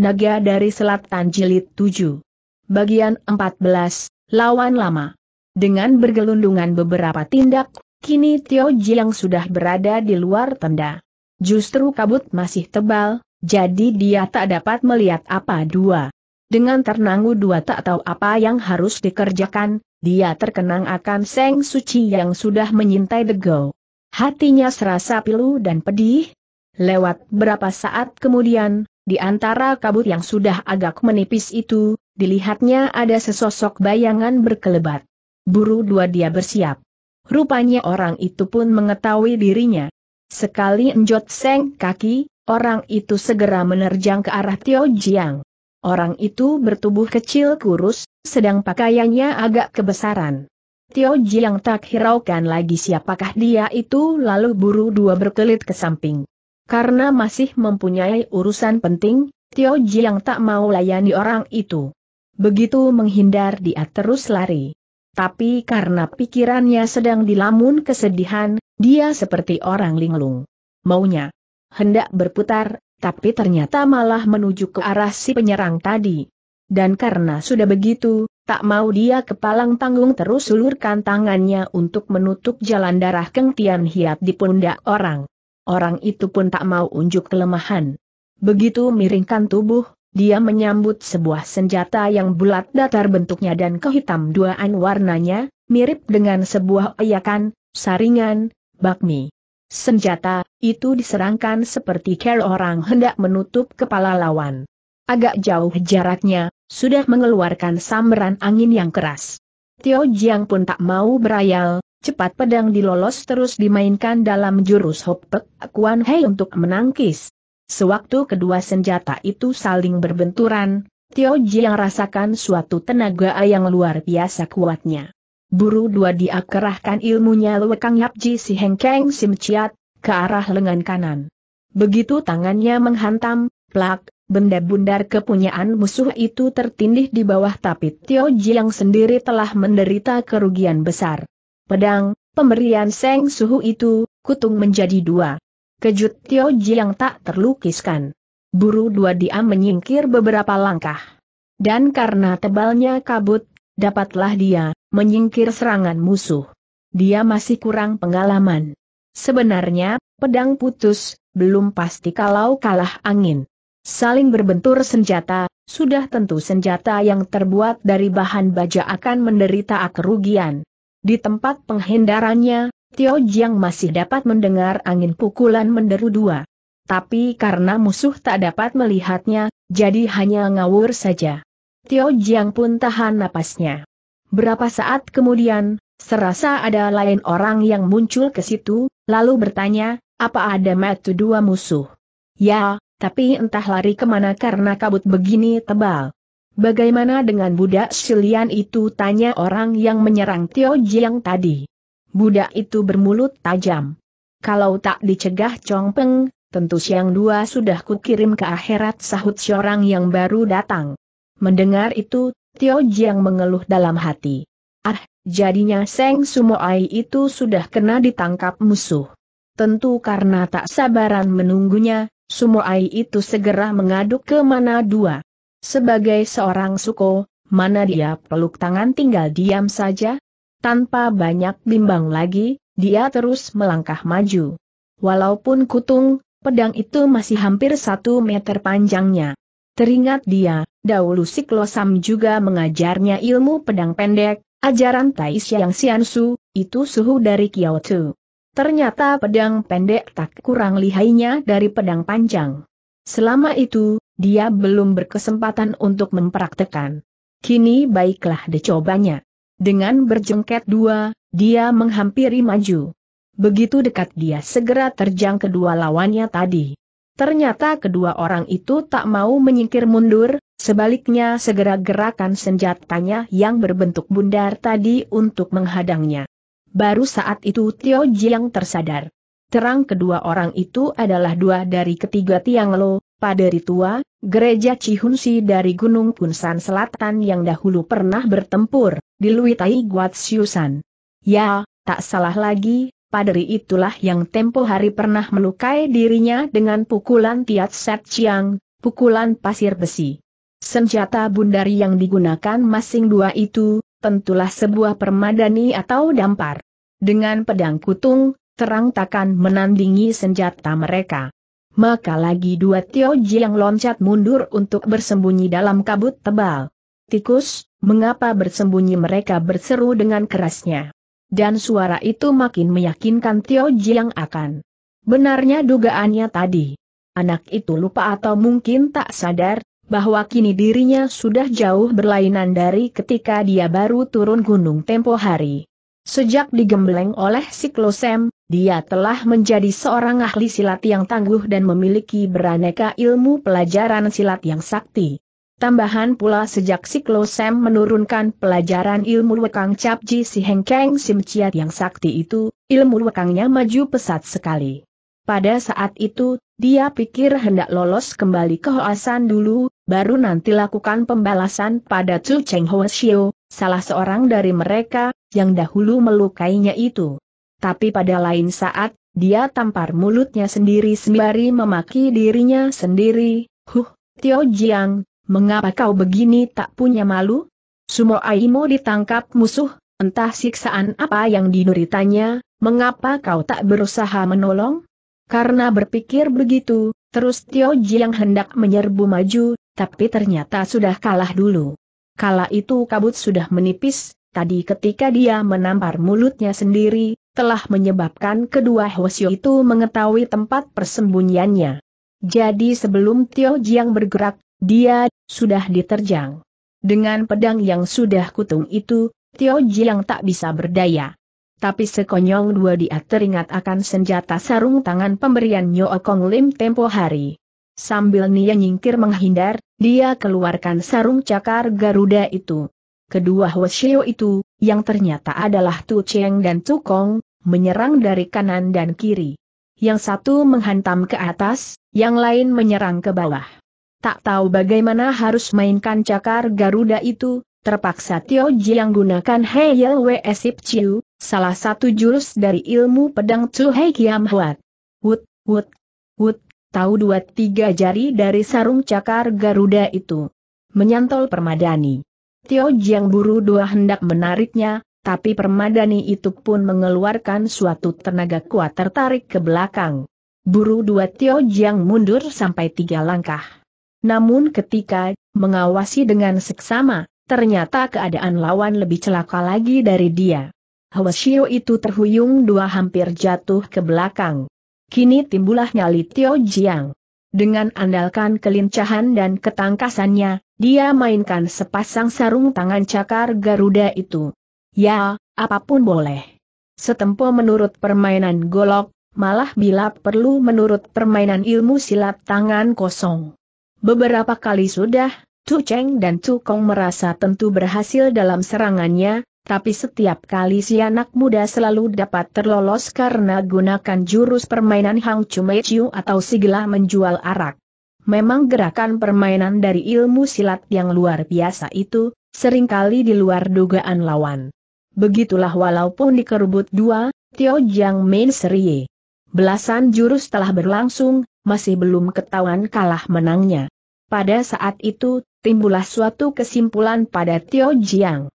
Naga dari Selatan Jilid 7. Bagian 14, Lawan Lama. Dengan bergelundungan beberapa tindak, kini Tio Jiang sudah berada di luar tenda. Justru kabut masih tebal, jadi dia tak dapat melihat apa dua. Dengan ternangu dua tak tahu apa yang harus dikerjakan, dia terkenang akan Seng Suci yang sudah menyintai Degau. Hatinya serasa pilu dan pedih. Lewat berapa saat kemudian, di antara kabut yang sudah agak menipis itu, dilihatnya ada sesosok bayangan berkelebat. Buru dua dia bersiap. Rupanya orang itu pun mengetahui dirinya. Sekali enjot seng kaki, orang itu segera menerjang ke arah Tio Jiang. Orang itu bertubuh kecil kurus, sedang pakaiannya agak kebesaran. Tio Jiang tak hiraukan lagi siapakah dia itu lalu buru dua berkelit ke samping. Karena masih mempunyai urusan penting, Tio Jiang tak mau layani orang itu. Begitu menghindar dia terus lari. Tapi karena pikirannya sedang dilamun kesedihan, dia seperti orang linglung. Maunya hendak berputar, tapi ternyata malah menuju ke arah si penyerang tadi. Dan karena sudah begitu, tak mau dia kepalang tanggung terus ulurkan tangannya untuk menutup jalan darah Keng Tian Hiat di pundak orang orang itu pun tak mau unjuk kelemahan. Begitu miringkan tubuh, dia menyambut sebuah senjata yang bulat datar bentuknya dan kehitam duaan warnanya, mirip dengan sebuah ayakan, saringan, bakmi. Senjata itu diserangkan seperti care orang hendak menutup kepala lawan. Agak jauh jaraknya, sudah mengeluarkan sambaran angin yang keras. Tio Jiang pun tak mau berayal, Cepat pedang dilolos terus dimainkan dalam jurus Hopek Kuan Hei untuk menangkis. Sewaktu kedua senjata itu saling berbenturan, Tio yang rasakan suatu tenaga yang luar biasa kuatnya. Buru dua dia kerahkan ilmunya Lewekang Yap Ji Si Heng Keng Sim Chiat, ke arah lengan kanan. Begitu tangannya menghantam, plak, benda bundar kepunyaan musuh itu tertindih di bawah tapi Tio yang sendiri telah menderita kerugian besar. Pedang, pemberian Seng Suhu itu, kutung menjadi dua. Kejut Tio Ji yang tak terlukiskan. Buru dua dia menyingkir beberapa langkah. Dan karena tebalnya kabut, dapatlah dia menyingkir serangan musuh. Dia masih kurang pengalaman. Sebenarnya, pedang putus, belum pasti kalau kalah angin. Saling berbentur senjata, sudah tentu senjata yang terbuat dari bahan baja akan menderita kerugian. Di tempat penghindarannya, Tio Jiang masih dapat mendengar angin pukulan menderu dua. Tapi karena musuh tak dapat melihatnya, jadi hanya ngawur saja. Tio Jiang pun tahan napasnya. Berapa saat kemudian, serasa ada lain orang yang muncul ke situ, lalu bertanya, apa ada metu dua musuh? Ya, tapi entah lari kemana karena kabut begini tebal. Bagaimana dengan budak Silian itu tanya orang yang menyerang Tio Jiang tadi. Budak itu bermulut tajam. Kalau tak dicegah Chong Peng, tentu siang dua sudah kukirim ke akhirat sahut seorang yang baru datang. Mendengar itu, Tio Jiang mengeluh dalam hati. Ah, jadinya Seng Ai itu sudah kena ditangkap musuh. Tentu karena tak sabaran menunggunya, Sumo Ai itu segera mengaduk ke mana dua. Sebagai seorang suko, mana dia peluk tangan tinggal diam saja? Tanpa banyak bimbang lagi, dia terus melangkah maju. Walaupun kutung, pedang itu masih hampir satu meter panjangnya. Teringat dia, dahulu siklosam juga mengajarnya ilmu pedang pendek, ajaran Tai Siang Siansu, itu suhu dari Kyoto. Ternyata pedang pendek tak kurang lihainya dari pedang panjang. Selama itu, dia belum berkesempatan untuk mempraktekan. Kini baiklah dicobanya. Dengan berjengket dua, dia menghampiri maju. Begitu dekat dia segera terjang kedua lawannya tadi. Ternyata kedua orang itu tak mau menyingkir mundur, sebaliknya segera gerakan senjatanya yang berbentuk bundar tadi untuk menghadangnya. Baru saat itu Tio Jiang tersadar. Terang kedua orang itu adalah dua dari ketiga tiang lo, pada Ritua, gereja Cihunsi dari Gunung Kunsan Selatan yang dahulu pernah bertempur, di Luitai Guatsiusan. Ya, tak salah lagi, paderi itulah yang tempo hari pernah melukai dirinya dengan pukulan Tiat Set Chiang, pukulan pasir besi. Senjata bundari yang digunakan masing dua itu, tentulah sebuah permadani atau dampar. Dengan pedang kutung, terang takkan menandingi senjata mereka. Maka lagi dua Tio yang loncat mundur untuk bersembunyi dalam kabut tebal. Tikus, mengapa bersembunyi mereka berseru dengan kerasnya. Dan suara itu makin meyakinkan Tio yang akan. Benarnya dugaannya tadi. Anak itu lupa atau mungkin tak sadar, bahwa kini dirinya sudah jauh berlainan dari ketika dia baru turun gunung tempo hari. Sejak digembleng oleh siklosem, dia telah menjadi seorang ahli silat yang tangguh dan memiliki beraneka ilmu pelajaran silat yang sakti. Tambahan pula sejak Siklo Sam menurunkan pelajaran ilmu Wekang Capji Si Heng keng Sim Chiat yang sakti itu, ilmu Wekangnya maju pesat sekali. Pada saat itu, dia pikir hendak lolos kembali ke Hoasan dulu, baru nanti lakukan pembalasan pada Chu Cheng Ho Shio, salah seorang dari mereka, yang dahulu melukainya itu tapi pada lain saat, dia tampar mulutnya sendiri sembari memaki dirinya sendiri, huh, Tio Jiang, mengapa kau begini tak punya malu? Sumo Aimo ditangkap musuh, entah siksaan apa yang dinuritanya, mengapa kau tak berusaha menolong? Karena berpikir begitu, terus Tio Jiang hendak menyerbu maju, tapi ternyata sudah kalah dulu. Kala itu kabut sudah menipis, tadi ketika dia menampar mulutnya sendiri, telah menyebabkan kedua Hwasyo itu mengetahui tempat persembunyiannya. Jadi sebelum Tio Jiang bergerak, dia sudah diterjang. Dengan pedang yang sudah kutung itu, Tio Jiang tak bisa berdaya. Tapi sekonyong dua dia teringat akan senjata sarung tangan pemberian Nyo Kong Lim tempo hari. Sambil Nia nyingkir menghindar, dia keluarkan sarung cakar Garuda itu. Kedua Hwasyo itu, yang ternyata adalah Tu Cheng dan Tu Kong, menyerang dari kanan dan kiri. Yang satu menghantam ke atas, yang lain menyerang ke bawah. Tak tahu bagaimana harus mainkan cakar Garuda itu, terpaksa Tio Ji yang gunakan Heil Wesip Chiu, salah satu jurus dari ilmu pedang Chu Hei Kiam Huat. Wut, wut, wut, tahu dua tiga jari dari sarung cakar Garuda itu. Menyantol permadani. Tio Jiang buru dua hendak menariknya, tapi permadani itu pun mengeluarkan suatu tenaga kuat tertarik ke belakang. Buru dua Tio Jiang mundur sampai tiga langkah. Namun ketika mengawasi dengan seksama, ternyata keadaan lawan lebih celaka lagi dari dia. Hwasio itu terhuyung dua hampir jatuh ke belakang. Kini timbulah nyali Tio Jiang. Dengan andalkan kelincahan dan ketangkasannya, dia mainkan sepasang sarung tangan cakar Garuda itu. Ya, apapun boleh. Setempo menurut permainan golok, malah bila perlu menurut permainan ilmu silat tangan kosong. Beberapa kali sudah, Tu Cheng dan Tu Kong merasa tentu berhasil dalam serangannya, tapi setiap kali si anak muda selalu dapat terlolos karena gunakan jurus permainan Hang Chu Mei Chiu atau sigilah menjual arak. Memang gerakan permainan dari ilmu silat yang luar biasa itu, seringkali di luar dugaan lawan. Begitulah walaupun dikerubut dua, Tio Jiang Main Serie. Belasan jurus telah berlangsung, masih belum ketahuan kalah menangnya. Pada saat itu, timbullah suatu kesimpulan pada Tio Jiang.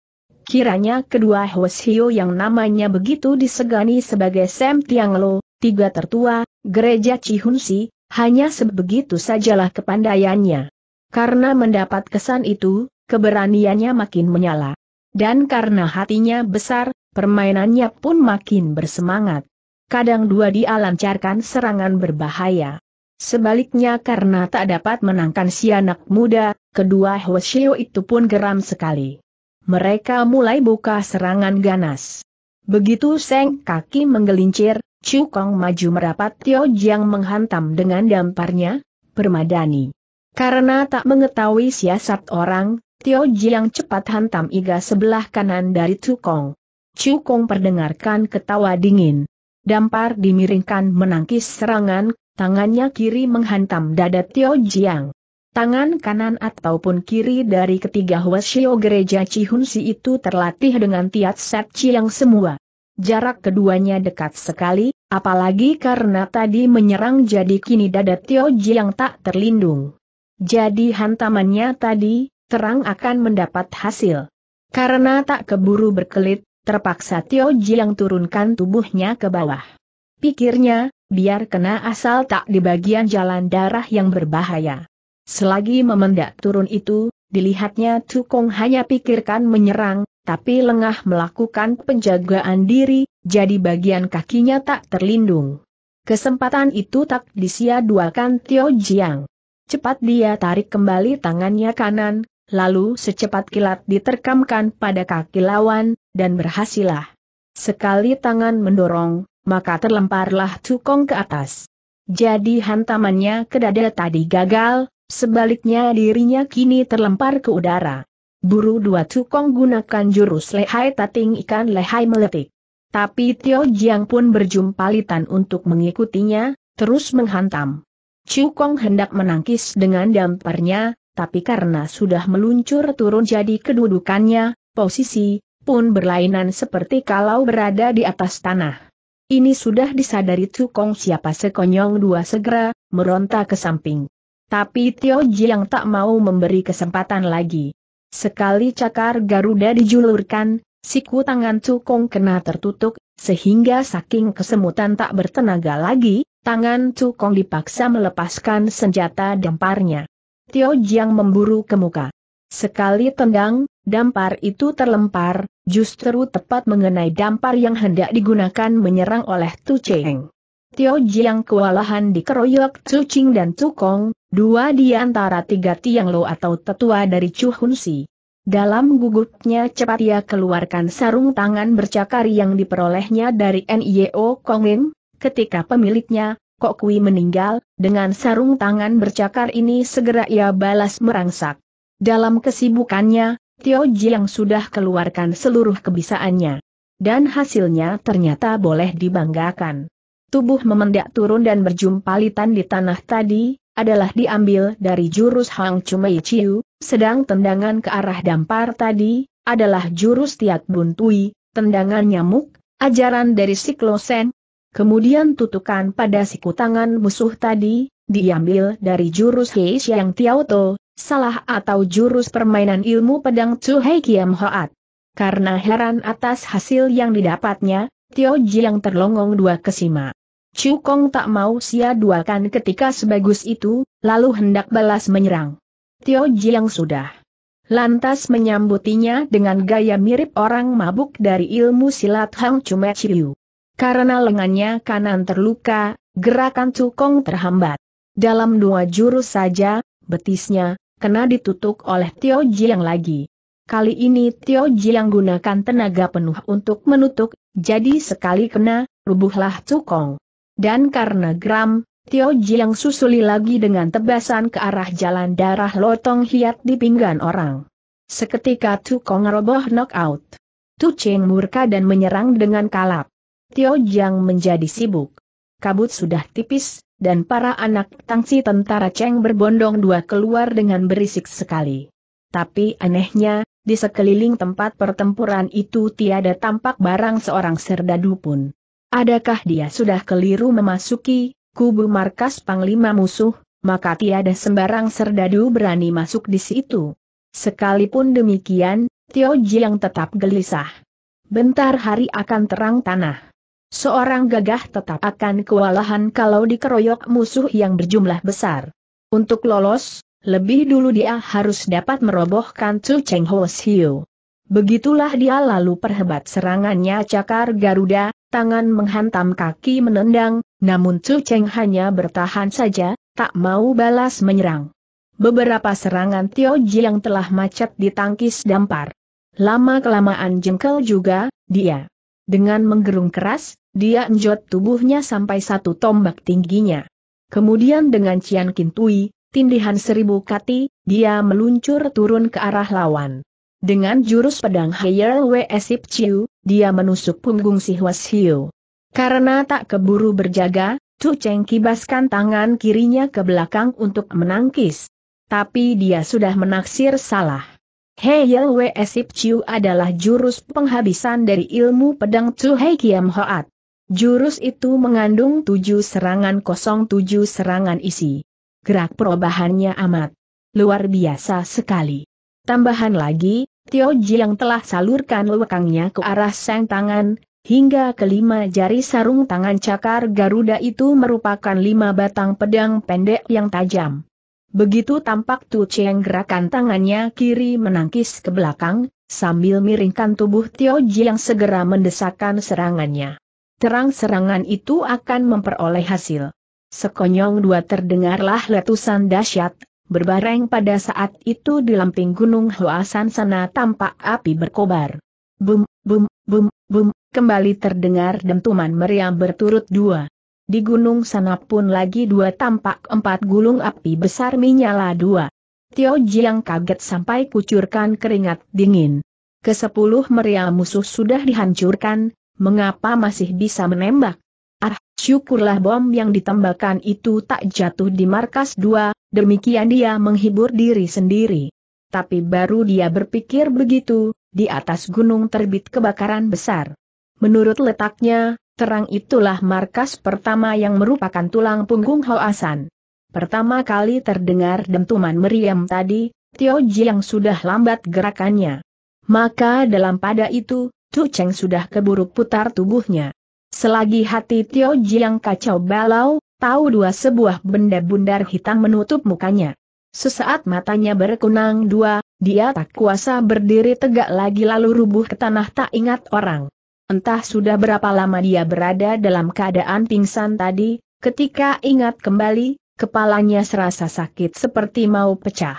Kiranya kedua Hio yang namanya begitu disegani sebagai Sam Tiang Lo, tiga tertua, gereja Cihunsi, hanya sebegitu sajalah kepandaiannya. Karena mendapat kesan itu, keberaniannya makin menyala. Dan karena hatinya besar, permainannya pun makin bersemangat. Kadang dua dia lancarkan serangan berbahaya. Sebaliknya karena tak dapat menangkan si anak muda, kedua Hoshio itu pun geram sekali. Mereka mulai buka serangan ganas. Begitu seng kaki menggelincir, Chu Kong maju merapat Tio Jiang menghantam dengan damparnya, permadani. Karena tak mengetahui siasat orang, Tio Jiang cepat hantam iga sebelah kanan dari Chu Kong. Chu Kong perdengarkan ketawa dingin. Dampar dimiringkan menangkis serangan, tangannya kiri menghantam dada Tio Jiang. Tangan kanan ataupun kiri dari ketiga Hwasyo gereja Cihunsi itu terlatih dengan tiat set Chiang semua. Jarak keduanya dekat sekali, apalagi karena tadi menyerang jadi kini dada Tio Ji yang tak terlindung. Jadi hantamannya tadi, terang akan mendapat hasil. Karena tak keburu berkelit, terpaksa Tio Ji yang turunkan tubuhnya ke bawah. Pikirnya, biar kena asal tak di bagian jalan darah yang berbahaya. Selagi memendak turun itu, dilihatnya Tukong hanya pikirkan menyerang, tapi lengah melakukan penjagaan diri, jadi bagian kakinya tak terlindung. Kesempatan itu tak disia-duakan Tio Jiang. Cepat dia tarik kembali tangannya kanan, lalu secepat kilat diterkamkan pada kaki lawan, dan berhasillah. Sekali tangan mendorong, maka terlemparlah Tukong ke atas. Jadi hantamannya ke dada tadi gagal, sebaliknya dirinya kini terlempar ke udara. Buru dua cukong gunakan jurus lehai tating ikan lehai meletik. Tapi Tio Jiang pun berjumpa litan untuk mengikutinya, terus menghantam. Cukong hendak menangkis dengan damparnya, tapi karena sudah meluncur turun jadi kedudukannya, posisi, pun berlainan seperti kalau berada di atas tanah. Ini sudah disadari Cukong siapa sekonyong dua segera, meronta ke samping. Tapi Tio Jiang tak mau memberi kesempatan lagi. Sekali cakar Garuda dijulurkan, siku tangan Cukong kena tertutup, sehingga saking kesemutan tak bertenaga lagi, tangan Cukong dipaksa melepaskan senjata damparnya. Tio Jiang memburu ke muka. Sekali tendang, dampar itu terlempar, justru tepat mengenai dampar yang hendak digunakan menyerang oleh Tu Cheng. Tio Jiang kewalahan dikeroyok Tu Ching dan Cukong, Dua di antara tiga tiang lo atau tetua dari Chu Hun Si. Dalam gugupnya cepat ia keluarkan sarung tangan bercakar yang diperolehnya dari NIO Kongin, ketika pemiliknya, Kok Kui meninggal, dengan sarung tangan bercakar ini segera ia balas merangsak. Dalam kesibukannya, Tio Jiang sudah keluarkan seluruh kebisaannya. Dan hasilnya ternyata boleh dibanggakan. Tubuh memendak turun dan berjumpalitan di tanah tadi, adalah diambil dari jurus Hang Chumei Chiu, sedang tendangan ke arah dampar tadi, adalah jurus Tiat Buntui, tendangan nyamuk, ajaran dari Siklosen. Kemudian tutukan pada siku tangan musuh tadi, diambil dari jurus Hei Xiang to, salah atau jurus permainan ilmu pedang Tsu Hei Kiam Hoat. Karena heran atas hasil yang didapatnya, Tio Jiang terlongong dua kesima. Chu Kong tak mau sia-duakan ketika sebagus itu, lalu hendak balas menyerang. Tio Jiang sudah lantas menyambutinya dengan gaya mirip orang mabuk dari ilmu silat Hang Chume Chiu. Karena lengannya kanan terluka, gerakan Cukong terhambat. Dalam dua jurus saja, betisnya, kena ditutup oleh Tio Jiang lagi. Kali ini Tio Jiang gunakan tenaga penuh untuk menutup, jadi sekali kena, rubuhlah Cukong. Dan karena geram, Tio Jiang susuli lagi dengan tebasan ke arah jalan darah lotong hiat di pinggan orang. Seketika Tukong roboh knockout. Tu Cheng murka dan menyerang dengan kalap. Tio Jiang menjadi sibuk. Kabut sudah tipis, dan para anak tangsi tentara Cheng berbondong dua keluar dengan berisik sekali. Tapi anehnya, di sekeliling tempat pertempuran itu tiada tampak barang seorang serdadu pun. Adakah dia sudah keliru memasuki kubu markas Panglima musuh, maka tiada sembarang serdadu berani masuk di situ. Sekalipun demikian, Tio Jiang tetap gelisah. Bentar hari akan terang tanah. Seorang gagah tetap akan kewalahan kalau dikeroyok musuh yang berjumlah besar. Untuk lolos, lebih dulu dia harus dapat merobohkan Chu Cheng Ho Siu. Begitulah dia lalu perhebat serangannya cakar Garuda, tangan menghantam kaki menendang, namun Chu Cheng hanya bertahan saja, tak mau balas menyerang. Beberapa serangan Tio Ji yang telah macet ditangkis dampar. Lama-kelamaan jengkel juga, dia. Dengan menggerung keras, dia enjot tubuhnya sampai satu tombak tingginya. Kemudian dengan Cian Kintui, tindihan seribu kati, dia meluncur turun ke arah lawan. Dengan jurus pedang Heyer Wesip Chiu, dia menusuk punggung si Hiu. Karena tak keburu berjaga, Tu Cheng kibaskan tangan kirinya ke belakang untuk menangkis. Tapi dia sudah menaksir salah. Heyel Wei Esip Chiu adalah jurus penghabisan dari ilmu pedang Tu Hei Kiam Hoat. Jurus itu mengandung tujuh serangan kosong tujuh serangan isi. Gerak perubahannya amat luar biasa sekali. Tambahan lagi, Tio Ji yang telah salurkan lewekangnya ke arah sang tangan, hingga kelima jari sarung tangan cakar Garuda itu merupakan lima batang pedang pendek yang tajam. Begitu tampak Tu Cheng gerakan tangannya kiri menangkis ke belakang, sambil miringkan tubuh Tio Ji yang segera mendesakkan serangannya. Terang serangan itu akan memperoleh hasil. Sekonyong dua terdengarlah letusan dahsyat, berbareng pada saat itu di lamping gunung Hoasan sana tampak api berkobar. Bum, bum, bum, bum, kembali terdengar dentuman meriam berturut dua. Di gunung sana pun lagi dua tampak empat gulung api besar menyala dua. Tio Jiang kaget sampai kucurkan keringat dingin. Kesepuluh meriam musuh sudah dihancurkan, mengapa masih bisa menembak? Ah, syukurlah bom yang ditembakkan itu tak jatuh di markas dua, demikian dia menghibur diri sendiri. Tapi baru dia berpikir begitu, di atas gunung terbit kebakaran besar. Menurut letaknya, terang itulah markas pertama yang merupakan tulang punggung Hoasan. Pertama kali terdengar dentuman meriam tadi, Tio yang sudah lambat gerakannya. Maka dalam pada itu, Tu Cheng sudah keburuk putar tubuhnya. Selagi hati Tio Jiang kacau balau, tahu dua sebuah benda bundar hitam menutup mukanya. Sesaat matanya berkunang dua, dia tak kuasa berdiri tegak lagi lalu rubuh ke tanah tak ingat orang. Entah sudah berapa lama dia berada dalam keadaan pingsan tadi, ketika ingat kembali, kepalanya serasa sakit seperti mau pecah.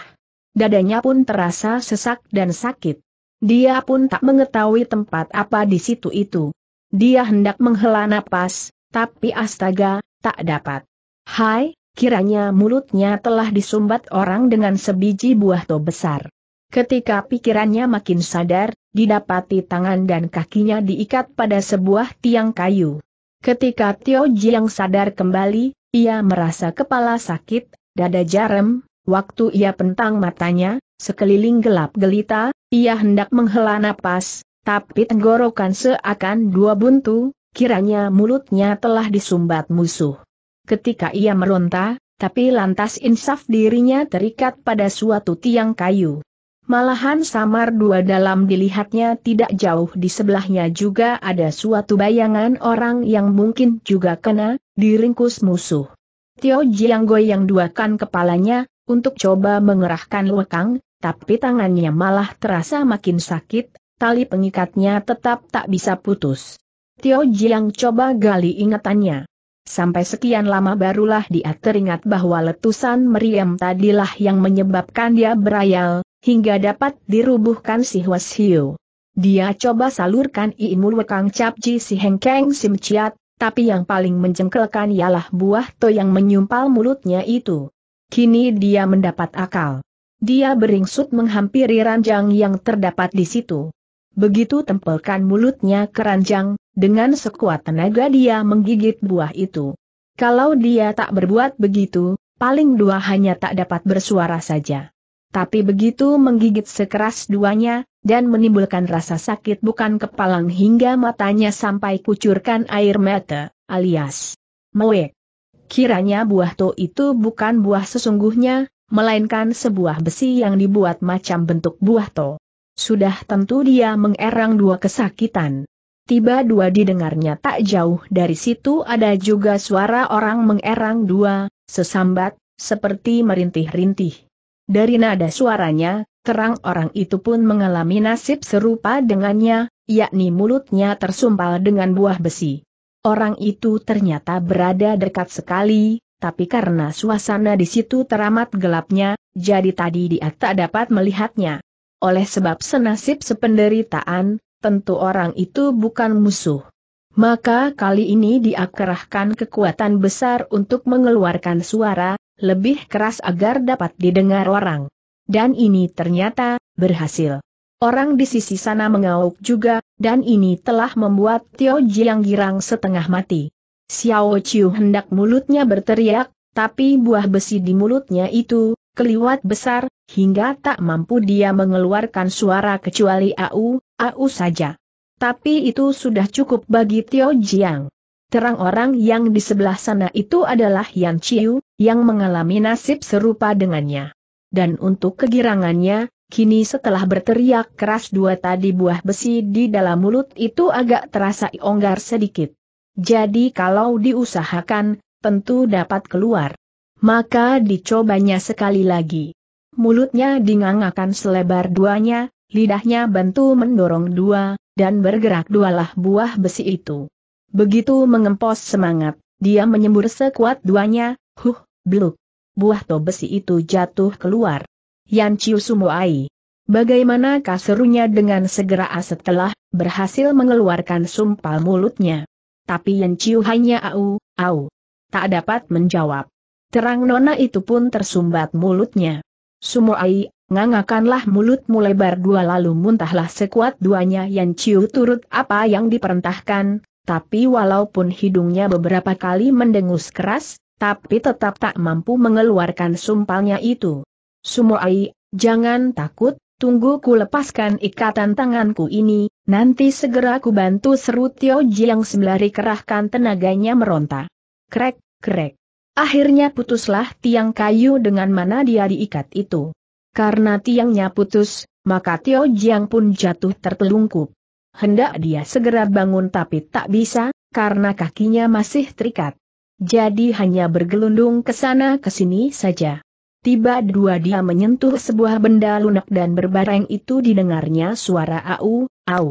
Dadanya pun terasa sesak dan sakit. Dia pun tak mengetahui tempat apa di situ itu. Dia hendak menghela napas, tapi astaga, tak dapat. Hai, kiranya mulutnya telah disumbat orang dengan sebiji buah to besar. Ketika pikirannya makin sadar, didapati tangan dan kakinya diikat pada sebuah tiang kayu. Ketika Tio Jiang sadar kembali, ia merasa kepala sakit, dada jarem, waktu ia pentang matanya, sekeliling gelap gelita, ia hendak menghela napas, tapi tenggorokan seakan dua buntu, kiranya mulutnya telah disumbat musuh. Ketika ia meronta, tapi lantas insaf dirinya terikat pada suatu tiang kayu. Malahan samar dua dalam dilihatnya tidak jauh di sebelahnya juga ada suatu bayangan orang yang mungkin juga kena, diringkus musuh. Tio Jiang goyang duakan kepalanya, untuk coba mengerahkan lekang, tapi tangannya malah terasa makin sakit, tali pengikatnya tetap tak bisa putus. Tio Jiang coba gali ingatannya. Sampai sekian lama barulah dia teringat bahwa letusan meriam tadilah yang menyebabkan dia berayal, hingga dapat dirubuhkan si Hwas Hiu. Dia coba salurkan ilmu Wekang Cap Ji si Hengkeng Sim Chiat, tapi yang paling menjengkelkan ialah buah to yang menyumpal mulutnya itu. Kini dia mendapat akal. Dia beringsut menghampiri ranjang yang terdapat di situ. Begitu tempelkan mulutnya ke ranjang, dengan sekuat tenaga dia menggigit buah itu. Kalau dia tak berbuat begitu, paling dua hanya tak dapat bersuara saja. Tapi begitu menggigit sekeras duanya, dan menimbulkan rasa sakit bukan kepalang hingga matanya sampai kucurkan air mata, alias mewek. Kiranya buah to itu bukan buah sesungguhnya, melainkan sebuah besi yang dibuat macam bentuk buah to. Sudah tentu dia mengerang dua kesakitan. Tiba dua didengarnya tak jauh dari situ ada juga suara orang mengerang dua, sesambat, seperti merintih-rintih. Dari nada suaranya, terang orang itu pun mengalami nasib serupa dengannya, yakni mulutnya tersumpal dengan buah besi. Orang itu ternyata berada dekat sekali, tapi karena suasana di situ teramat gelapnya, jadi tadi dia tak dapat melihatnya oleh sebab senasib sependeritaan, tentu orang itu bukan musuh. Maka kali ini diakerahkan kekuatan besar untuk mengeluarkan suara, lebih keras agar dapat didengar orang. Dan ini ternyata, berhasil. Orang di sisi sana mengauk juga, dan ini telah membuat Tio Jiang girang setengah mati. Xiao Chiu hendak mulutnya berteriak, tapi buah besi di mulutnya itu, keliwat besar, hingga tak mampu dia mengeluarkan suara kecuali au, au saja. Tapi itu sudah cukup bagi Tio Jiang. Terang orang yang di sebelah sana itu adalah Yan Chiu, yang mengalami nasib serupa dengannya. Dan untuk kegirangannya, kini setelah berteriak keras dua tadi buah besi di dalam mulut itu agak terasa longgar sedikit. Jadi kalau diusahakan, tentu dapat keluar. Maka dicobanya sekali lagi mulutnya dingangakan selebar duanya, lidahnya bantu mendorong dua, dan bergerak dualah buah besi itu. Begitu mengempos semangat, dia menyembur sekuat duanya, huh, bluk. Buah to besi itu jatuh keluar. Yan Chiu Sumoai. Bagaimana kaserunya dengan segera setelah berhasil mengeluarkan sumpal mulutnya. Tapi Yan Chiu hanya au, au. Tak dapat menjawab. Terang nona itu pun tersumbat mulutnya. Sumoai, ngangakanlah mulutmu lebar dua lalu muntahlah sekuat duanya yang ciu turut apa yang diperintahkan, tapi walaupun hidungnya beberapa kali mendengus keras, tapi tetap tak mampu mengeluarkan sumpalnya itu. Sumoai, jangan takut, tunggu ku lepaskan ikatan tanganku ini, nanti segera ku bantu seru Tio Jiang sembari kerahkan tenaganya meronta. Krek, krek. Akhirnya putuslah tiang kayu dengan mana dia diikat itu. Karena tiangnya putus, maka Tio Jiang pun jatuh tertelungkup. Hendak dia segera bangun tapi tak bisa, karena kakinya masih terikat. Jadi hanya bergelundung ke sana ke sini saja. Tiba dua dia menyentuh sebuah benda lunak dan berbareng itu didengarnya suara au, au.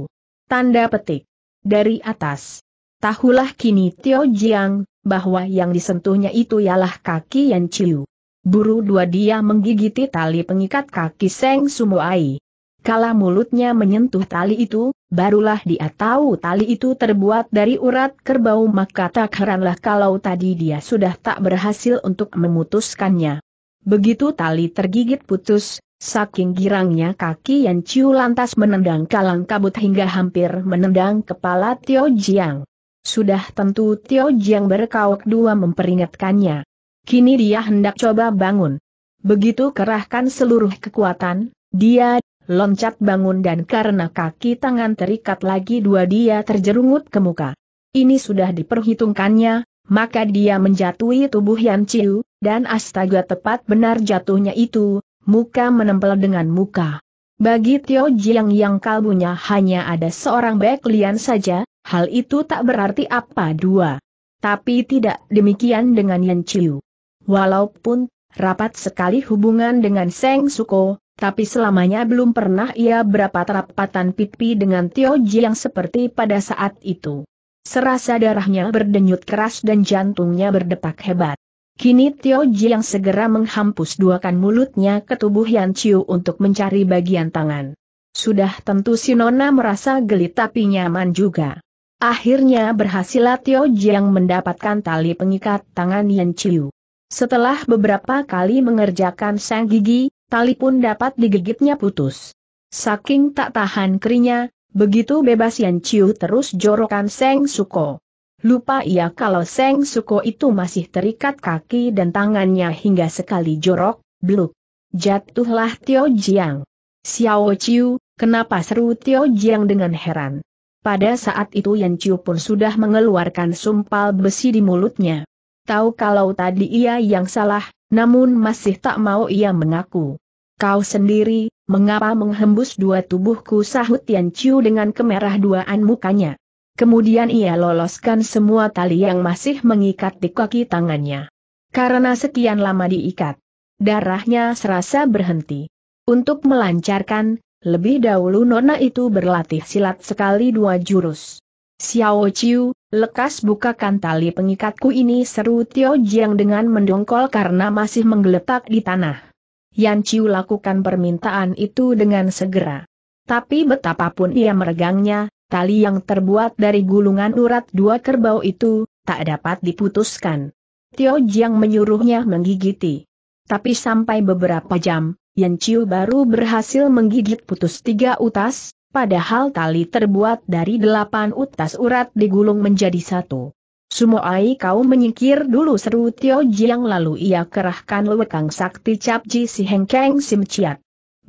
Tanda petik. Dari atas. Tahulah kini Tio Jiang, bahwa yang disentuhnya itu ialah kaki Yan Chiu. Buru dua dia menggigiti tali pengikat kaki Seng Sumoai. Kala mulutnya menyentuh tali itu, barulah dia tahu tali itu terbuat dari urat kerbau maka tak heranlah kalau tadi dia sudah tak berhasil untuk memutuskannya. Begitu tali tergigit putus, saking girangnya kaki Yan Chiu lantas menendang kalang kabut hingga hampir menendang kepala Tio Jiang. Sudah tentu Tio Jiang berkauk dua memperingatkannya. Kini dia hendak coba bangun. Begitu kerahkan seluruh kekuatan, dia loncat bangun dan karena kaki tangan terikat lagi dua dia terjerungut ke muka. Ini sudah diperhitungkannya, maka dia menjatuhi tubuh Yan Chiu, dan astaga tepat benar jatuhnya itu, muka menempel dengan muka. Bagi Tio Jiang yang kalbunya hanya ada seorang Bek Lian saja, Hal itu tak berarti apa dua. Tapi tidak demikian dengan Yan Chiu. Walaupun rapat sekali hubungan dengan Seng Suko, tapi selamanya belum pernah ia berapa rapatan pipi dengan Tio Ji yang seperti pada saat itu. Serasa darahnya berdenyut keras dan jantungnya berdepak hebat. Kini Tio Ji yang segera menghampus duakan mulutnya ke tubuh Yan Chiu untuk mencari bagian tangan. Sudah tentu si merasa geli tapi nyaman juga. Akhirnya berhasillah Tio Jiang mendapatkan tali pengikat tangan Yan Chiu. Setelah beberapa kali mengerjakan sang gigi, tali pun dapat digigitnya putus. Saking tak tahan kerinya, begitu bebas Yan Chiu terus jorokan Seng Suko. Lupa ia kalau Seng Suko itu masih terikat kaki dan tangannya hingga sekali jorok, bluk. Jatuhlah Tio Jiang. Xiao Chiu, kenapa seru Tio Jiang dengan heran. Pada saat itu Yan Chiu pun sudah mengeluarkan sumpal besi di mulutnya. Tahu kalau tadi ia yang salah, namun masih tak mau ia mengaku. Kau sendiri, mengapa menghembus dua tubuhku sahut Yan Chiu dengan kemerah duaan mukanya. Kemudian ia loloskan semua tali yang masih mengikat di kaki tangannya. Karena sekian lama diikat, darahnya serasa berhenti. Untuk melancarkan, lebih dahulu nona itu berlatih silat sekali dua jurus. Xiao Chiu, lekas bukakan tali pengikatku ini seru Tio Jiang dengan mendongkol karena masih menggeletak di tanah. Yan Chiu lakukan permintaan itu dengan segera. Tapi betapapun ia meregangnya, tali yang terbuat dari gulungan urat dua kerbau itu, tak dapat diputuskan. Tio Jiang menyuruhnya menggigiti. Tapi sampai beberapa jam, Yan Chiu baru berhasil menggigit putus tiga utas, padahal tali terbuat dari delapan utas urat digulung menjadi satu. Sumoai kau menyingkir dulu seru Tio Jiang lalu ia kerahkan lewekang sakti capji si Hengkeng simciat.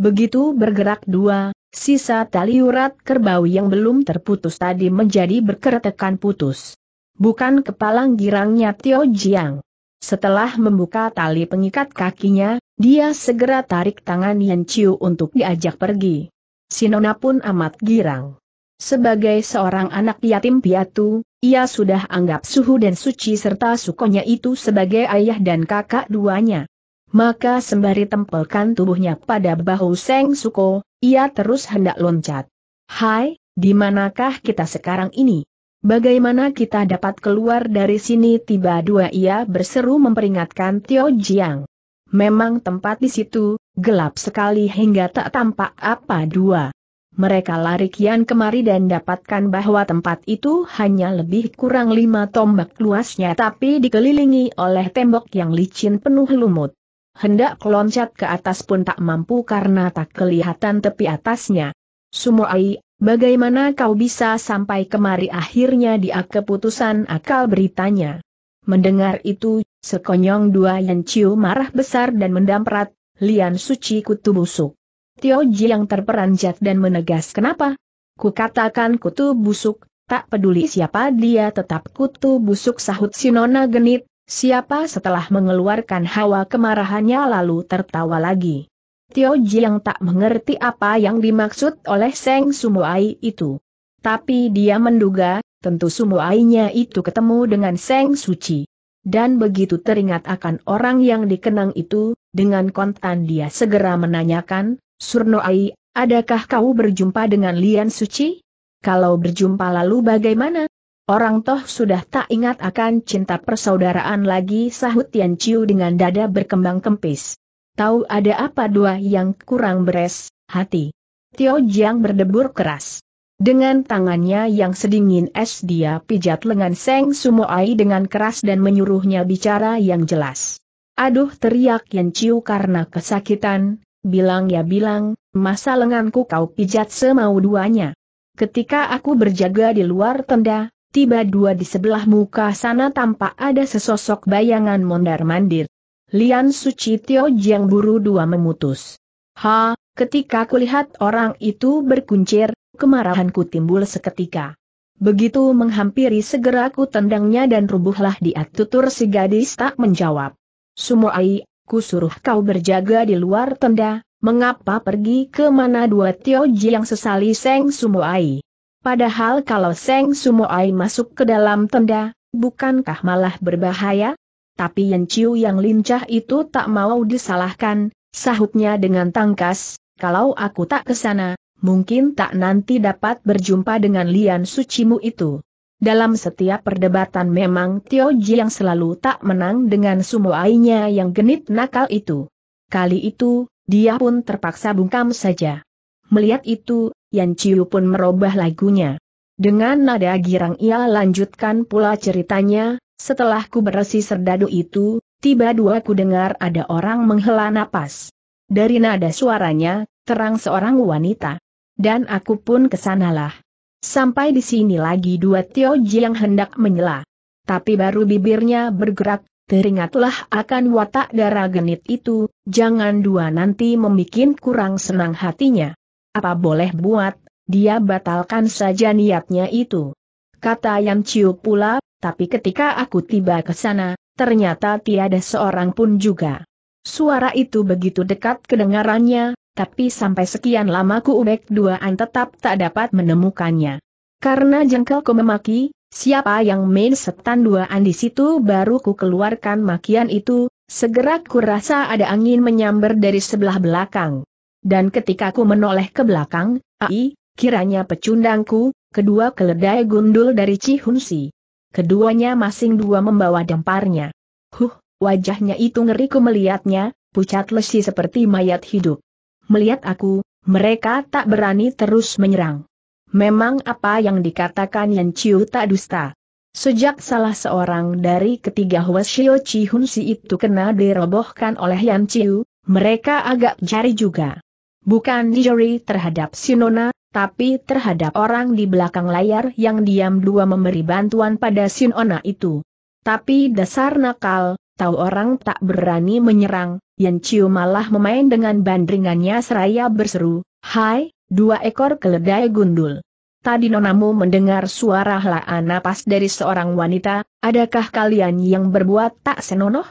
Begitu bergerak dua, sisa tali urat kerbau yang belum terputus tadi menjadi berkeretekan putus. Bukan kepalang girangnya Tio Jiang. Setelah membuka tali pengikat kakinya, dia segera tarik tangan Yan Chiu untuk diajak pergi. Sinona pun amat girang. Sebagai seorang anak yatim piatu, ia sudah anggap Suhu dan Suci serta Sukonya itu sebagai ayah dan kakak duanya. Maka sembari tempelkan tubuhnya pada bahu Seng Suko, ia terus hendak loncat. Hai, di manakah kita sekarang ini? Bagaimana kita dapat keluar dari sini? Tiba dua ia berseru memperingatkan Tio Jiang. Memang tempat di situ, gelap sekali hingga tak tampak apa dua. Mereka lari kian kemari dan dapatkan bahwa tempat itu hanya lebih kurang lima tombak luasnya tapi dikelilingi oleh tembok yang licin penuh lumut. Hendak loncat ke atas pun tak mampu karena tak kelihatan tepi atasnya. Sumoai, bagaimana kau bisa sampai kemari akhirnya dia keputusan akal beritanya. Mendengar itu, sekonyong dua Yan Chiu marah besar dan mendamprat, Lian Suci kutu busuk. Tio Ji yang terperanjat dan menegas kenapa? Kukatakan kutu busuk, tak peduli siapa dia tetap kutu busuk sahut Sinona genit, siapa setelah mengeluarkan hawa kemarahannya lalu tertawa lagi. Tio Ji yang tak mengerti apa yang dimaksud oleh Seng Sumuai itu. Tapi dia menduga, tentu sumuainya itu ketemu dengan Seng Suci. Dan begitu teringat akan orang yang dikenang itu, dengan kontan dia segera menanyakan, Surno Ai, adakah kau berjumpa dengan Lian Suci? Kalau berjumpa lalu bagaimana? Orang toh sudah tak ingat akan cinta persaudaraan lagi sahut Tian Chiu dengan dada berkembang kempis. Tahu ada apa dua yang kurang beres, hati. Tio Jiang berdebur keras. Dengan tangannya yang sedingin es dia pijat lengan Seng Sumoai dengan keras dan menyuruhnya bicara yang jelas. Aduh teriak Yan Chiu karena kesakitan, bilang ya bilang, masa lenganku kau pijat semau duanya. Ketika aku berjaga di luar tenda, tiba dua di sebelah muka sana tampak ada sesosok bayangan mondar-mandir. Lian Suci Tio Jiang buru dua memutus. Ha, Ketika kulihat orang itu berkuncir, kemarahanku timbul seketika. Begitu menghampiri segera ku tendangnya dan rubuhlah dia tutur si gadis tak menjawab. Sumoai, ku suruh kau berjaga di luar tenda, mengapa pergi ke mana dua Tioji yang sesali Seng Sumoai? Padahal kalau Seng Sumoai masuk ke dalam tenda, bukankah malah berbahaya? Tapi Yen Chiu yang lincah itu tak mau disalahkan, sahutnya dengan tangkas, kalau aku tak ke sana, mungkin tak nanti dapat berjumpa dengan Lian Sucimu itu. Dalam setiap perdebatan memang Tio Ji yang selalu tak menang dengan sumoainya yang genit nakal itu. Kali itu, dia pun terpaksa bungkam saja. Melihat itu, Yan Chiu pun merubah lagunya. Dengan nada girang ia lanjutkan pula ceritanya, setelah ku beresi serdadu itu, tiba dua ku dengar ada orang menghela napas. Dari nada suaranya, terang seorang wanita. Dan aku pun kesanalah. Sampai di sini lagi dua Tio yang hendak menyela. Tapi baru bibirnya bergerak, teringatlah akan watak darah genit itu, jangan dua nanti membuat kurang senang hatinya. Apa boleh buat, dia batalkan saja niatnya itu. Kata yang Ciu pula, tapi ketika aku tiba ke sana, ternyata tiada seorang pun juga. Suara itu begitu dekat kedengarannya, tapi sampai sekian lama ku dua duaan tetap tak dapat menemukannya. Karena jengkel ku memaki, siapa yang main setan duaan di situ baru ku keluarkan makian itu, segera ku rasa ada angin menyambar dari sebelah belakang. Dan ketika ku menoleh ke belakang, ai, kiranya pecundangku, kedua keledai gundul dari Cihunsi. Keduanya masing dua membawa damparnya. Huh, Wajahnya itu ngeriku melihatnya, pucat lesi seperti mayat hidup. Melihat aku, mereka tak berani terus menyerang. Memang apa yang dikatakan Yan Chiu tak dusta. Sejak salah seorang dari ketiga Hwasyo Chi Hun Si itu kena dirobohkan oleh Yan Chiu, mereka agak jari juga. Bukan jari terhadap Sinona, tapi terhadap orang di belakang layar yang diam dua memberi bantuan pada Sinona itu. Tapi dasar nakal, tahu orang tak berani menyerang, Yan Chiu malah memain dengan bandringannya seraya berseru, Hai, dua ekor keledai gundul. Tadi nonamu mendengar suara helaan napas dari seorang wanita, adakah kalian yang berbuat tak senonoh?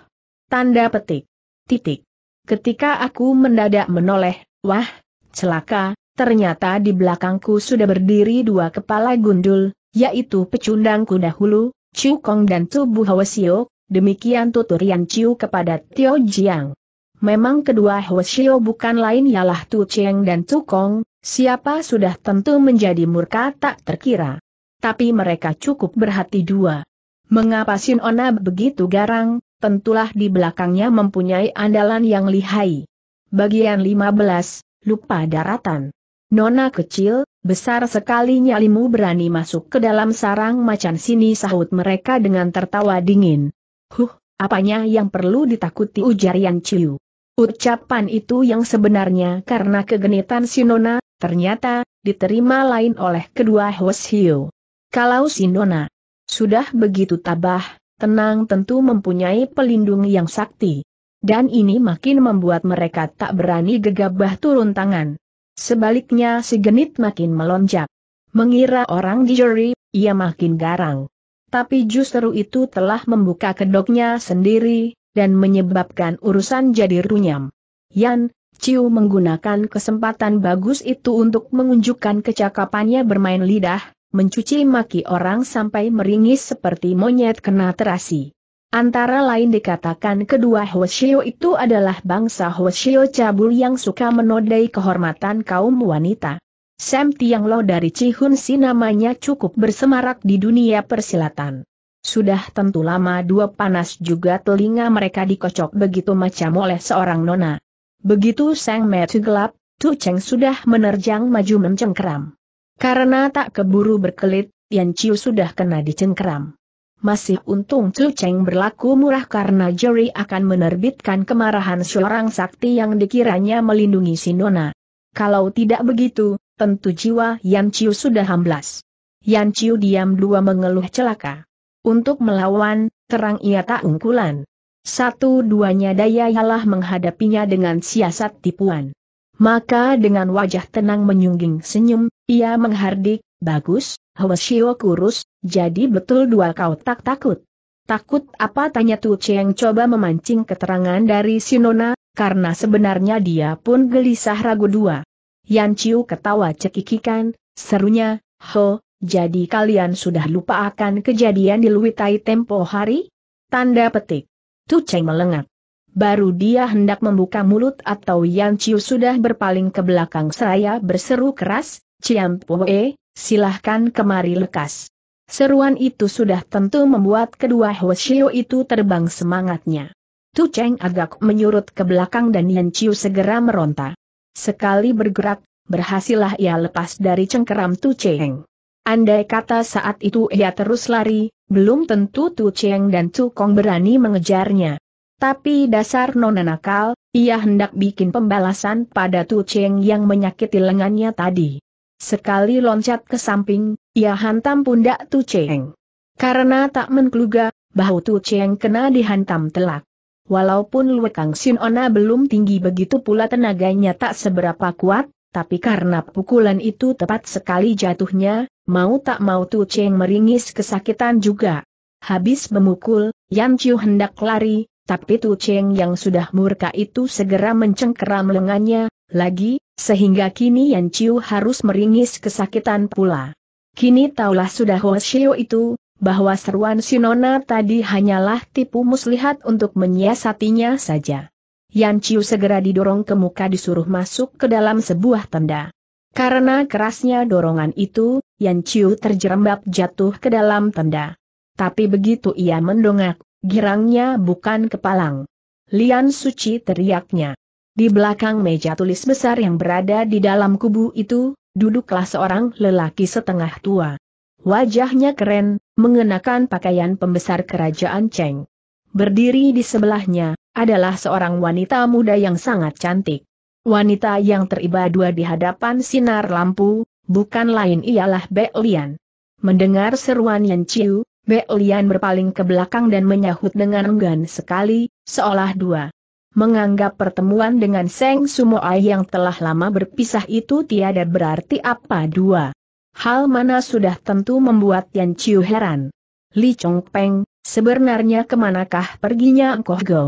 Tanda petik. Titik. Ketika aku mendadak menoleh, wah, celaka, ternyata di belakangku sudah berdiri dua kepala gundul, yaitu pecundangku dahulu, Chu Kong dan tubuh Hwasio Demikian tutur Yang Chiu kepada Tio Jiang. Memang kedua Hoshio bukan lain ialah Tu Cheng dan Tu Kong, siapa sudah tentu menjadi murka tak terkira. Tapi mereka cukup berhati dua. Mengapa Sin Ona begitu garang, tentulah di belakangnya mempunyai andalan yang lihai. Bagian 15, Lupa Daratan Nona kecil, besar sekali nyalimu berani masuk ke dalam sarang macan sini sahut mereka dengan tertawa dingin. Huh, apanya yang perlu ditakuti ujar Yang Chiu. Ucapan itu yang sebenarnya karena kegenitan Sinona, ternyata, diterima lain oleh kedua Hiu. Kalau Sinona sudah begitu tabah, tenang tentu mempunyai pelindung yang sakti. Dan ini makin membuat mereka tak berani gegabah turun tangan. Sebaliknya si genit makin melonjak. Mengira orang di juri, ia makin garang tapi justru itu telah membuka kedoknya sendiri, dan menyebabkan urusan jadi runyam. Yan, Ciu menggunakan kesempatan bagus itu untuk menunjukkan kecakapannya bermain lidah, mencuci maki orang sampai meringis seperti monyet kena terasi. Antara lain dikatakan kedua Hoshio itu adalah bangsa Hoshio cabul yang suka menodai kehormatan kaum wanita. Sam Tiang Lo dari Cihun Si namanya cukup bersemarak di dunia persilatan. Sudah tentu lama dua panas juga telinga mereka dikocok begitu macam oleh seorang nona. Begitu Sang Metu gelap, Tu Cheng sudah menerjang maju mencengkeram. Karena tak keburu berkelit, Yan Chiu sudah kena dicengkeram. Masih untung Tu Cheng berlaku murah karena Jerry akan menerbitkan kemarahan seorang sakti yang dikiranya melindungi si nona. Kalau tidak begitu, tentu jiwa Yan Chiu sudah hamblas. Yan Chiu diam dua mengeluh celaka. Untuk melawan, terang ia tak unggulan. Satu-duanya daya ialah menghadapinya dengan siasat tipuan. Maka dengan wajah tenang menyungging senyum, ia menghardik, bagus, Hwasio kurus, jadi betul dua kau tak takut. Takut apa tanya Tu Cheng coba memancing keterangan dari Sinona, karena sebenarnya dia pun gelisah ragu dua. Yan Chiu ketawa cekikikan, serunya, Ho, jadi kalian sudah lupa akan kejadian di Luitai tempo hari? Tanda petik. Tu Cheng melengat. Baru dia hendak membuka mulut atau Yan Chiu sudah berpaling ke belakang seraya berseru keras, Ciam Poe, silahkan kemari lekas. Seruan itu sudah tentu membuat kedua Hoshio itu terbang semangatnya. Tu Cheng agak menyurut ke belakang dan Yan Chiu segera meronta. Sekali bergerak, berhasillah ia lepas dari cengkeram Tu Cheng. Andai kata saat itu ia terus lari, belum tentu Tu Cheng dan Tu Kong berani mengejarnya. Tapi dasar nona nakal, ia hendak bikin pembalasan pada Tu Cheng yang menyakiti lengannya tadi. Sekali loncat ke samping, ia hantam pundak Tu Cheng. Karena tak menkluga, bahu Tu Cheng kena dihantam telak. Walaupun Lue Kang Sin Ona belum tinggi begitu pula tenaganya tak seberapa kuat, tapi karena pukulan itu tepat sekali jatuhnya, mau tak mau Tu Cheng meringis kesakitan juga. Habis memukul, Yan Chiu hendak lari, tapi Tu Cheng yang sudah murka itu segera mencengkeram lengannya, lagi, sehingga kini Yan Chiu harus meringis kesakitan pula. Kini taulah sudah Ho Shio itu, bahwa seruan Sinona tadi hanyalah tipu muslihat untuk menyiasatinya saja. Yan Chiu segera didorong ke muka disuruh masuk ke dalam sebuah tenda. Karena kerasnya dorongan itu, Yan Chiu terjerembab jatuh ke dalam tenda. Tapi begitu ia mendongak, girangnya bukan kepalang. Lian Suci teriaknya. Di belakang meja tulis besar yang berada di dalam kubu itu, duduklah seorang lelaki setengah tua. Wajahnya keren, mengenakan pakaian pembesar kerajaan Cheng. Berdiri di sebelahnya, adalah seorang wanita muda yang sangat cantik. Wanita yang teriba di hadapan sinar lampu, bukan lain ialah Bek Lian. Mendengar seruan Yan Chiu, Bek Lian berpaling ke belakang dan menyahut dengan enggan sekali, seolah dua. Menganggap pertemuan dengan Seng Sumoai yang telah lama berpisah itu tiada berarti apa dua hal mana sudah tentu membuat Yan Chiu heran. Li Chong Peng, sebenarnya kemanakah perginya Koh Go?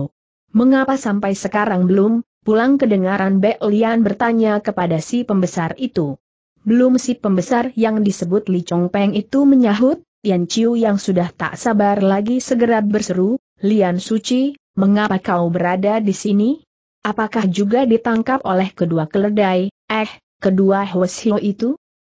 Mengapa sampai sekarang belum, pulang kedengaran Be Lian bertanya kepada si pembesar itu. Belum si pembesar yang disebut Li Chong Peng itu menyahut, Yan Chiu yang sudah tak sabar lagi segera berseru, Lian Suci, mengapa kau berada di sini? Apakah juga ditangkap oleh kedua keledai, eh, kedua Hweshio itu?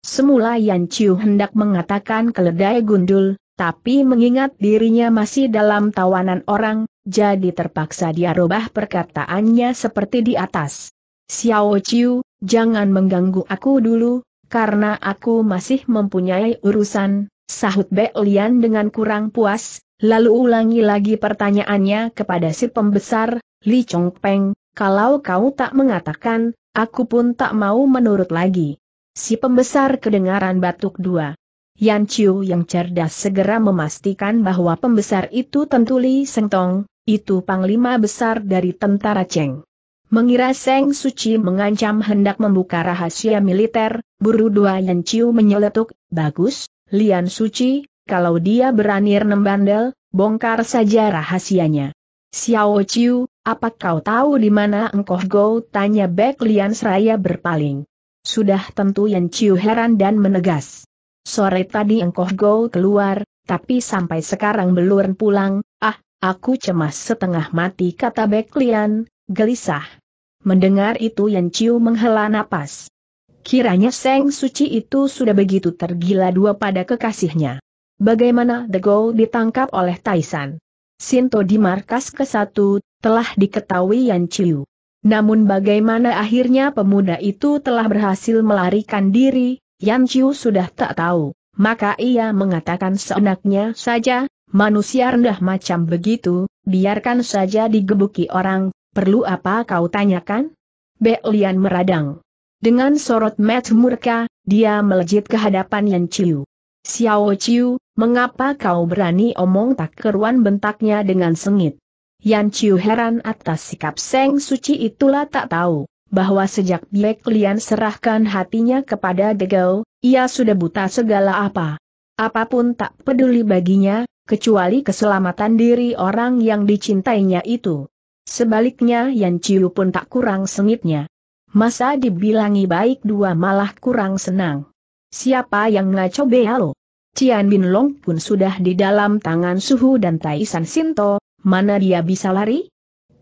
Semula Yan Chiu hendak mengatakan keledai gundul, tapi mengingat dirinya masih dalam tawanan orang, jadi terpaksa dia rubah perkataannya seperti di atas. Xiao Chiu, jangan mengganggu aku dulu, karena aku masih mempunyai urusan, sahut Be Lian dengan kurang puas, lalu ulangi lagi pertanyaannya kepada si pembesar, Li Peng, kalau kau tak mengatakan, aku pun tak mau menurut lagi. Si pembesar kedengaran batuk dua. Yan Chiu yang cerdas segera memastikan bahwa pembesar itu tentu Li Tong, itu panglima besar dari tentara Cheng. Mengira Seng Suci mengancam hendak membuka rahasia militer, buru dua Yan Chiu menyeletuk, bagus, Lian Suci, kalau dia berani bandel, bongkar saja rahasianya. Xiao Chiu, apa kau tahu di mana engkau go? Tanya Beck Lian seraya berpaling. Sudah tentu Yan Chiu heran dan menegas. Sore tadi engkau go keluar, tapi sampai sekarang belum pulang, ah, aku cemas setengah mati kata Lian, gelisah. Mendengar itu Yan Chiu menghela napas. Kiranya Seng Suci itu sudah begitu tergila dua pada kekasihnya. Bagaimana The Go ditangkap oleh Taisan? Sinto di markas ke-1, telah diketahui Yan Chiu. Namun bagaimana akhirnya pemuda itu telah berhasil melarikan diri, Yan Chiu sudah tak tahu. Maka ia mengatakan seenaknya saja, manusia rendah macam begitu, biarkan saja digebuki orang, perlu apa kau tanyakan? Belian meradang. Dengan sorot mat murka, dia melejit ke hadapan Yan Chiu. Xiao Chiu, mengapa kau berani omong tak keruan bentaknya dengan sengit? Yan Chiu heran atas sikap Seng Suci itulah tak tahu, bahwa sejak Biek Lian serahkan hatinya kepada Degau, ia sudah buta segala apa. Apapun tak peduli baginya, kecuali keselamatan diri orang yang dicintainya itu. Sebaliknya Yan Chiu pun tak kurang sengitnya. Masa dibilangi baik dua malah kurang senang. Siapa yang ngaco lo? Cian Bin Long pun sudah di dalam tangan Suhu dan Taisan Sinto, mana dia bisa lari?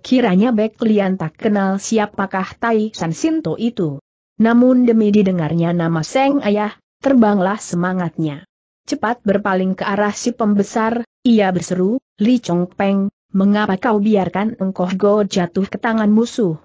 Kiranya Bek Lian tak kenal siapakah Tai San Sinto itu. Namun demi didengarnya nama Seng Ayah, terbanglah semangatnya. Cepat berpaling ke arah si pembesar, ia berseru, Li Chong Peng, mengapa kau biarkan engkoh go jatuh ke tangan musuh?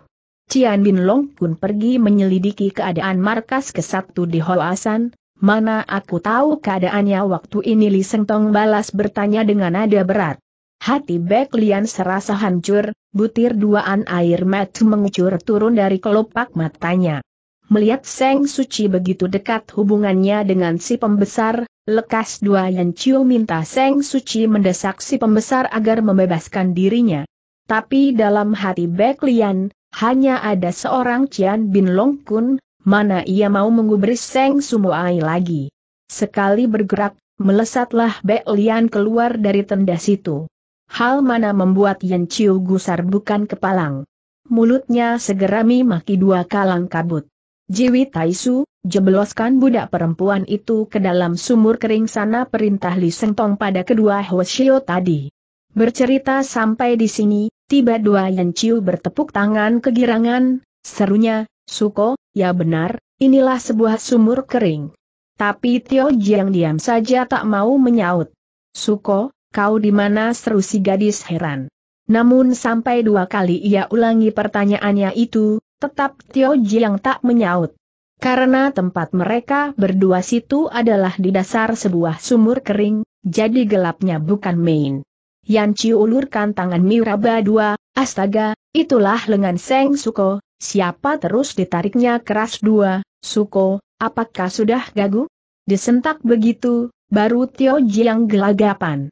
Cian Bin Long pun pergi menyelidiki keadaan markas kesatu di Hoasan, mana aku tahu keadaannya waktu ini Li Seng Tong balas bertanya dengan nada berat. Hati Bek Lian serasa hancur, butir duaan air mata mengucur turun dari kelopak matanya. Melihat Seng Suci begitu dekat hubungannya dengan si pembesar, lekas dua Yan Chiu minta Seng Suci mendesak si pembesar agar membebaskan dirinya. Tapi dalam hati Bek Lian, hanya ada seorang Cian Bin Long Kun, mana ia mau mengubris Seng Sumuai lagi. Sekali bergerak, melesatlah Bek Lian keluar dari tenda situ hal mana membuat Yen Chiu gusar bukan kepalang. Mulutnya segera memaki dua kalang kabut. Jiwi Taisu, jebloskan budak perempuan itu ke dalam sumur kering sana perintah Li Sengtong pada kedua Hoshio tadi. Bercerita sampai di sini, tiba dua Yen Chiu bertepuk tangan kegirangan, serunya, Suko, ya benar, inilah sebuah sumur kering. Tapi Tio Jiang diam saja tak mau menyaut. Suko, kau di mana seru si gadis heran. Namun sampai dua kali ia ulangi pertanyaannya itu, tetap Tio yang tak menyaut. Karena tempat mereka berdua situ adalah di dasar sebuah sumur kering, jadi gelapnya bukan main. Chi ulurkan tangan Miraba dua, astaga, itulah lengan Seng Suko, siapa terus ditariknya keras dua, Suko, apakah sudah gagu? Disentak begitu, baru Tio Jiang gelagapan.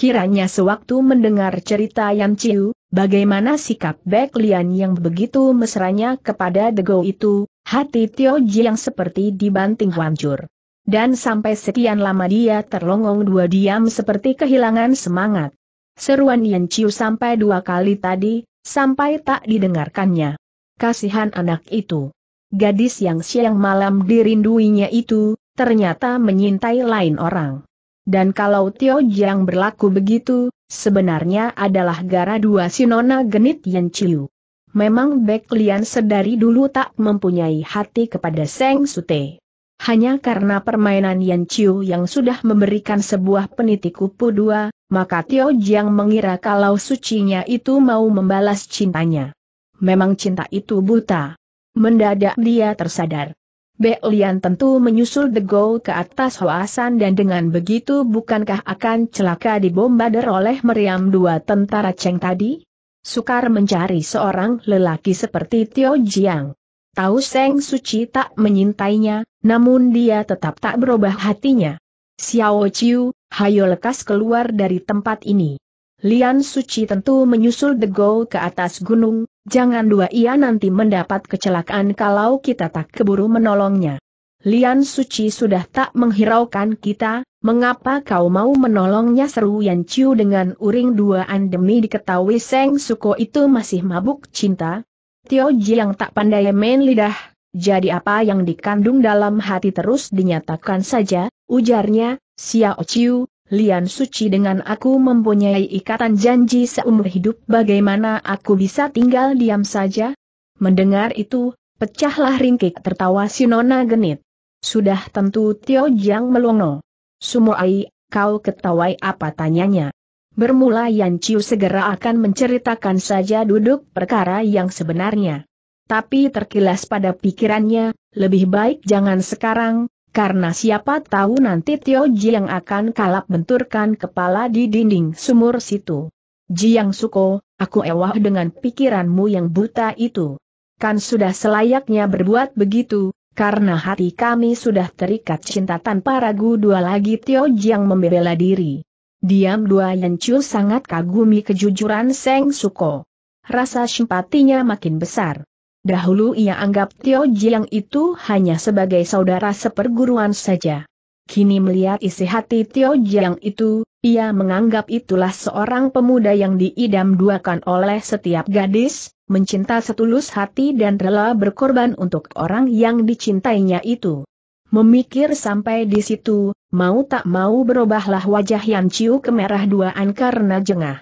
Kiranya sewaktu mendengar cerita Yan Chiu, bagaimana sikap Bek Lian yang begitu mesranya kepada Dego itu, hati Tio Ji yang seperti dibanting hancur. Dan sampai sekian lama dia terlongong dua diam seperti kehilangan semangat. Seruan Yan Chiu sampai dua kali tadi, sampai tak didengarkannya. Kasihan anak itu. Gadis yang siang malam dirinduinya itu, ternyata menyintai lain orang. Dan kalau Tio Jiang berlaku begitu, sebenarnya adalah gara dua sinona genit Yan Chiu. Memang Bek Lian sedari dulu tak mempunyai hati kepada Seng Sute. Hanya karena permainan Yan Chiu yang sudah memberikan sebuah penitik kupu dua, maka Tio Jiang mengira kalau sucinya itu mau membalas cintanya. Memang cinta itu buta. Mendadak dia tersadar. Be Lian tentu menyusul The Degol ke atas Hoasan dan dengan begitu bukankah akan celaka dibombarder oleh meriam dua tentara Cheng tadi? Sukar mencari seorang lelaki seperti Tio Jiang. Tahu Seng Suci tak menyintainya, namun dia tetap tak berubah hatinya. Xiao Chiu, hayo lekas keluar dari tempat ini. Lian Suci tentu menyusul The Degol ke atas gunung, Jangan dua ia nanti mendapat kecelakaan kalau kita tak keburu menolongnya. Lian Suci sudah tak menghiraukan kita, mengapa kau mau menolongnya seru Yan Chiu dengan uring duaan demi diketahui Seng Suko itu masih mabuk cinta? Tio Ji yang tak pandai main lidah, jadi apa yang dikandung dalam hati terus dinyatakan saja, ujarnya, Xiao Chiu, Lian Suci dengan aku mempunyai ikatan janji seumur hidup bagaimana aku bisa tinggal diam saja? Mendengar itu, pecahlah ringkik tertawa si Nona genit. Sudah tentu Tio Jiang melongo. Sumuai, kau ketawai apa tanyanya? Bermula Yan Chiu segera akan menceritakan saja duduk perkara yang sebenarnya. Tapi terkilas pada pikirannya, lebih baik jangan sekarang, karena siapa tahu nanti Tio Jiang akan kalap benturkan kepala di dinding sumur situ. Jiang Suko, aku ewah dengan pikiranmu yang buta itu. Kan sudah selayaknya berbuat begitu, karena hati kami sudah terikat cinta tanpa ragu dua lagi Tio Jiang membela diri. Diam dua cu sangat kagumi kejujuran Seng Suko. Rasa simpatinya makin besar. Dahulu ia anggap Tio Jiang itu hanya sebagai saudara seperguruan saja. Kini melihat isi hati Tio Jiang itu, ia menganggap itulah seorang pemuda yang diidam-duakan oleh setiap gadis, mencinta setulus hati dan rela berkorban untuk orang yang dicintainya itu. Memikir sampai di situ, mau tak mau berubahlah wajah Yan Chiu kemerah duaan karena jengah.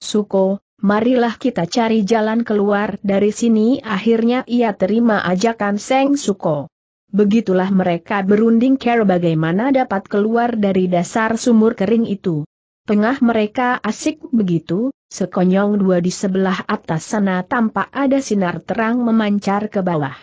Suko, marilah kita cari jalan keluar dari sini akhirnya ia terima ajakan Seng Suko. Begitulah mereka berunding care bagaimana dapat keluar dari dasar sumur kering itu. Tengah mereka asik begitu, sekonyong dua di sebelah atas sana tampak ada sinar terang memancar ke bawah.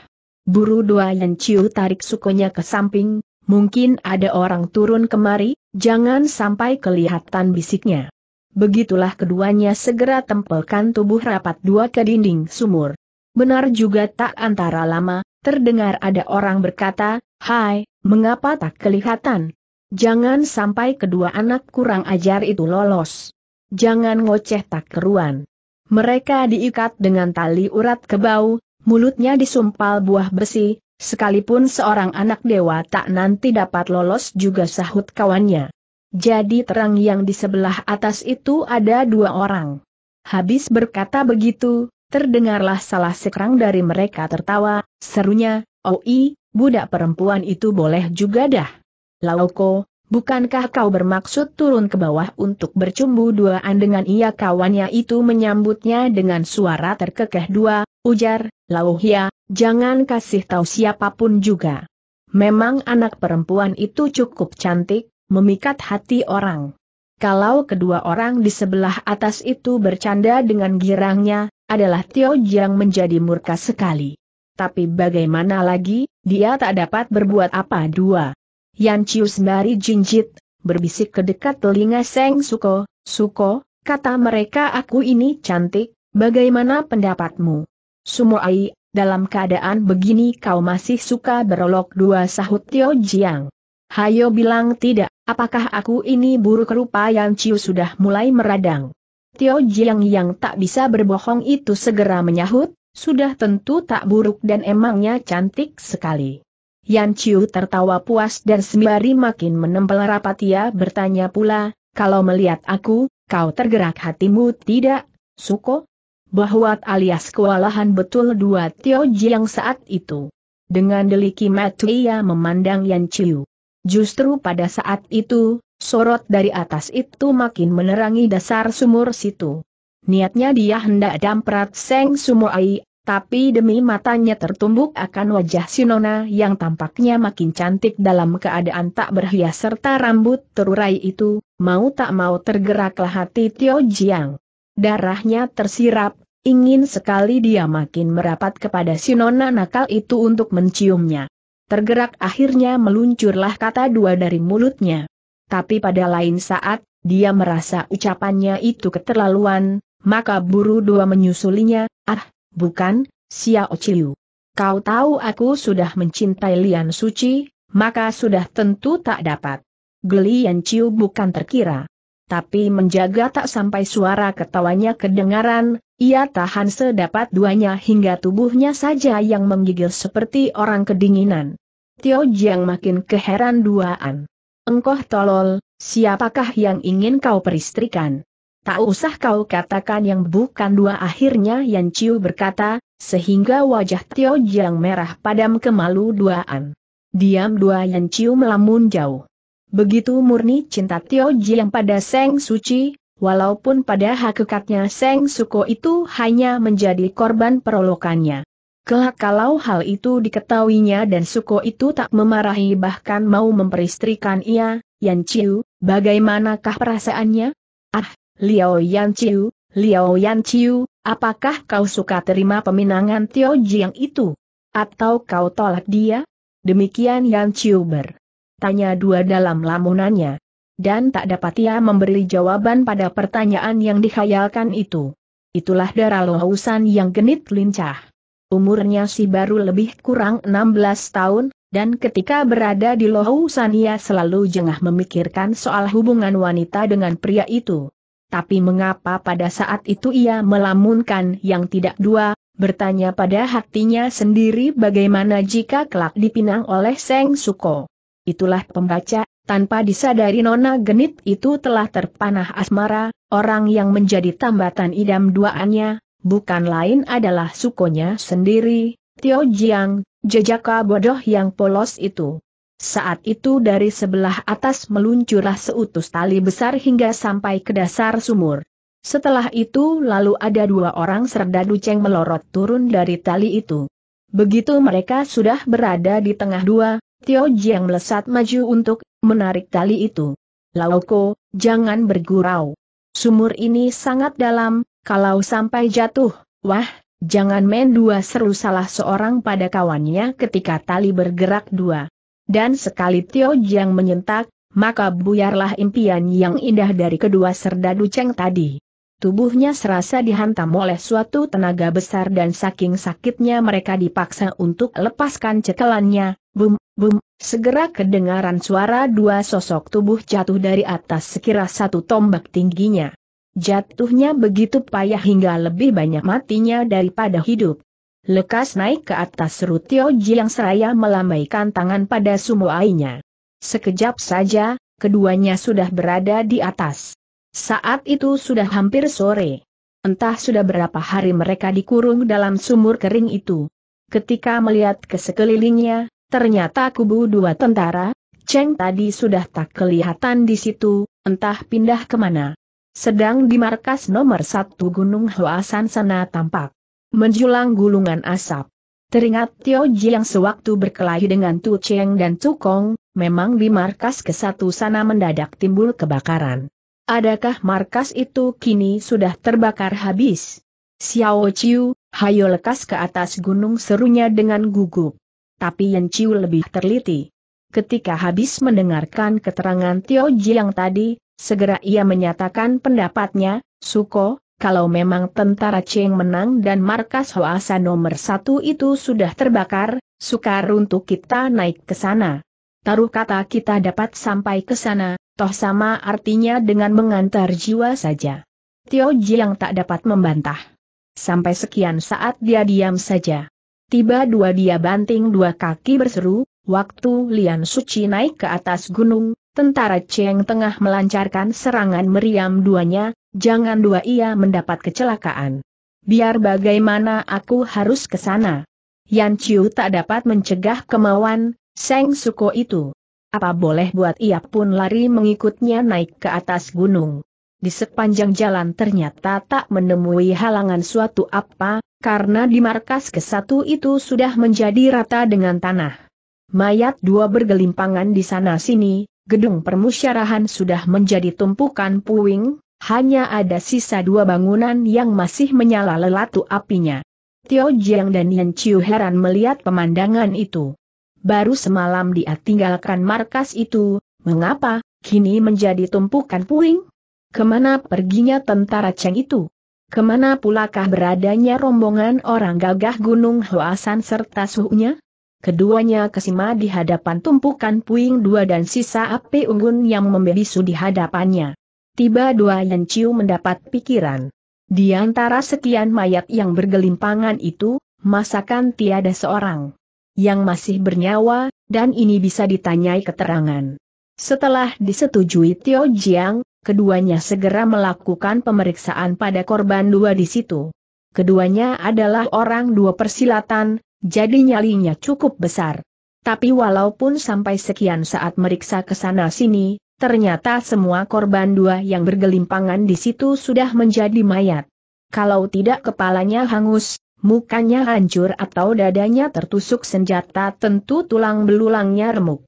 Buru dua yang ciu tarik sukonya ke samping, mungkin ada orang turun kemari, jangan sampai kelihatan bisiknya. Begitulah keduanya segera tempelkan tubuh rapat dua ke dinding sumur. Benar juga tak antara lama, terdengar ada orang berkata, Hai, mengapa tak kelihatan? Jangan sampai kedua anak kurang ajar itu lolos. Jangan ngoceh tak keruan. Mereka diikat dengan tali urat kebau, mulutnya disumpal buah besi, sekalipun seorang anak dewa tak nanti dapat lolos juga sahut kawannya. Jadi terang yang di sebelah atas itu ada dua orang. Habis berkata begitu, terdengarlah salah sekrang dari mereka tertawa, serunya, Oi, oh budak perempuan itu boleh juga dah. Lauko, bukankah kau bermaksud turun ke bawah untuk bercumbu duaan dengan ia kawannya itu menyambutnya dengan suara terkekeh dua, ujar, Lauhia, jangan kasih tahu siapapun juga. Memang anak perempuan itu cukup cantik, memikat hati orang. Kalau kedua orang di sebelah atas itu bercanda dengan girangnya, adalah Tio Jiang menjadi murka sekali. Tapi bagaimana lagi, dia tak dapat berbuat apa dua. Yan Chiu sembari jinjit, berbisik ke dekat telinga Seng Suko, Suko, kata mereka aku ini cantik, bagaimana pendapatmu? Sumoai, dalam keadaan begini kau masih suka berolok dua sahut Tio Jiang. Hayo bilang tidak, apakah aku ini buruk rupa Yan Ciu sudah mulai meradang. Tio Jiang yang tak bisa berbohong itu segera menyahut, sudah tentu tak buruk dan emangnya cantik sekali. Yan Chiu tertawa puas dan sembari makin menempel rapat ia bertanya pula, kalau melihat aku, kau tergerak hatimu tidak, Suko? Bahwa alias kewalahan betul dua Tio Jiang saat itu. Dengan deliki mati ia memandang Yan Chiu. Justru pada saat itu, sorot dari atas itu makin menerangi dasar sumur situ. Niatnya dia hendak damprat Seng Sumoai, tapi demi matanya tertumbuk akan wajah Sinona yang tampaknya makin cantik dalam keadaan tak berhias serta rambut terurai itu, mau tak mau tergeraklah hati Tio Jiang. Darahnya tersirap, ingin sekali dia makin merapat kepada Sinona nakal itu untuk menciumnya. Tergerak akhirnya meluncurlah kata dua dari mulutnya. Tapi pada lain saat, dia merasa ucapannya itu keterlaluan, maka buru dua menyusulinya, ah, bukan, Xiao Chiu. Kau tahu aku sudah mencintai Lian Suci, maka sudah tentu tak dapat. Geli Lian Chiu bukan terkira. Tapi menjaga tak sampai suara ketawanya kedengaran, ia tahan sedapat duanya hingga tubuhnya saja yang menggigil seperti orang kedinginan. Tio Jiang makin keheran duaan. Engkoh tolol, siapakah yang ingin kau peristrikan? Tak usah kau katakan yang bukan dua akhirnya Yan Chiu berkata, sehingga wajah Tio Jiang merah padam kemalu duaan. Diam dua Yan Chiu melamun jauh. Begitu murni cinta Tio Jiang pada Seng Suci, walaupun pada hakikatnya Seng Suko itu hanya menjadi korban perolokannya. Kelak kalau hal itu diketahuinya dan Suko itu tak memarahi bahkan mau memperistrikan ia, Yan Chiu, bagaimanakah perasaannya? Ah, Liao Yan Chiu, Liao Yan Chiu, apakah kau suka terima peminangan Tio Jiang itu? Atau kau tolak dia? Demikian Yan Chiu ber. Tanya dua dalam lamunannya dan tak dapat ia memberi jawaban pada pertanyaan yang dikhayalkan itu. Itulah darah Lohausan yang genit lincah. Umurnya si baru lebih kurang 16 tahun, dan ketika berada di Lohausan ia selalu jengah memikirkan soal hubungan wanita dengan pria itu. Tapi mengapa pada saat itu ia melamunkan yang tidak dua, bertanya pada hatinya sendiri bagaimana jika kelak dipinang oleh Seng Suko. Itulah pembaca, tanpa disadari nona genit itu telah terpanah asmara, orang yang menjadi tambatan idam duaannya, bukan lain adalah sukonya sendiri, Tio Jiang, jejaka bodoh yang polos itu. Saat itu dari sebelah atas meluncurlah seutus tali besar hingga sampai ke dasar sumur. Setelah itu lalu ada dua orang serdadu duceng melorot turun dari tali itu. Begitu mereka sudah berada di tengah dua, Tio Jiang melesat maju untuk Menarik tali itu. Lauko, jangan bergurau. Sumur ini sangat dalam, kalau sampai jatuh, wah, jangan main dua seru salah seorang pada kawannya ketika tali bergerak dua. Dan sekali Tio Jiang menyentak, maka buyarlah impian yang indah dari kedua serdadu ceng tadi. Tubuhnya serasa dihantam oleh suatu tenaga besar dan saking sakitnya mereka dipaksa untuk lepaskan cekelannya, bum, bum, Segera kedengaran suara dua sosok tubuh jatuh dari atas sekira satu tombak tingginya. Jatuhnya begitu payah hingga lebih banyak matinya daripada hidup. Lekas naik ke atas Rutio Ji yang seraya melambaikan tangan pada sumoainya. Sekejap saja, keduanya sudah berada di atas. Saat itu sudah hampir sore. Entah sudah berapa hari mereka dikurung dalam sumur kering itu. Ketika melihat ke sekelilingnya, Ternyata kubu dua tentara, Cheng tadi sudah tak kelihatan di situ, entah pindah kemana. Sedang di markas nomor satu Gunung Hoasan sana tampak. Menjulang gulungan asap. Teringat Tio Ji yang sewaktu berkelahi dengan Tu Cheng dan Tu Kong, memang di markas ke satu sana mendadak timbul kebakaran. Adakah markas itu kini sudah terbakar habis? Xiao Chiu, hayo lekas ke atas gunung serunya dengan gugup tapi Yan Chiu lebih terliti. Ketika habis mendengarkan keterangan Tio Ji tadi, segera ia menyatakan pendapatnya, Suko, kalau memang tentara Cheng menang dan markas Hoasa nomor satu itu sudah terbakar, sukar untuk kita naik ke sana. Taruh kata kita dapat sampai ke sana, toh sama artinya dengan mengantar jiwa saja. Tio Ji tak dapat membantah. Sampai sekian saat dia diam saja. Tiba dua dia banting dua kaki berseru, waktu Lian Suci naik ke atas gunung, tentara Cheng tengah melancarkan serangan meriam duanya, jangan dua ia mendapat kecelakaan. Biar bagaimana aku harus ke sana. Yan Chiu tak dapat mencegah kemauan, Seng Suko itu. Apa boleh buat ia pun lari mengikutnya naik ke atas gunung. Di sepanjang jalan ternyata tak menemui halangan suatu apa, karena di markas ke satu itu sudah menjadi rata dengan tanah. Mayat dua bergelimpangan di sana-sini, gedung permusyarahan sudah menjadi tumpukan puing, hanya ada sisa dua bangunan yang masih menyala lelatu apinya. Tio Jiang dan Yan Chiu heran melihat pemandangan itu. Baru semalam dia tinggalkan markas itu, mengapa, kini menjadi tumpukan puing? Kemana perginya tentara Cheng itu? Kemana pulakah beradanya rombongan orang gagah Gunung Hoasan serta suhunya? Keduanya kesima di hadapan tumpukan puing dua dan sisa api unggun yang membelisu di hadapannya. Tiba dua Yan Chiu mendapat pikiran. Di antara sekian mayat yang bergelimpangan itu, masakan tiada seorang yang masih bernyawa, dan ini bisa ditanyai keterangan. Setelah disetujui Tio Jiang, keduanya segera melakukan pemeriksaan pada korban dua di situ. Keduanya adalah orang dua persilatan, jadi nyalinya cukup besar. Tapi walaupun sampai sekian saat meriksa ke sana-sini, ternyata semua korban dua yang bergelimpangan di situ sudah menjadi mayat. Kalau tidak kepalanya hangus, mukanya hancur atau dadanya tertusuk senjata tentu tulang belulangnya remuk.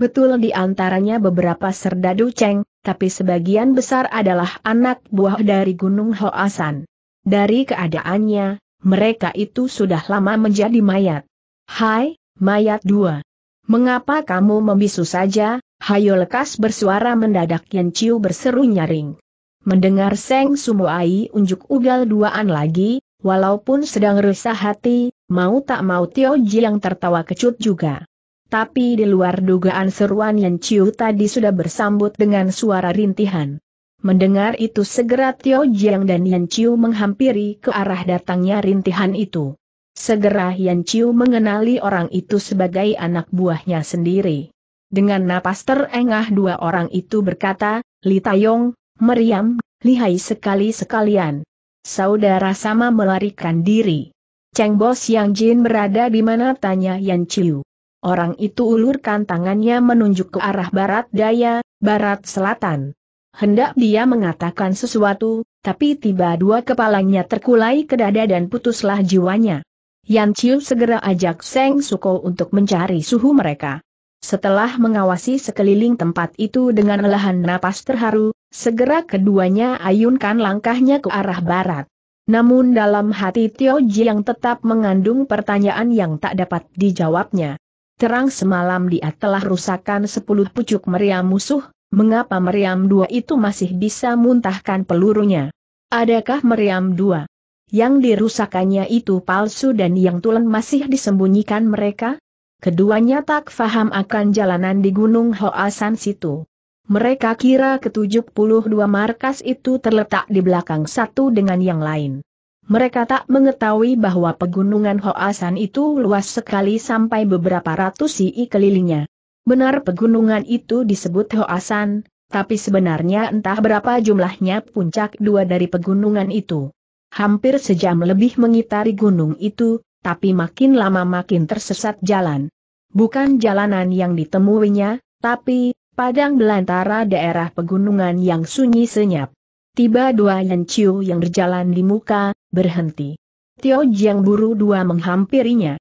Betul di antaranya beberapa serdadu Cheng, tapi sebagian besar adalah anak buah dari Gunung Hoasan. Dari keadaannya, mereka itu sudah lama menjadi mayat. Hai, mayat dua. Mengapa kamu membisu saja? Hayo lekas bersuara mendadak Yan Chiu berseru nyaring. Mendengar Seng Sumuai unjuk ugal duaan lagi, walaupun sedang resah hati, mau tak mau Tio Ji yang tertawa kecut juga. Tapi di luar dugaan seruan Yan Chiu tadi sudah bersambut dengan suara rintihan. Mendengar itu segera Tio Jiang dan Yan Chiu menghampiri ke arah datangnya rintihan itu. Segera Yan Chiu mengenali orang itu sebagai anak buahnya sendiri. Dengan napas terengah dua orang itu berkata, Li Tayong, meriam, lihai sekali sekalian. Saudara sama melarikan diri. Cheng Bos Yang Jin berada di mana tanya Yan Chiu. Orang itu ulurkan tangannya menunjuk ke arah barat daya, barat selatan. Hendak dia mengatakan sesuatu, tapi tiba dua kepalanya terkulai ke dada dan putuslah jiwanya. Yan Chiu segera ajak Seng Suko untuk mencari suhu mereka. Setelah mengawasi sekeliling tempat itu dengan lelahan napas terharu, segera keduanya ayunkan langkahnya ke arah barat. Namun dalam hati Tio Ji yang tetap mengandung pertanyaan yang tak dapat dijawabnya. Terang semalam dia telah rusakan sepuluh pucuk meriam musuh, mengapa meriam dua itu masih bisa muntahkan pelurunya? Adakah meriam dua? Yang dirusakannya itu palsu dan yang tulen masih disembunyikan mereka? Keduanya tak faham akan jalanan di Gunung Hoasan situ. Mereka kira ke-72 markas itu terletak di belakang satu dengan yang lain. Mereka tak mengetahui bahwa pegunungan Hoasan itu luas sekali sampai beberapa ratus si kelilingnya. Benar pegunungan itu disebut Hoasan, tapi sebenarnya entah berapa jumlahnya puncak dua dari pegunungan itu. Hampir sejam lebih mengitari gunung itu, tapi makin lama makin tersesat jalan. Bukan jalanan yang ditemuinya, tapi padang belantara daerah pegunungan yang sunyi senyap. Tiba dua Yan Chiu yang berjalan di muka, berhenti. Tio Jiang buru dua menghampirinya.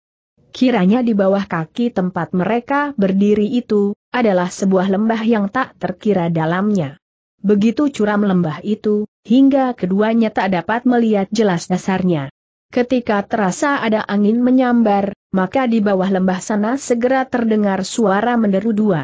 Kiranya di bawah kaki tempat mereka berdiri itu, adalah sebuah lembah yang tak terkira dalamnya. Begitu curam lembah itu, hingga keduanya tak dapat melihat jelas dasarnya. Ketika terasa ada angin menyambar, maka di bawah lembah sana segera terdengar suara menderu dua.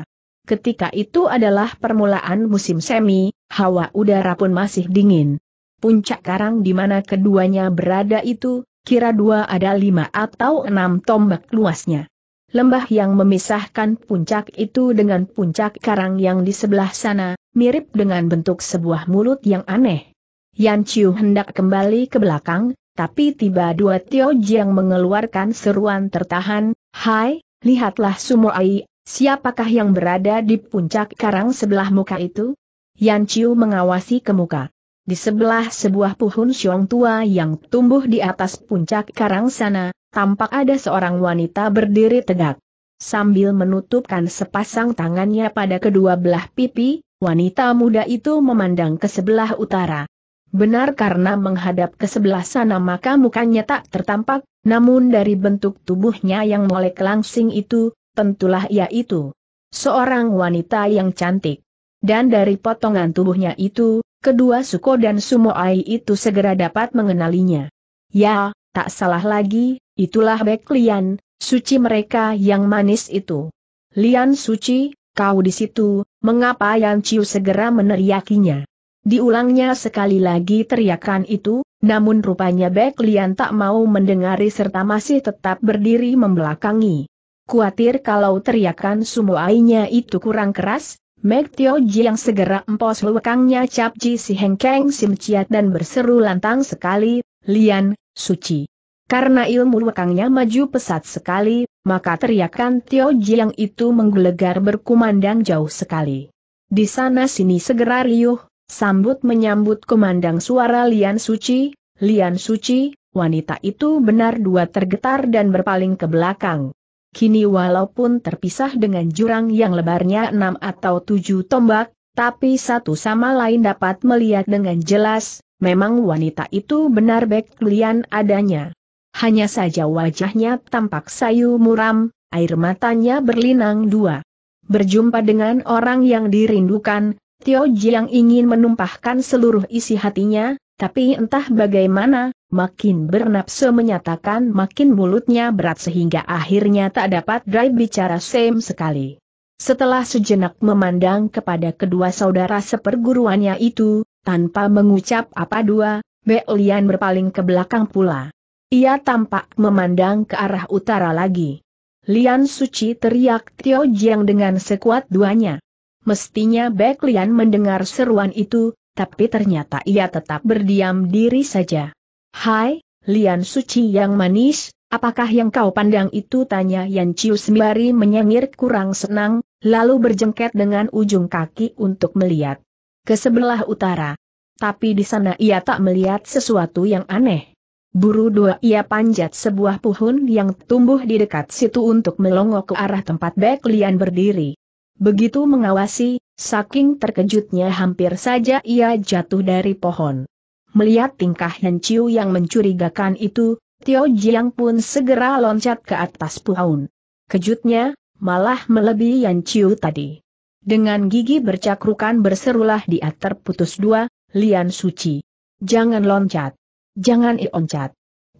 Ketika itu adalah permulaan musim semi, hawa udara pun masih dingin. Puncak karang di mana keduanya berada itu, kira dua ada lima atau enam tombak luasnya. Lembah yang memisahkan puncak itu dengan puncak karang yang di sebelah sana, mirip dengan bentuk sebuah mulut yang aneh. Yan Chiu hendak kembali ke belakang, tapi tiba dua Tio Jiang mengeluarkan seruan tertahan, Hai, lihatlah sumur air, siapakah yang berada di puncak karang sebelah muka itu? Yan Chiu mengawasi ke muka. Di sebelah sebuah pohon siong tua yang tumbuh di atas puncak karang sana, tampak ada seorang wanita berdiri tegak. Sambil menutupkan sepasang tangannya pada kedua belah pipi, wanita muda itu memandang ke sebelah utara. Benar karena menghadap ke sebelah sana maka mukanya tak tertampak, namun dari bentuk tubuhnya yang mulai langsing itu, tentulah ia itu. Seorang wanita yang cantik. Dan dari potongan tubuhnya itu, kedua Suko dan Sumoai itu segera dapat mengenalinya. Ya, tak salah lagi, itulah Bek Lian, suci mereka yang manis itu. Lian suci, kau di situ, mengapa Yang Ciu segera meneriakinya? Diulangnya sekali lagi teriakan itu, namun rupanya Bek Lian tak mau mendengari serta masih tetap berdiri membelakangi. Kuatir kalau teriakan sumoainya itu kurang keras, Meg Tio Ji yang segera empos lewekangnya Cap Ji si Hengkeng Sim Ciat dan berseru lantang sekali, Lian, suci. Karena ilmu lewekangnya maju pesat sekali, maka teriakan Tio Ji yang itu menggelegar berkumandang jauh sekali. Di sana sini segera riuh, sambut menyambut kumandang suara Lian Suci, Lian Suci, wanita itu benar dua tergetar dan berpaling ke belakang. Kini walaupun terpisah dengan jurang yang lebarnya enam atau tujuh tombak, tapi satu sama lain dapat melihat dengan jelas, memang wanita itu benar beklian klien adanya. Hanya saja wajahnya tampak sayu muram, air matanya berlinang dua. Berjumpa dengan orang yang dirindukan, Tio Jiang ingin menumpahkan seluruh isi hatinya, tapi entah bagaimana, makin bernapsu menyatakan makin mulutnya berat sehingga akhirnya tak dapat drive bicara same sekali. Setelah sejenak memandang kepada kedua saudara seperguruannya itu, tanpa mengucap apa dua, Beolian berpaling ke belakang pula. Ia tampak memandang ke arah utara lagi. Lian Suci teriak Tio Jiang dengan sekuat duanya. Mestinya Bek Lian mendengar seruan itu, tapi ternyata ia tetap berdiam diri saja. Hai, Lian Suci yang manis, apakah yang kau pandang itu? Tanya Yan Chiu sembari menyengir kurang senang, lalu berjengket dengan ujung kaki untuk melihat ke sebelah utara. Tapi di sana ia tak melihat sesuatu yang aneh. Buru dua ia panjat sebuah pohon yang tumbuh di dekat situ untuk melongok ke arah tempat Bek Lian berdiri. Begitu mengawasi, saking terkejutnya hampir saja ia jatuh dari pohon. Melihat tingkah Chiu yang mencurigakan itu, Tio Jiang pun segera loncat ke atas pohon. Kejutnya, malah melebihi Chiu tadi. Dengan gigi bercakrukan berserulah dia putus dua, Lian Suci. Jangan loncat. Jangan loncat.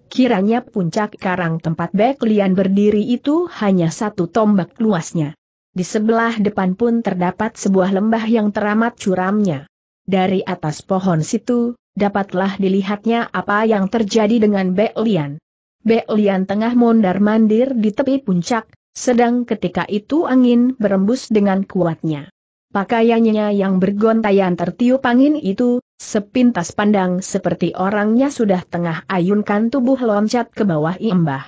Kiranya puncak karang tempat Bek Lian berdiri itu hanya satu tombak luasnya. Di sebelah depan pun terdapat sebuah lembah yang teramat curamnya. Dari atas pohon situ, dapatlah dilihatnya apa yang terjadi dengan Be Lian. Be Lian tengah mondar-mandir di tepi puncak, sedang ketika itu angin berembus dengan kuatnya. Pakaiannya yang bergontayan tertiup angin itu, sepintas pandang seperti orangnya sudah tengah ayunkan tubuh loncat ke bawah imbah.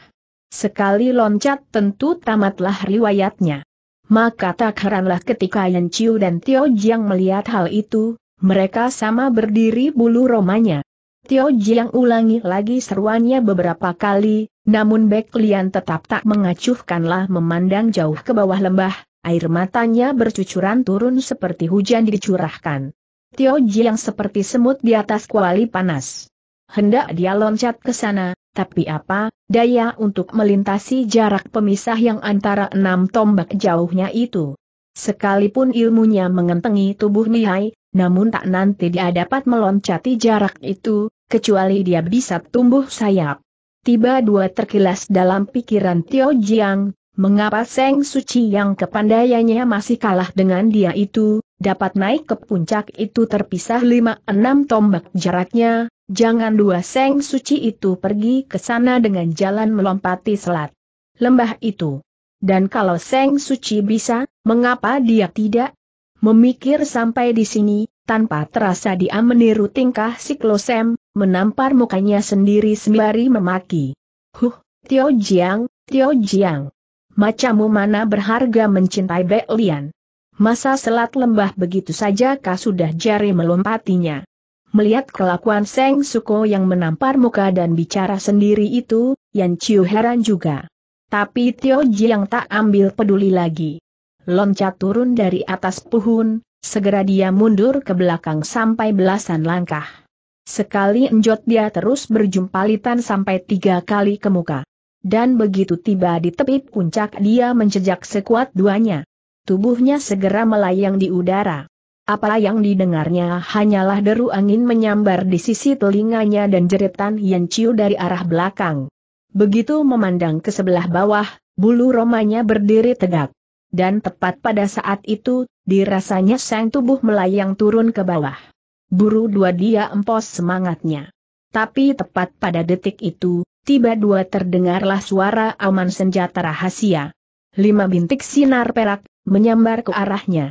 Sekali loncat tentu tamatlah riwayatnya. Maka tak heranlah ketika Yan Chiu dan Tio Jiang melihat hal itu, mereka sama berdiri bulu romanya. Tio Jiang ulangi lagi seruannya beberapa kali, namun Bek Lian tetap tak mengacuhkanlah memandang jauh ke bawah lembah, air matanya bercucuran turun seperti hujan dicurahkan. Tio Jiang seperti semut di atas kuali panas. Hendak dia loncat ke sana, tapi apa daya untuk melintasi jarak pemisah yang antara enam tombak jauhnya itu? Sekalipun ilmunya mengentengi tubuh Nihai, namun tak nanti dia dapat meloncati jarak itu, kecuali dia bisa tumbuh sayap. Tiba dua terkilas dalam pikiran Tio Jiang, mengapa Seng Suci yang kepandaiannya masih kalah dengan dia itu, dapat naik ke puncak itu terpisah lima enam tombak jaraknya, Jangan dua seng suci itu pergi ke sana dengan jalan melompati selat. Lembah itu. Dan kalau seng suci bisa, mengapa dia tidak? Memikir sampai di sini, tanpa terasa dia meniru tingkah siklosem, menampar mukanya sendiri sembari memaki. Huh, Tio Jiang, Tio Jiang. Macammu mana berharga mencintai Belian. Masa selat lembah begitu saja kah sudah jari melompatinya. Melihat kelakuan Seng Suko yang menampar muka dan bicara sendiri itu, Yan Chiu heran juga. Tapi Tio Ji yang tak ambil peduli lagi. Loncat turun dari atas puhun, segera dia mundur ke belakang sampai belasan langkah. Sekali enjot dia terus berjumpalitan sampai tiga kali ke muka. Dan begitu tiba di tepi puncak dia menjejak sekuat duanya. Tubuhnya segera melayang di udara. Apa yang didengarnya hanyalah deru angin menyambar di sisi telinganya dan jeritan yang ciu dari arah belakang. Begitu memandang ke sebelah bawah, bulu romanya berdiri tegak. Dan tepat pada saat itu, dirasanya sang tubuh melayang turun ke bawah. Buru dua dia empos semangatnya. Tapi tepat pada detik itu, tiba dua terdengarlah suara aman senjata rahasia. Lima bintik sinar perak, menyambar ke arahnya.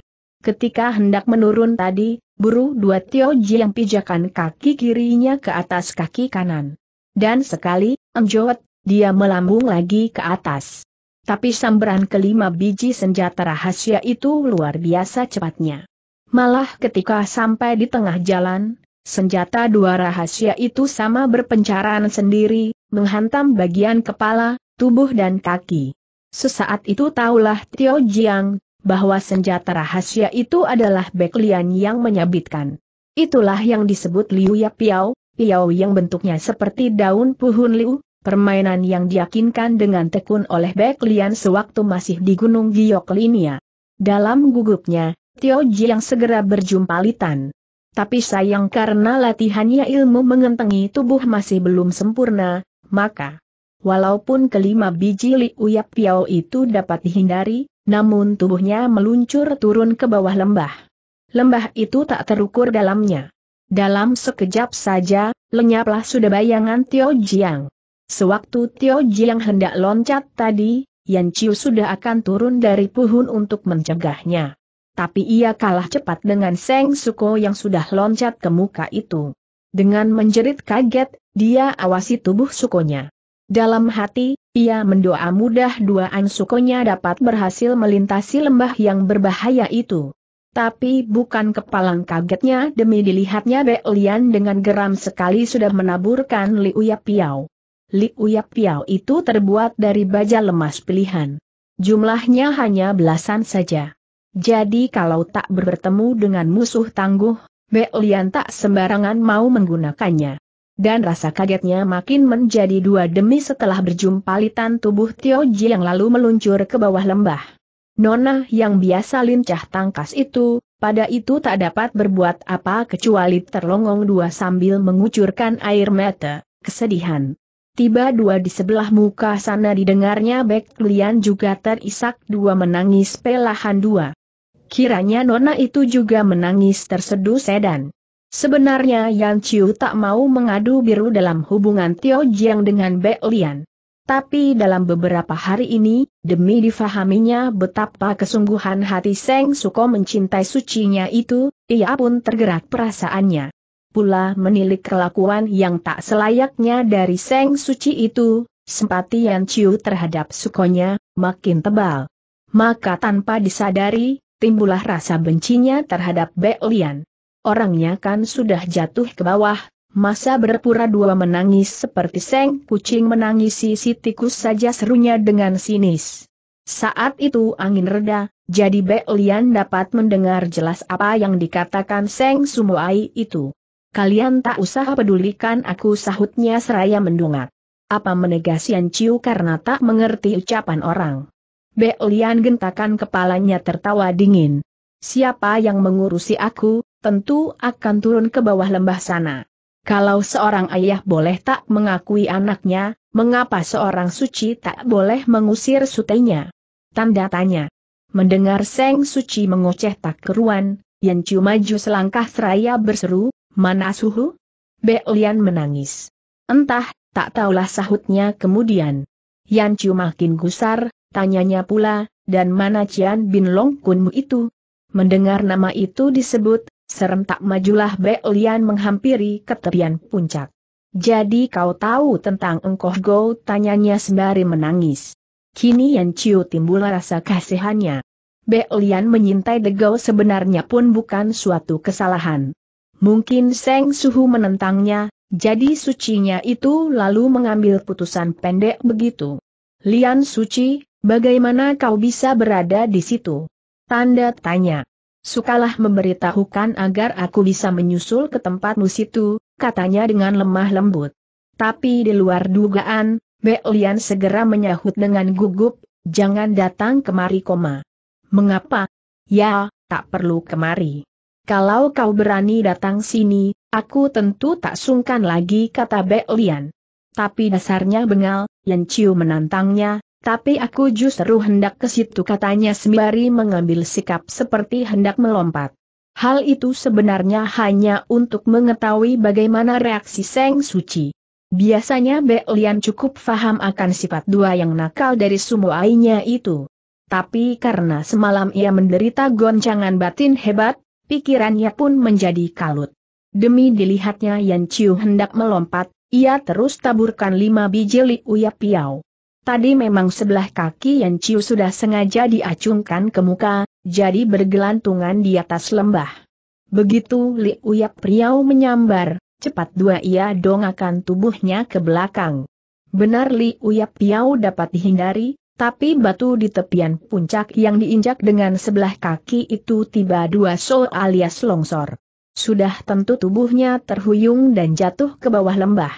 Ketika hendak menurun tadi, buru dua Tio yang pijakan kaki kirinya ke atas kaki kanan. Dan sekali, enjot, dia melambung lagi ke atas. Tapi samberan kelima biji senjata rahasia itu luar biasa cepatnya. Malah ketika sampai di tengah jalan, senjata dua rahasia itu sama berpencaran sendiri, menghantam bagian kepala, tubuh dan kaki. Sesaat itu taulah Tio Jiang, bahwa senjata rahasia itu adalah Beklian yang menyabitkan. Itulah yang disebut Liu Ya Piao, Piao yang bentuknya seperti daun puhun liu, permainan yang diyakinkan dengan tekun oleh Beklian sewaktu masih di Gunung Gioklinia. Dalam gugupnya, Tio Ji yang segera berjumpa Litan. Tapi sayang karena latihannya ilmu mengentengi tubuh masih belum sempurna, maka walaupun kelima biji Liu Ya Piao itu dapat dihindari, namun tubuhnya meluncur turun ke bawah lembah. Lembah itu tak terukur dalamnya. Dalam sekejap saja, lenyaplah sudah bayangan Tio Jiang. Sewaktu Tio Jiang hendak loncat tadi, Yan Chiu sudah akan turun dari puhun untuk mencegahnya. Tapi ia kalah cepat dengan Seng Suko yang sudah loncat ke muka itu. Dengan menjerit kaget, dia awasi tubuh Sukonya. Dalam hati, ia mendoa mudah dua ansukonya dapat berhasil melintasi lembah yang berbahaya itu. Tapi bukan kepalang kagetnya demi dilihatnya Bek Lian dengan geram sekali sudah menaburkan Li Uya Piao. Li Uya Piao itu terbuat dari baja lemas pilihan. Jumlahnya hanya belasan saja. Jadi kalau tak bertemu dengan musuh tangguh, Bek Lian tak sembarangan mau menggunakannya dan rasa kagetnya makin menjadi dua demi setelah berjumpa litan tubuh Tio Ji yang lalu meluncur ke bawah lembah. Nona yang biasa lincah tangkas itu, pada itu tak dapat berbuat apa kecuali terlongong dua sambil mengucurkan air mata, kesedihan. Tiba dua di sebelah muka sana didengarnya Bek Lian juga terisak dua menangis pelahan dua. Kiranya Nona itu juga menangis tersedu sedan. Sebenarnya Yan Chiu tak mau mengadu biru dalam hubungan Tio Jiang dengan Be Lian. Tapi dalam beberapa hari ini, demi difahaminya betapa kesungguhan hati Seng Suko mencintai sucinya itu, ia pun tergerak perasaannya. Pula menilik kelakuan yang tak selayaknya dari Seng Suci itu, sempati Yan Chiu terhadap sukonya, makin tebal. Maka tanpa disadari, timbullah rasa bencinya terhadap Be Lian orangnya kan sudah jatuh ke bawah, masa berpura-dua menangis seperti seng kucing menangisi si tikus saja serunya dengan sinis. Saat itu angin reda, jadi Bek Lian dapat mendengar jelas apa yang dikatakan Seng Sumuai itu. Kalian tak usah pedulikan aku sahutnya seraya mendungak. Apa menegasian Ciu karena tak mengerti ucapan orang. Bek Lian gentakan kepalanya tertawa dingin. Siapa yang mengurusi aku, tentu akan turun ke bawah lembah sana. Kalau seorang ayah boleh tak mengakui anaknya, mengapa seorang suci tak boleh mengusir sutenya? Tanda tanya. Mendengar Seng Suci mengoceh tak keruan, Chiu maju selangkah seraya berseru, mana suhu? Belian menangis. Entah, tak tahulah sahutnya kemudian. Chiu makin gusar, tanyanya pula, dan mana Cian Bin Long Kunmu itu? Mendengar nama itu disebut, Serentak majulah Lian menghampiri ke tepian puncak. Jadi kau tahu tentang engkoh go tanyanya sembari menangis. Kini Yan Chiu timbul rasa kasihannya. Lian menyintai Degau sebenarnya pun bukan suatu kesalahan. Mungkin Seng Suhu menentangnya, jadi sucinya itu lalu mengambil putusan pendek begitu. Lian Suci, bagaimana kau bisa berada di situ? Tanda tanya sukalah memberitahukan agar aku bisa menyusul ke tempatmu situ, katanya dengan lemah lembut. Tapi di luar dugaan, Belian segera menyahut dengan gugup, jangan datang kemari koma. Mengapa? Ya, tak perlu kemari. Kalau kau berani datang sini, aku tentu tak sungkan lagi kata Belian. Tapi dasarnya bengal, Yan Chiu menantangnya, tapi aku justru hendak ke situ katanya sembari mengambil sikap seperti hendak melompat. Hal itu sebenarnya hanya untuk mengetahui bagaimana reaksi Seng Suci. Biasanya Lian cukup faham akan sifat dua yang nakal dari semua sumuainya itu. Tapi karena semalam ia menderita goncangan batin hebat, pikirannya pun menjadi kalut. Demi dilihatnya Yan Chiu hendak melompat, ia terus taburkan lima biji liuya piau. Tadi memang sebelah kaki Yan Chiu sudah sengaja diacungkan ke muka, jadi bergelantungan di atas lembah. Begitu Li Uyak Priau menyambar, cepat dua ia dongakan tubuhnya ke belakang. Benar Li Uyak Priau dapat dihindari, tapi batu di tepian puncak yang diinjak dengan sebelah kaki itu tiba dua so alias longsor. Sudah tentu tubuhnya terhuyung dan jatuh ke bawah lembah.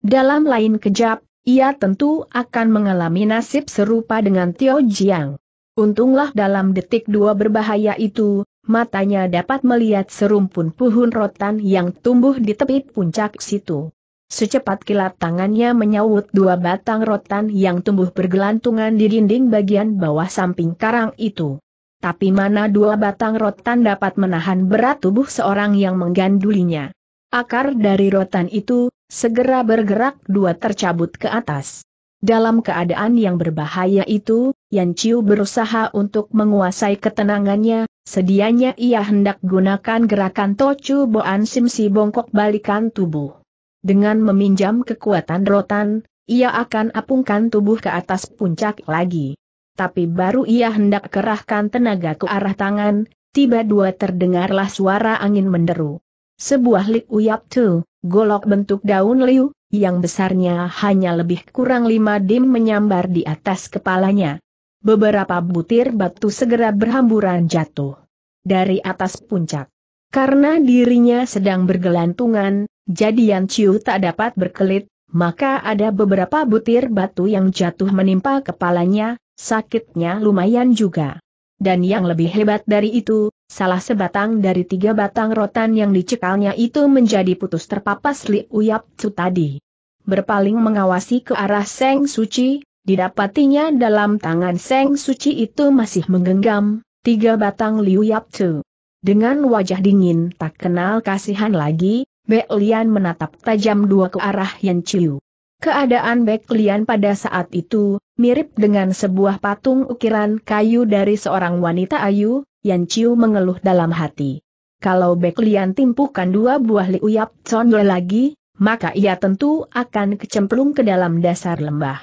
Dalam lain kejap, ia tentu akan mengalami nasib serupa dengan Tio Jiang. Untunglah dalam detik dua berbahaya itu, matanya dapat melihat serumpun puhun rotan yang tumbuh di tepi puncak situ. Secepat kilat tangannya menyawut dua batang rotan yang tumbuh bergelantungan di dinding bagian bawah samping karang itu. Tapi mana dua batang rotan dapat menahan berat tubuh seorang yang menggandulinya. Akar dari rotan itu, segera bergerak dua tercabut ke atas. Dalam keadaan yang berbahaya itu, Yan Chiu berusaha untuk menguasai ketenangannya, sedianya ia hendak gunakan gerakan Tocu Boan Simsi bongkok balikan tubuh. Dengan meminjam kekuatan rotan, ia akan apungkan tubuh ke atas puncak lagi. Tapi baru ia hendak kerahkan tenaga ke arah tangan, tiba dua terdengarlah suara angin menderu. Sebuah liuyap tuh. Golok bentuk daun liu, yang besarnya hanya lebih kurang lima dim menyambar di atas kepalanya. Beberapa butir batu segera berhamburan jatuh dari atas puncak. Karena dirinya sedang bergelantungan, jadi Yan Chiu tak dapat berkelit, maka ada beberapa butir batu yang jatuh menimpa kepalanya, sakitnya lumayan juga. Dan yang lebih hebat dari itu, salah sebatang dari tiga batang rotan yang dicekalnya itu menjadi putus terpapas Li Uyap tu tadi. Berpaling mengawasi ke arah Seng Suci, didapatinya dalam tangan Seng Suci itu masih menggenggam, tiga batang Li Uyap tu. Dengan wajah dingin tak kenal kasihan lagi, Bek Lian menatap tajam dua ke arah Yan Chiu. Keadaan Bek Lian pada saat itu, mirip dengan sebuah patung ukiran kayu dari seorang wanita ayu, Yan Chiu mengeluh dalam hati. Kalau Bek Lian timpukan dua buah liuyap condol lagi, maka ia tentu akan kecemplung ke dalam dasar lembah.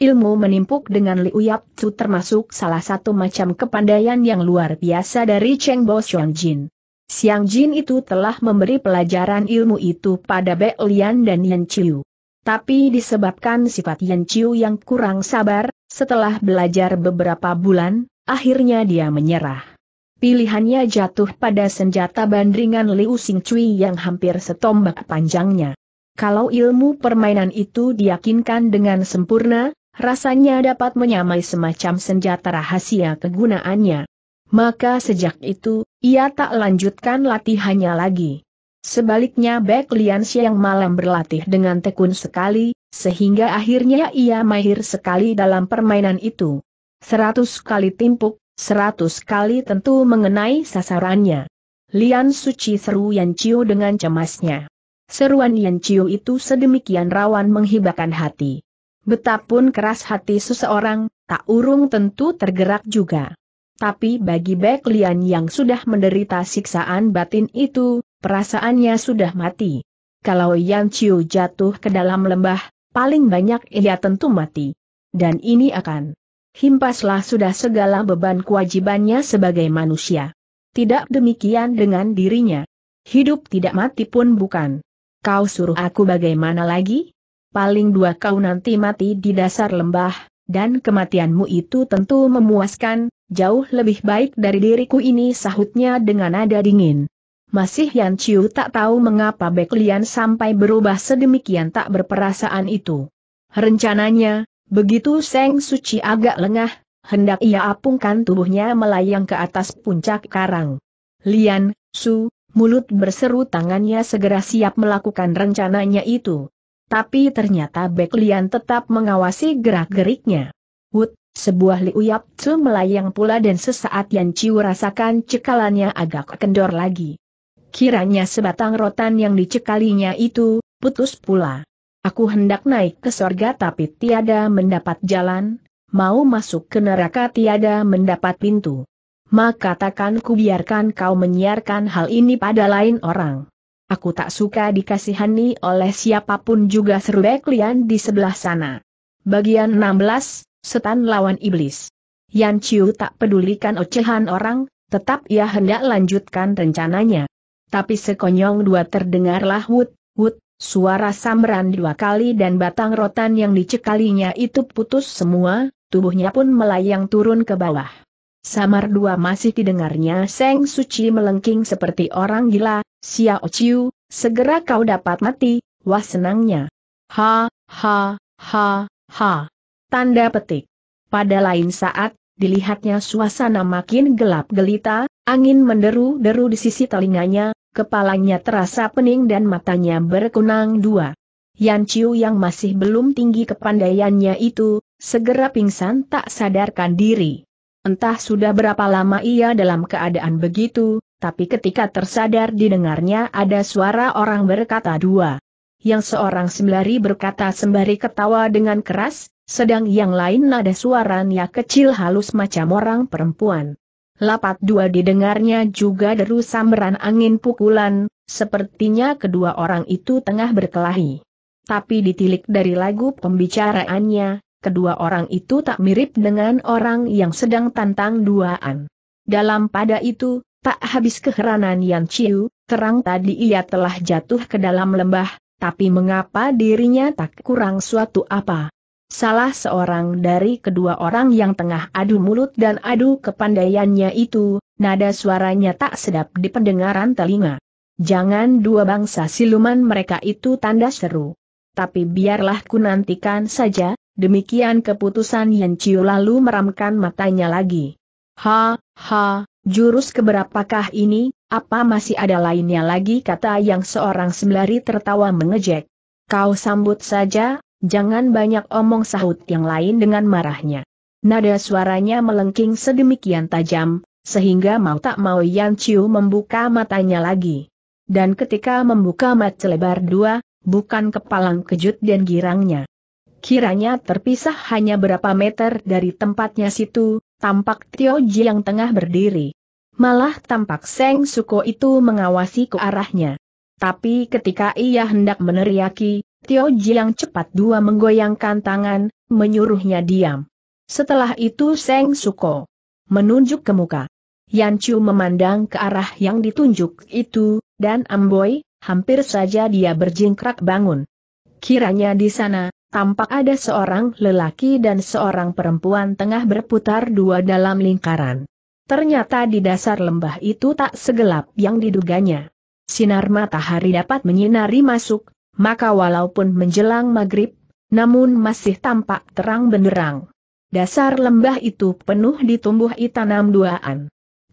Ilmu menimpuk dengan liuyap Chu termasuk salah satu macam kepandaian yang luar biasa dari Cheng Bo Xiong Jin. Xiang Jin itu telah memberi pelajaran ilmu itu pada Bek Lian dan Yan Chiu. Tapi disebabkan sifat Yan Chiu yang kurang sabar, setelah belajar beberapa bulan, akhirnya dia menyerah. Pilihannya jatuh pada senjata bandringan Liu Sing Cui yang hampir setombak panjangnya. Kalau ilmu permainan itu diyakinkan dengan sempurna, rasanya dapat menyamai semacam senjata rahasia kegunaannya. Maka sejak itu, ia tak lanjutkan latihannya lagi. Sebaliknya Bek Lian yang malam berlatih dengan tekun sekali, sehingga akhirnya ia mahir sekali dalam permainan itu. Seratus kali timpuk, Seratus kali tentu mengenai sasarannya. Lian Suci seru Yan Chiu dengan cemasnya. Seruan Yan Chiu itu sedemikian rawan menghibahkan hati. Betapun keras hati seseorang, tak urung tentu tergerak juga. Tapi bagi Bek Lian yang sudah menderita siksaan batin itu, perasaannya sudah mati. Kalau Yan Chiu jatuh ke dalam lembah, paling banyak ia tentu mati. Dan ini akan himpaslah sudah segala beban kewajibannya sebagai manusia. Tidak demikian dengan dirinya. Hidup tidak mati pun bukan. Kau suruh aku bagaimana lagi? Paling dua kau nanti mati di dasar lembah, dan kematianmu itu tentu memuaskan, jauh lebih baik dari diriku ini sahutnya dengan nada dingin. Masih Yan Chiu tak tahu mengapa Beklian sampai berubah sedemikian tak berperasaan itu. Rencananya, Begitu Seng Suci agak lengah, hendak ia apungkan tubuhnya melayang ke atas puncak karang. Lian, Su, mulut berseru tangannya segera siap melakukan rencananya itu. Tapi ternyata Bek Lian tetap mengawasi gerak-geriknya. Wut, sebuah Liu Su melayang pula dan sesaat Yan Ciu rasakan cekalannya agak kendor lagi. Kiranya sebatang rotan yang dicekalinya itu, putus pula. Aku hendak naik ke sorga tapi tiada mendapat jalan, mau masuk ke neraka tiada mendapat pintu. Maka takkan ku biarkan kau menyiarkan hal ini pada lain orang. Aku tak suka dikasihani oleh siapapun juga seru Lian di sebelah sana. Bagian 16, Setan Lawan Iblis. Yan Chiu tak pedulikan ocehan orang, tetap ia hendak lanjutkan rencananya. Tapi sekonyong dua terdengarlah wut, wut, Suara samran dua kali dan batang rotan yang dicekalinya itu putus semua, tubuhnya pun melayang turun ke bawah. Samar dua masih didengarnya Seng Suci melengking seperti orang gila, Xiao Chiu, segera kau dapat mati, wah senangnya. Ha, ha, ha, ha. Tanda petik. Pada lain saat, dilihatnya suasana makin gelap gelita, angin menderu-deru di sisi telinganya, kepalanya terasa pening dan matanya berkunang dua. Yan Chiu yang masih belum tinggi kepandaiannya itu, segera pingsan tak sadarkan diri. Entah sudah berapa lama ia dalam keadaan begitu, tapi ketika tersadar didengarnya ada suara orang berkata dua. Yang seorang sembari berkata sembari ketawa dengan keras, sedang yang lain nada suaranya kecil halus macam orang perempuan. Lapat dua didengarnya juga deru samberan angin pukulan, sepertinya kedua orang itu tengah berkelahi. Tapi ditilik dari lagu pembicaraannya, kedua orang itu tak mirip dengan orang yang sedang tantang duaan. Dalam pada itu, tak habis keheranan yang Ciu terang tadi ia telah jatuh ke dalam lembah, tapi mengapa dirinya tak kurang suatu apa? Salah seorang dari kedua orang yang tengah adu mulut dan adu kepandaiannya itu, nada suaranya tak sedap di pendengaran telinga. Jangan dua bangsa siluman mereka itu tanda seru. Tapi biarlah ku nantikan saja, demikian keputusan Yan Chiu lalu meramkan matanya lagi. Ha, ha, jurus keberapakah ini, apa masih ada lainnya lagi kata yang seorang sembari tertawa mengejek. Kau sambut saja, Jangan banyak omong sahut yang lain dengan marahnya. Nada suaranya melengking sedemikian tajam, sehingga mau tak mau Yan Chiu membuka matanya lagi. Dan ketika membuka mata lebar dua, bukan kepalang kejut dan girangnya. Kiranya terpisah hanya berapa meter dari tempatnya situ, tampak Tio Ji yang tengah berdiri. Malah tampak Seng Suko itu mengawasi ke arahnya. Tapi ketika ia hendak meneriaki, Tio Jiang cepat dua menggoyangkan tangan, menyuruhnya diam. Setelah itu Seng Suko menunjuk ke muka. Yan Chu memandang ke arah yang ditunjuk itu, dan Amboy, hampir saja dia berjingkrak bangun. Kiranya di sana, tampak ada seorang lelaki dan seorang perempuan tengah berputar dua dalam lingkaran. Ternyata di dasar lembah itu tak segelap yang diduganya. Sinar matahari dapat menyinari masuk, maka walaupun menjelang maghrib, namun masih tampak terang benderang. Dasar lembah itu penuh ditumbuh tanam duaan.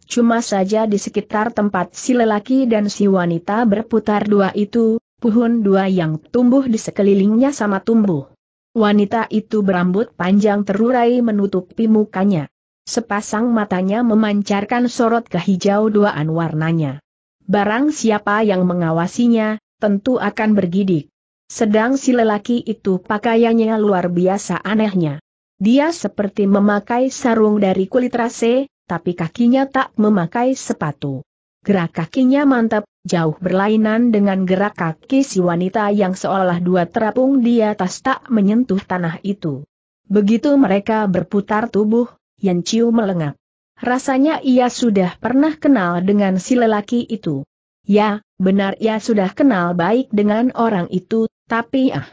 Cuma saja di sekitar tempat si lelaki dan si wanita berputar dua itu, puhun dua yang tumbuh di sekelilingnya sama tumbuh. Wanita itu berambut panjang terurai menutupi mukanya. Sepasang matanya memancarkan sorot ke hijau duaan warnanya. Barang siapa yang mengawasinya, tentu akan bergidik. Sedang si lelaki itu pakaiannya luar biasa anehnya. Dia seperti memakai sarung dari kulit rase, tapi kakinya tak memakai sepatu. Gerak kakinya mantap, jauh berlainan dengan gerak kaki si wanita yang seolah dua terapung di atas tak menyentuh tanah itu. Begitu mereka berputar tubuh, Yan Chiu melengak. Rasanya ia sudah pernah kenal dengan si lelaki itu. Ya, benar ia ya sudah kenal baik dengan orang itu, tapi ah.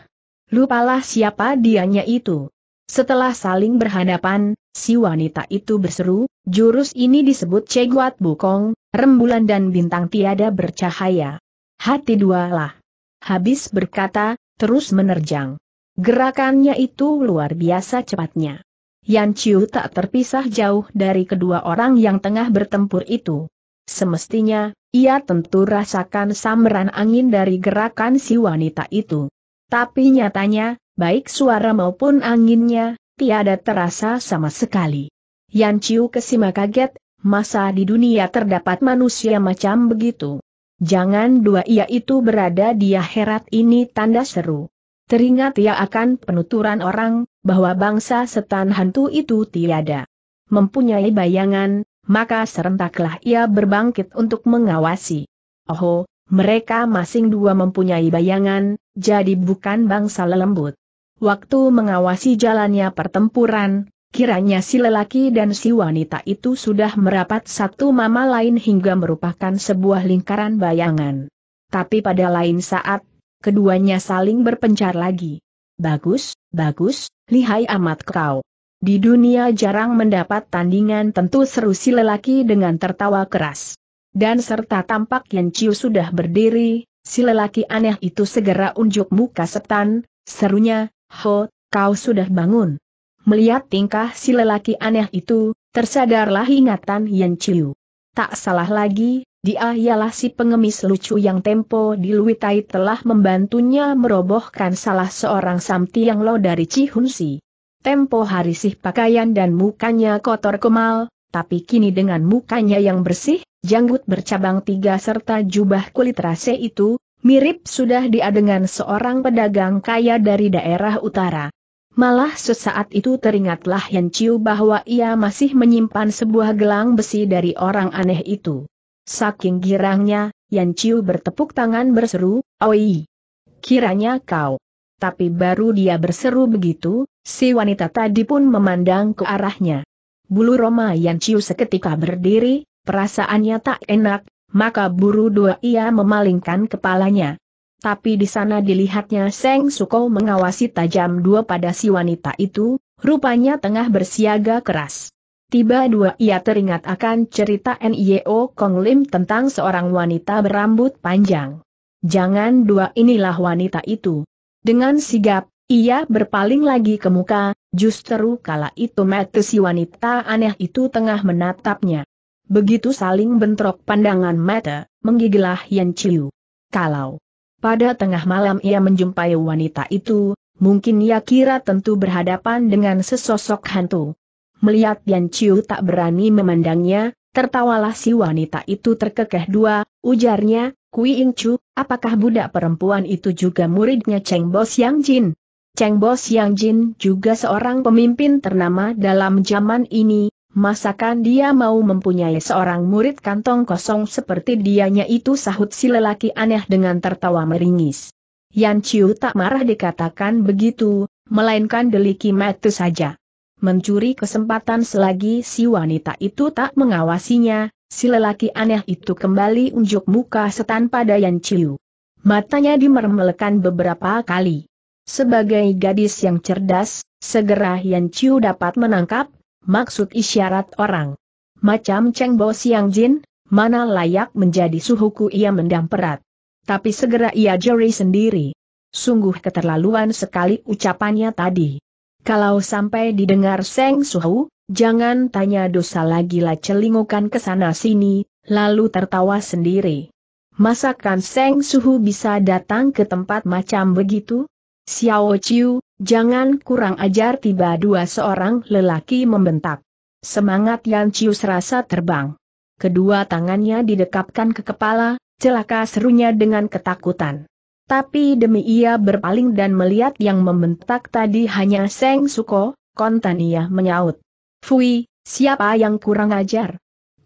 Lupalah siapa dianya itu. Setelah saling berhadapan, si wanita itu berseru, jurus ini disebut Ceguat Bukong, rembulan dan bintang tiada bercahaya. Hati dua lah. Habis berkata, terus menerjang. Gerakannya itu luar biasa cepatnya. Yan Chiu tak terpisah jauh dari kedua orang yang tengah bertempur itu. Semestinya, ia tentu rasakan sambaran angin dari gerakan si wanita itu. Tapi nyatanya, baik suara maupun anginnya, tiada terasa sama sekali. Yan Chiu kesima kaget, masa di dunia terdapat manusia macam begitu. Jangan dua ia itu berada di akhirat ini tanda seru. Teringat ia akan penuturan orang, bahwa bangsa setan hantu itu tiada. Mempunyai bayangan, maka serentaklah ia berbangkit untuk mengawasi. Oho, mereka masing dua mempunyai bayangan, jadi bukan bangsa lelembut. Waktu mengawasi jalannya pertempuran, kiranya si lelaki dan si wanita itu sudah merapat satu mama lain hingga merupakan sebuah lingkaran bayangan. Tapi pada lain saat, keduanya saling berpencar lagi. Bagus, bagus, lihai amat kau. Di dunia jarang mendapat tandingan tentu seru si lelaki dengan tertawa keras. Dan serta tampak Yan Chiu sudah berdiri, si lelaki aneh itu segera unjuk muka setan, serunya, Ho, kau sudah bangun. Melihat tingkah si lelaki aneh itu, tersadarlah ingatan Yan Chiu. Tak salah lagi, dia ialah si pengemis lucu yang tempo di Luitai telah membantunya merobohkan salah seorang samti yang lo dari Cihunsi. Tempo hari sih pakaian dan mukanya kotor kemal, tapi kini dengan mukanya yang bersih, janggut bercabang tiga serta jubah kulit rase itu, mirip sudah dia dengan seorang pedagang kaya dari daerah utara. Malah sesaat itu teringatlah Yan Chiu bahwa ia masih menyimpan sebuah gelang besi dari orang aneh itu. Saking girangnya, Yan Chiu bertepuk tangan berseru, Oi! Kiranya kau. Tapi baru dia berseru begitu, Si wanita tadi pun memandang ke arahnya. Bulu Roma yang Ciu seketika berdiri, perasaannya tak enak, maka buru dua ia memalingkan kepalanya. Tapi di sana dilihatnya Seng Suko mengawasi tajam dua pada si wanita itu, rupanya tengah bersiaga keras. Tiba dua ia teringat akan cerita N.I.O. Kong Lim tentang seorang wanita berambut panjang. Jangan dua inilah wanita itu. Dengan sigap, ia berpaling lagi ke muka, justru kala itu mata si wanita aneh itu tengah menatapnya. Begitu saling bentrok pandangan mata, menggigilah Yan Chiu. Kalau pada tengah malam ia menjumpai wanita itu, mungkin ia kira tentu berhadapan dengan sesosok hantu. Melihat Yan Chiu tak berani memandangnya, tertawalah si wanita itu terkekeh dua, ujarnya, Kui Ing Chu, apakah budak perempuan itu juga muridnya Cheng Bos Yang Jin? Cheng Bo Xiang Jin juga seorang pemimpin ternama dalam zaman ini, masakan dia mau mempunyai seorang murid kantong kosong seperti dianya itu sahut si lelaki aneh dengan tertawa meringis. Yan Chiu tak marah dikatakan begitu, melainkan deliki itu saja. Mencuri kesempatan selagi si wanita itu tak mengawasinya, si lelaki aneh itu kembali unjuk muka setan pada Yan Chiu. Matanya dimermelekan beberapa kali. Sebagai gadis yang cerdas, segera Yan Chiu dapat menangkap maksud isyarat orang. Macam Cheng Bo Siang Jin, mana layak menjadi suhuku ia mendam perat. Tapi segera ia jeri sendiri. Sungguh keterlaluan sekali ucapannya tadi. Kalau sampai didengar Seng Suhu, jangan tanya dosa lagi lah celingukan ke sana sini, lalu tertawa sendiri. Masakan Seng Suhu bisa datang ke tempat macam begitu? Xiao Chiu, jangan kurang ajar tiba dua seorang lelaki membentak. Semangat Yan Chiu serasa terbang. Kedua tangannya didekapkan ke kepala, celaka serunya dengan ketakutan. Tapi demi ia berpaling dan melihat yang membentak tadi hanya Seng Suko, kontan ia menyaut. Fui, siapa yang kurang ajar?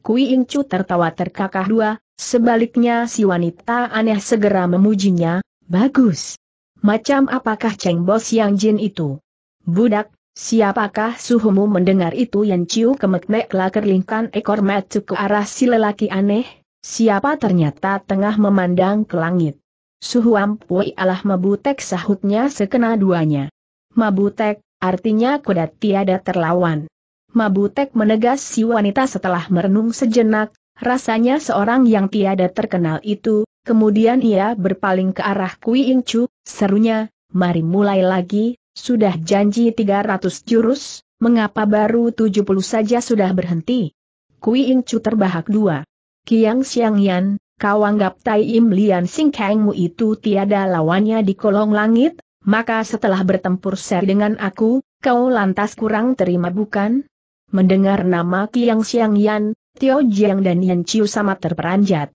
Kui Ingcu tertawa terkakah dua, sebaliknya si wanita aneh segera memujinya, bagus macam apakah Cheng Bos Yang Jin itu? Budak, siapakah suhumu mendengar itu yang ciu kemekmeklah kerlingkan ekor metu ke arah si lelaki aneh? Siapa ternyata tengah memandang ke langit. Suhuam Pui alah Mabutek sahutnya sekena duanya. Mabutek, artinya kuda tiada terlawan. Mabutek menegas si wanita setelah merenung sejenak, rasanya seorang yang tiada terkenal itu, kemudian ia berpaling ke arah Kui Chu, Serunya, mari mulai lagi, sudah janji 300 jurus, mengapa baru 70 saja sudah berhenti? Kui Ing Chu terbahak dua. Kiang Siang Yan, kau anggap Tai Im Lian Sing Singkangmu itu tiada lawannya di kolong langit, maka setelah bertempur seri dengan aku, kau lantas kurang terima bukan? Mendengar nama Kiang Siang Yan, Tio Jiang dan Yan Chiu sama terperanjat.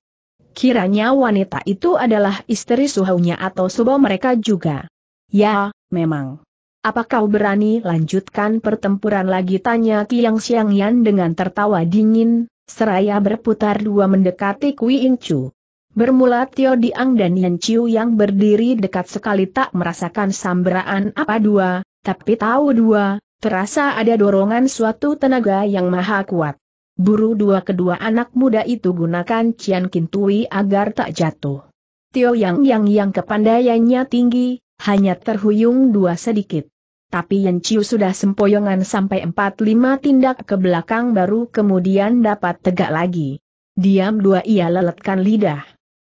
Kiranya wanita itu adalah istri suhunya atau subo mereka juga. Ya, memang. Apa kau berani lanjutkan pertempuran lagi tanya Kiang Xiang Yan dengan tertawa dingin, seraya berputar dua mendekati Kui In Chu. Bermula Tio Diang dan Yan Chiu yang berdiri dekat sekali tak merasakan samberaan apa dua, tapi tahu dua, terasa ada dorongan suatu tenaga yang maha kuat buru dua kedua anak muda itu gunakan Cian Kintui agar tak jatuh. Tio Yang Yang yang kepandaiannya tinggi, hanya terhuyung dua sedikit. Tapi Yan Chiu sudah sempoyongan sampai empat lima tindak ke belakang baru kemudian dapat tegak lagi. Diam dua ia leletkan lidah.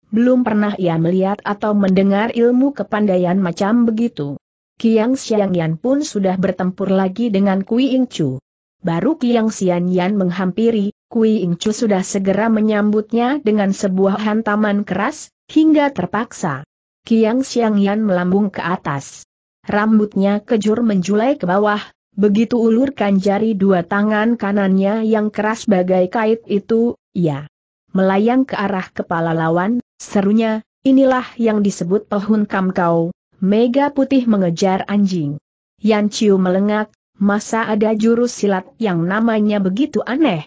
Belum pernah ia melihat atau mendengar ilmu kepandaian macam begitu. Kiang Xiangyan pun sudah bertempur lagi dengan Kui Ing Chu. Baru Kiang Sian Yan menghampiri, Kui Ing Chu sudah segera menyambutnya dengan sebuah hantaman keras, hingga terpaksa. Kiang Siang Yan melambung ke atas. Rambutnya kejur menjulai ke bawah, begitu ulurkan jari dua tangan kanannya yang keras bagai kait itu, ya. Melayang ke arah kepala lawan, serunya, inilah yang disebut pohon kamkau, mega putih mengejar anjing. Yan Chiu melengak, masa ada jurus silat yang namanya begitu aneh?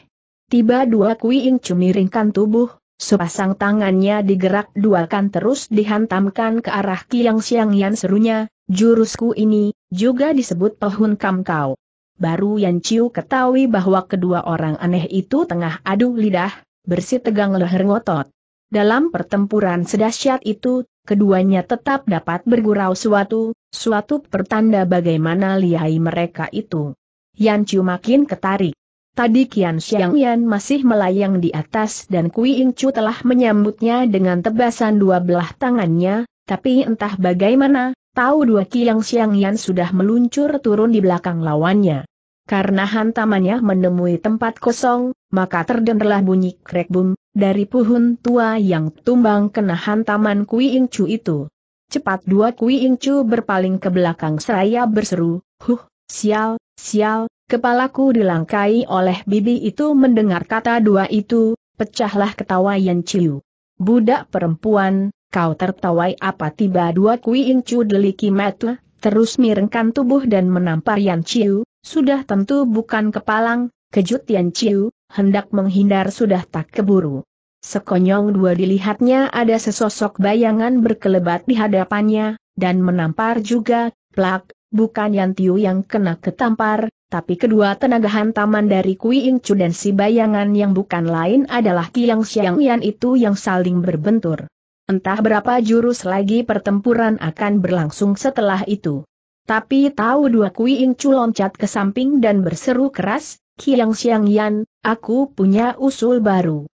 Tiba dua kuing cumiringkan tubuh, sepasang tangannya digerak kan terus dihantamkan ke arah Kiang Siang yang serunya, jurusku ini, juga disebut Pehun Kam Kau. Baru Yan Ciu ketahui bahwa kedua orang aneh itu tengah adu lidah, bersih tegang leher ngotot. Dalam pertempuran sedahsyat itu, keduanya tetap dapat bergurau suatu, suatu pertanda bagaimana lihai mereka itu. Yan Chu makin ketarik. Tadi Kian Xiang Yan masih melayang di atas dan Kui Ing Chu telah menyambutnya dengan tebasan dua belah tangannya, tapi entah bagaimana, tahu dua Kian Xiang Yan sudah meluncur turun di belakang lawannya. Karena hantamannya menemui tempat kosong, maka terdengarlah bunyi krek bum, dari puhun tua yang tumbang kena hantaman Kui Ingcu itu. Cepat dua Kui Ingcu berpaling ke belakang seraya berseru, Huh, sial, sial, kepalaku dilangkai oleh bibi itu mendengar kata dua itu, pecahlah ketawa Yan Ciu. Budak perempuan, kau tertawai apa tiba dua Kui Ingcu deliki metu, terus miringkan tubuh dan menampar Yan Ciu, sudah tentu bukan kepalang, kejut Yan Ciu, hendak menghindar sudah tak keburu. Sekonyong dua dilihatnya ada sesosok bayangan berkelebat di hadapannya, dan menampar juga, plak, bukan Yantiu yang kena ketampar, tapi kedua tenaga hantaman dari Kui Ing Chu dan si bayangan yang bukan lain adalah Kiang Xiang Yan itu yang saling berbentur. Entah berapa jurus lagi pertempuran akan berlangsung setelah itu. Tapi tahu dua Kui Ing Chu loncat ke samping dan berseru keras, Kiang Xiang Yan, aku punya usul baru.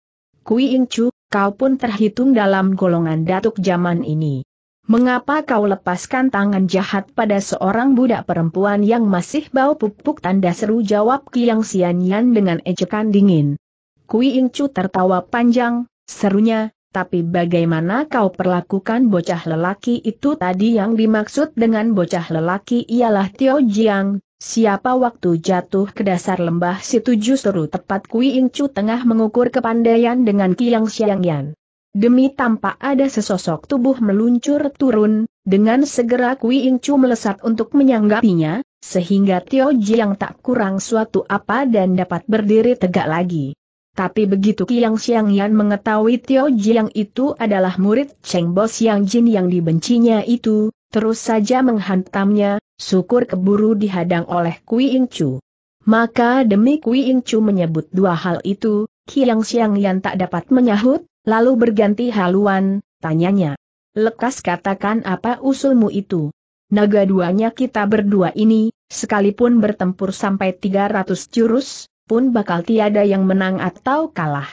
Kui Ing Chu, kau pun terhitung dalam golongan datuk zaman ini. Mengapa kau lepaskan tangan jahat pada seorang budak perempuan yang masih bau pupuk tanda seru jawab Kiang Yan dengan ejekan dingin. Kui Ing Chu tertawa panjang, serunya, tapi bagaimana kau perlakukan bocah lelaki itu tadi yang dimaksud dengan bocah lelaki ialah Tio Jiang, Siapa waktu jatuh ke dasar lembah situ seru tepat Kui ing chu tengah mengukur kepandaian dengan Kiang yan Demi tampak ada sesosok tubuh meluncur turun, dengan segera Kui ing chu melesat untuk menyanggapinya, sehingga Tio Jiang tak kurang suatu apa dan dapat berdiri tegak lagi. Tapi begitu Kiang yan mengetahui Tio Jiang itu adalah murid Cheng Bo jin yang dibencinya itu, terus saja menghantamnya, syukur keburu dihadang oleh Kui Incu. Maka demi Kui Incu menyebut dua hal itu, Kiang Siang Yan tak dapat menyahut, lalu berganti haluan, tanyanya. Lekas katakan apa usulmu itu. Naga duanya kita berdua ini, sekalipun bertempur sampai 300 jurus, pun bakal tiada yang menang atau kalah.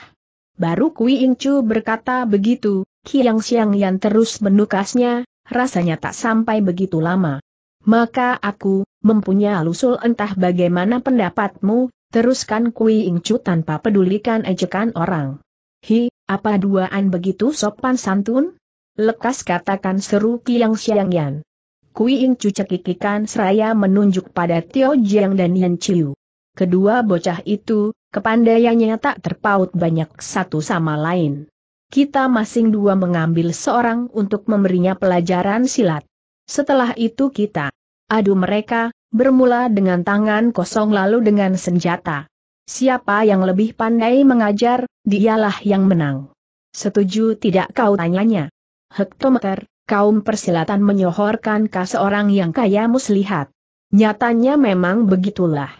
Baru Kui Incu berkata begitu, Kiang Siang Yan terus menukasnya, rasanya tak sampai begitu lama. Maka aku, mempunyai lusul entah bagaimana pendapatmu, teruskan Kui Ingcu tanpa pedulikan ejekan orang. Hi, apa duaan begitu sopan santun? Lekas katakan seru Kiang Yan. Kui Ingcu cekikikan seraya menunjuk pada Tio Jiang dan Yan Chiu. Kedua bocah itu, kepandaiannya tak terpaut banyak satu sama lain kita masing dua mengambil seorang untuk memberinya pelajaran silat. Setelah itu kita adu mereka, bermula dengan tangan kosong lalu dengan senjata. Siapa yang lebih pandai mengajar, dialah yang menang. Setuju tidak kau tanyanya? Hektometer, kaum persilatan menyohorkan ke seorang yang kaya muslihat. Nyatanya memang begitulah.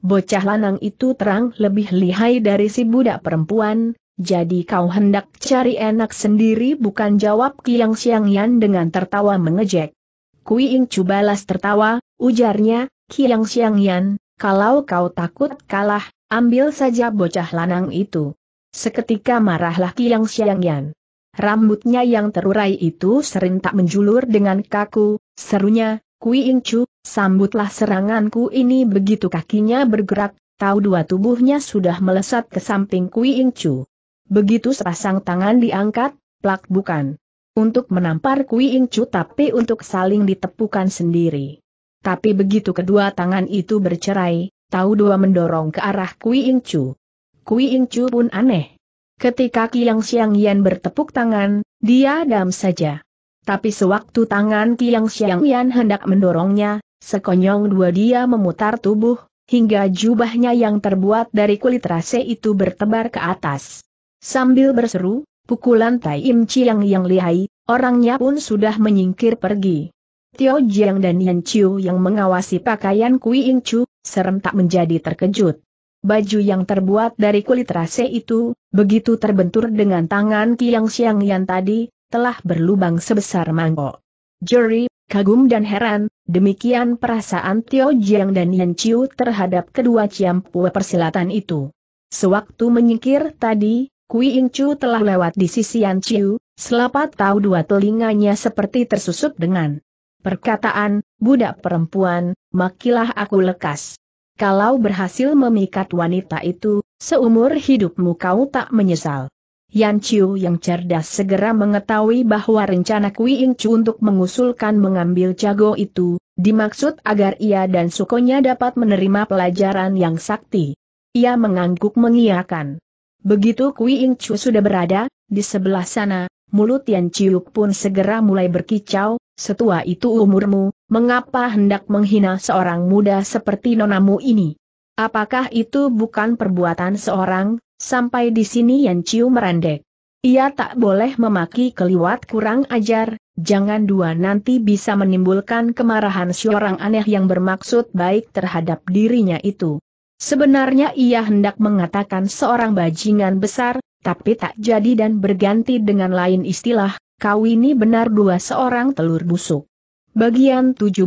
Bocah lanang itu terang lebih lihai dari si budak perempuan, jadi kau hendak cari enak sendiri bukan jawab Kiang Yan dengan tertawa mengejek. Kui Ing Chu balas tertawa, ujarnya, Kiang Yan, kalau kau takut kalah, ambil saja bocah lanang itu. Seketika marahlah Kiang Yan. Rambutnya yang terurai itu serentak menjulur dengan kaku, serunya, Kui Ing Chu, sambutlah seranganku ini begitu kakinya bergerak, tahu dua tubuhnya sudah melesat ke samping Kui Ing Chu. Begitu sepasang tangan diangkat, plak bukan. Untuk menampar Kui Ing Chu tapi untuk saling ditepukan sendiri. Tapi begitu kedua tangan itu bercerai, tahu Dua mendorong ke arah Kui Ing Chu. Kui Ing Chu pun aneh. Ketika Kiang Xiang Yan bertepuk tangan, dia dam saja. Tapi sewaktu tangan Kiang Xiang Yan hendak mendorongnya, sekonyong dua dia memutar tubuh, hingga jubahnya yang terbuat dari kulit rase itu bertebar ke atas. Sambil berseru, pukulan Tai Im Chiang yang lihai, orangnya pun sudah menyingkir pergi. Tio Jiang dan Yan Chiu yang mengawasi pakaian Kui In Chu, serem tak menjadi terkejut. Baju yang terbuat dari kulit rase itu, begitu terbentur dengan tangan Tiang Siang Yan tadi, telah berlubang sebesar mangkok. Jerry, kagum dan heran, demikian perasaan Tio Jiang dan Yan Chiu terhadap kedua ciampu persilatan itu. Sewaktu menyingkir tadi, Kui Chu telah lewat di sisi Yan Chiu, selapat tahu dua telinganya seperti tersusup dengan perkataan, budak perempuan, makilah aku lekas. Kalau berhasil memikat wanita itu, seumur hidupmu kau tak menyesal. Yan Chiu yang cerdas segera mengetahui bahwa rencana Kui Chu untuk mengusulkan mengambil jago itu, dimaksud agar ia dan sukonya dapat menerima pelajaran yang sakti. Ia mengangguk mengiakan. Begitu Kui Ing Chu sudah berada, di sebelah sana, mulut Tian Ciuk pun segera mulai berkicau, setua itu umurmu, mengapa hendak menghina seorang muda seperti nonamu ini? Apakah itu bukan perbuatan seorang, sampai di sini Yan Chiu merendek? Ia tak boleh memaki keliwat kurang ajar, jangan dua nanti bisa menimbulkan kemarahan seorang aneh yang bermaksud baik terhadap dirinya itu. Sebenarnya ia hendak mengatakan seorang bajingan besar, tapi tak jadi dan berganti dengan lain istilah, kau ini benar dua seorang telur busuk. Bagian 17,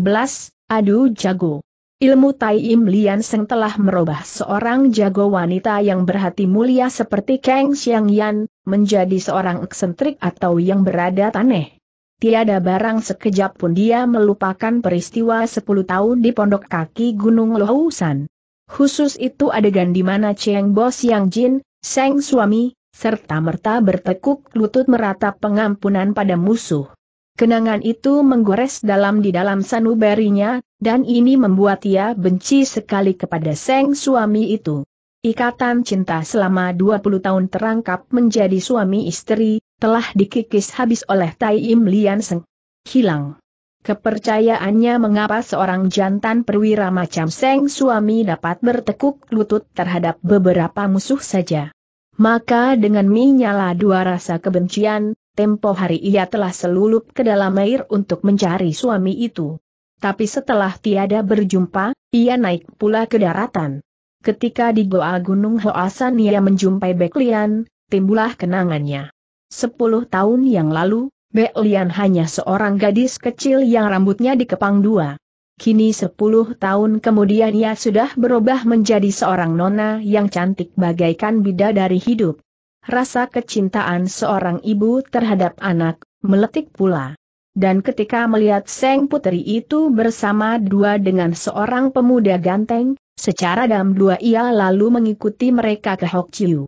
Aduh Jago Ilmu Tai Im Lian Seng telah merubah seorang jago wanita yang berhati mulia seperti Kang Xiang Yan, menjadi seorang eksentrik atau yang berada taneh. Tiada barang sekejap pun dia melupakan peristiwa 10 tahun di pondok kaki Gunung Lohusan. Khusus itu adegan di mana Cheng Bos Yang Jin, Seng suami, serta merta bertekuk lutut meratap pengampunan pada musuh. Kenangan itu menggores dalam di dalam sanubarinya, dan ini membuat ia benci sekali kepada Seng suami itu. Ikatan cinta selama 20 tahun terangkap menjadi suami istri, telah dikikis habis oleh Tai Im Lian Seng. Hilang. Kepercayaannya mengapa seorang jantan perwira macam Seng suami dapat bertekuk lutut terhadap beberapa musuh saja. Maka dengan menyala dua rasa kebencian, tempo hari ia telah selulup ke dalam air untuk mencari suami itu. Tapi setelah tiada berjumpa, ia naik pula ke daratan. Ketika di goa Gunung Hoasan ia menjumpai Beklian, timbulah kenangannya. Sepuluh tahun yang lalu, Bek Lian hanya seorang gadis kecil yang rambutnya dikepang dua. Kini sepuluh tahun kemudian ia sudah berubah menjadi seorang nona yang cantik bagaikan bida dari hidup. Rasa kecintaan seorang ibu terhadap anak, meletik pula. Dan ketika melihat Seng Putri itu bersama dua dengan seorang pemuda ganteng, secara dam dua ia lalu mengikuti mereka ke Chiu.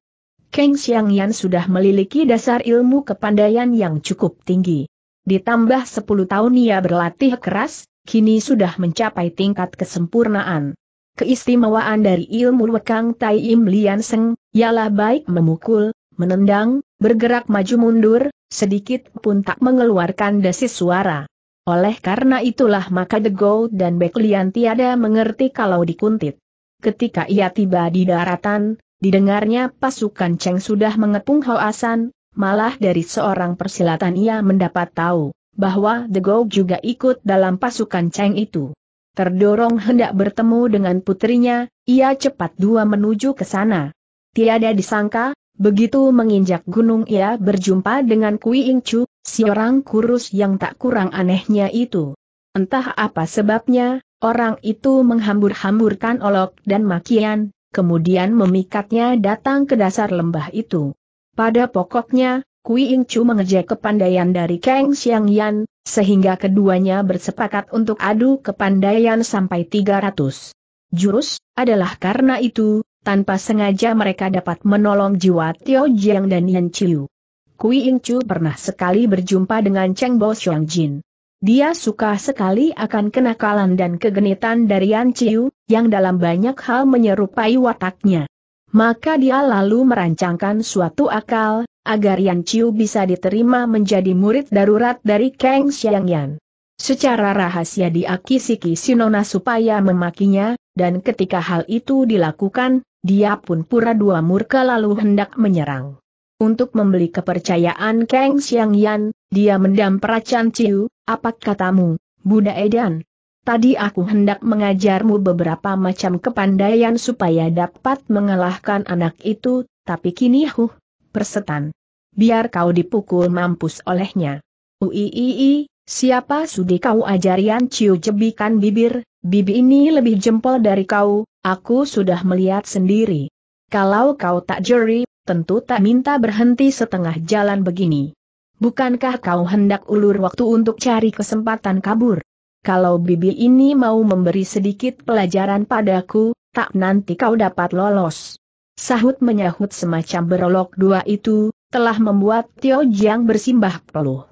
Keng Xiang Yan sudah memiliki dasar ilmu kepandaian yang cukup tinggi. Ditambah 10 tahun ia berlatih keras, kini sudah mencapai tingkat kesempurnaan. Keistimewaan dari ilmu Wekang Tai Im Lian Seng, ialah baik memukul, menendang, bergerak maju mundur, sedikit pun tak mengeluarkan desis suara. Oleh karena itulah maka The Go dan Beklian tiada mengerti kalau dikuntit. Ketika ia tiba di daratan, Didengarnya pasukan Cheng sudah mengepung Hoasan, malah dari seorang persilatan ia mendapat tahu bahwa The Go juga ikut dalam pasukan Cheng itu. Terdorong hendak bertemu dengan putrinya, ia cepat dua menuju ke sana. Tiada disangka, begitu menginjak gunung ia berjumpa dengan Kui Ing Chu, si orang kurus yang tak kurang anehnya itu. Entah apa sebabnya, orang itu menghambur-hamburkan olok dan makian, kemudian memikatnya datang ke dasar lembah itu. Pada pokoknya, Kui Ing Chu mengejek kepandaian dari Kang Xiang Yan, sehingga keduanya bersepakat untuk adu kepandaian sampai 300. Jurus, adalah karena itu, tanpa sengaja mereka dapat menolong jiwa Tio Jiang dan Yan Chiu. Kui Ing Chu pernah sekali berjumpa dengan Cheng Bo Xiang Jin. Dia suka sekali akan kenakalan dan kegenitan dari Yan Chiu, yang dalam banyak hal menyerupai wataknya. Maka dia lalu merancangkan suatu akal, agar Yan Chiu bisa diterima menjadi murid darurat dari Kang Xiangyan. Secara rahasia dia kisiki Sinona supaya memakinya, dan ketika hal itu dilakukan, dia pun pura dua murka lalu hendak menyerang untuk membeli kepercayaan Kang Xiang Yan, dia mendam peracan Ciu. apa katamu, Buddha Edan? Tadi aku hendak mengajarmu beberapa macam kepandaian supaya dapat mengalahkan anak itu, tapi kini huh, persetan. Biar kau dipukul mampus olehnya. Uiii, siapa sudi kau ajarian Ciu jebikan bibir, bibi ini lebih jempol dari kau, aku sudah melihat sendiri. Kalau kau tak jeri, tentu tak minta berhenti setengah jalan begini. Bukankah kau hendak ulur waktu untuk cari kesempatan kabur? Kalau bibi ini mau memberi sedikit pelajaran padaku, tak nanti kau dapat lolos. Sahut menyahut semacam berolok dua itu, telah membuat Tio Jiang bersimbah peluh.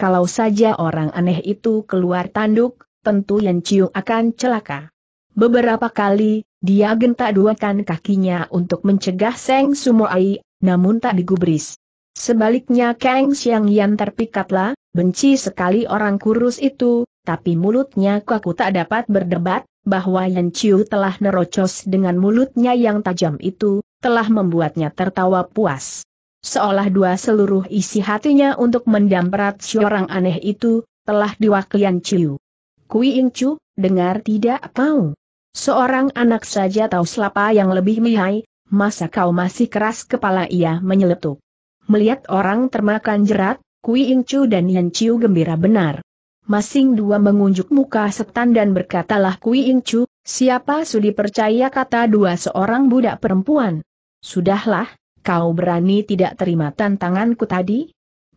Kalau saja orang aneh itu keluar tanduk, tentu Yan Chiu akan celaka. Beberapa kali, dia gentak duakan kakinya untuk mencegah Seng Sumoai, namun tak digubris. Sebaliknya Kang Xiang Yan terpikatlah, benci sekali orang kurus itu, tapi mulutnya kaku tak dapat berdebat, bahwa Yan Chiu telah nerocos dengan mulutnya yang tajam itu, telah membuatnya tertawa puas. Seolah dua seluruh isi hatinya untuk mendamprat si orang aneh itu, telah diwakil Yan Chiu. Kui In Chu, dengar tidak kau? Seorang anak saja tahu selapa yang lebih mihai, masa kau masih keras kepala ia menyeletuk. Melihat orang termakan jerat, Kui Ing Chu dan Yan Chiu gembira benar. Masing dua mengunjuk muka setan dan berkatalah Kui Ing Chu, siapa sudi percaya kata dua seorang budak perempuan? Sudahlah, kau berani tidak terima tantanganku tadi?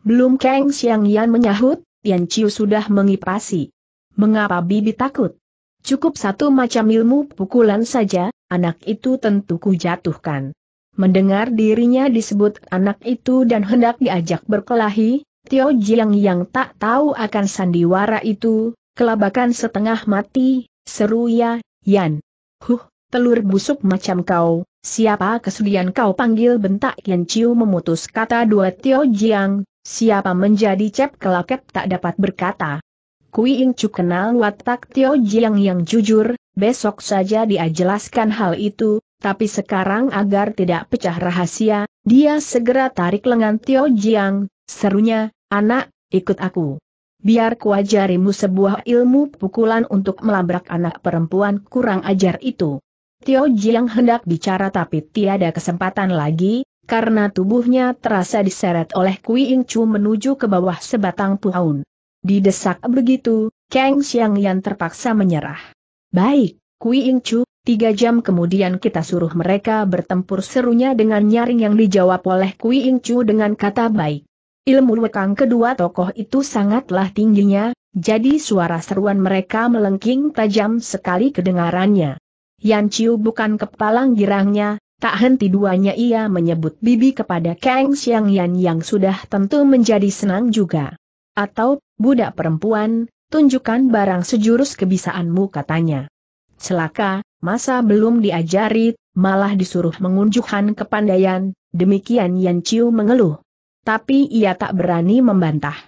Belum Kang Xiang Yan menyahut, Yan Chiu sudah mengipasi. Mengapa bibi takut? Cukup satu macam ilmu pukulan saja, anak itu tentu ku jatuhkan. Mendengar dirinya disebut anak itu dan hendak diajak berkelahi, Tio Jiang yang tak tahu akan sandiwara itu, kelabakan setengah mati, seru ya, Yan. Huh, telur busuk macam kau, siapa kesudian kau panggil bentak Yan Chiu memutus kata dua Tio Jiang, siapa menjadi cep kelaket tak dapat berkata. Kui Chu kenal watak Tio Jiang yang jujur, besok saja dia jelaskan hal itu, tapi sekarang agar tidak pecah rahasia, dia segera tarik lengan Tio Jiang, serunya, anak, ikut aku. Biar kuajarimu sebuah ilmu pukulan untuk melabrak anak perempuan kurang ajar itu. Tio Jiang hendak bicara tapi tiada kesempatan lagi, karena tubuhnya terasa diseret oleh Kui Chu menuju ke bawah sebatang pohon. Didesak begitu, Kang Xiang Yan terpaksa menyerah. Baik, Kui Ing Chu, tiga jam kemudian kita suruh mereka bertempur serunya dengan nyaring yang dijawab oleh Kui Ing Chu dengan kata baik. Ilmu wekang kedua tokoh itu sangatlah tingginya, jadi suara seruan mereka melengking tajam sekali kedengarannya. Yan Chiu bukan kepalang girangnya, tak henti duanya ia menyebut bibi kepada Kang Xiang Yan yang sudah tentu menjadi senang juga. Atau, budak perempuan, tunjukkan barang sejurus kebisaanmu katanya. Celaka, masa belum diajari, malah disuruh mengunjukkan kepandaian, demikian Yan Chiu mengeluh. Tapi ia tak berani membantah.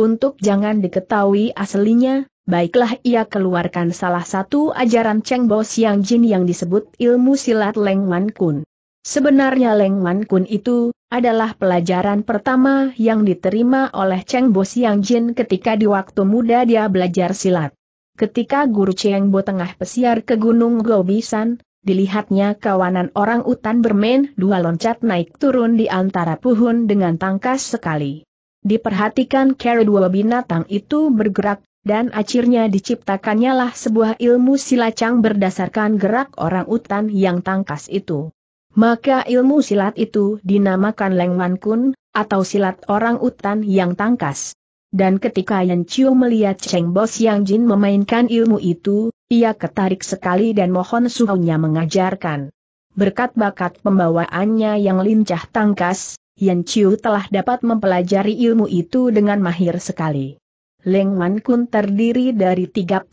Untuk jangan diketahui aslinya, baiklah ia keluarkan salah satu ajaran Cheng Bo Xiang Jin yang disebut ilmu silat Leng Man Kun. Sebenarnya Leng Man Kun itu, adalah pelajaran pertama yang diterima oleh Cheng Bo Siang Jin ketika di waktu muda dia belajar silat. Ketika guru Cheng Bo tengah pesiar ke Gunung Gobisan, dilihatnya kawanan orang utan bermain dua loncat naik turun di antara puhun dengan tangkas sekali. Diperhatikan cara dua binatang itu bergerak, dan akhirnya diciptakannya lah sebuah ilmu silacang berdasarkan gerak orang utan yang tangkas itu. Maka ilmu silat itu dinamakan Lengwan Kun, atau silat orang utan yang tangkas. Dan ketika Yan Chiu melihat Cheng Bos Yang Jin memainkan ilmu itu, ia ketarik sekali dan mohon suhunya mengajarkan. Berkat bakat pembawaannya yang lincah tangkas, Yan Chiu telah dapat mempelajari ilmu itu dengan mahir sekali. Leng Wan Kun terdiri dari 32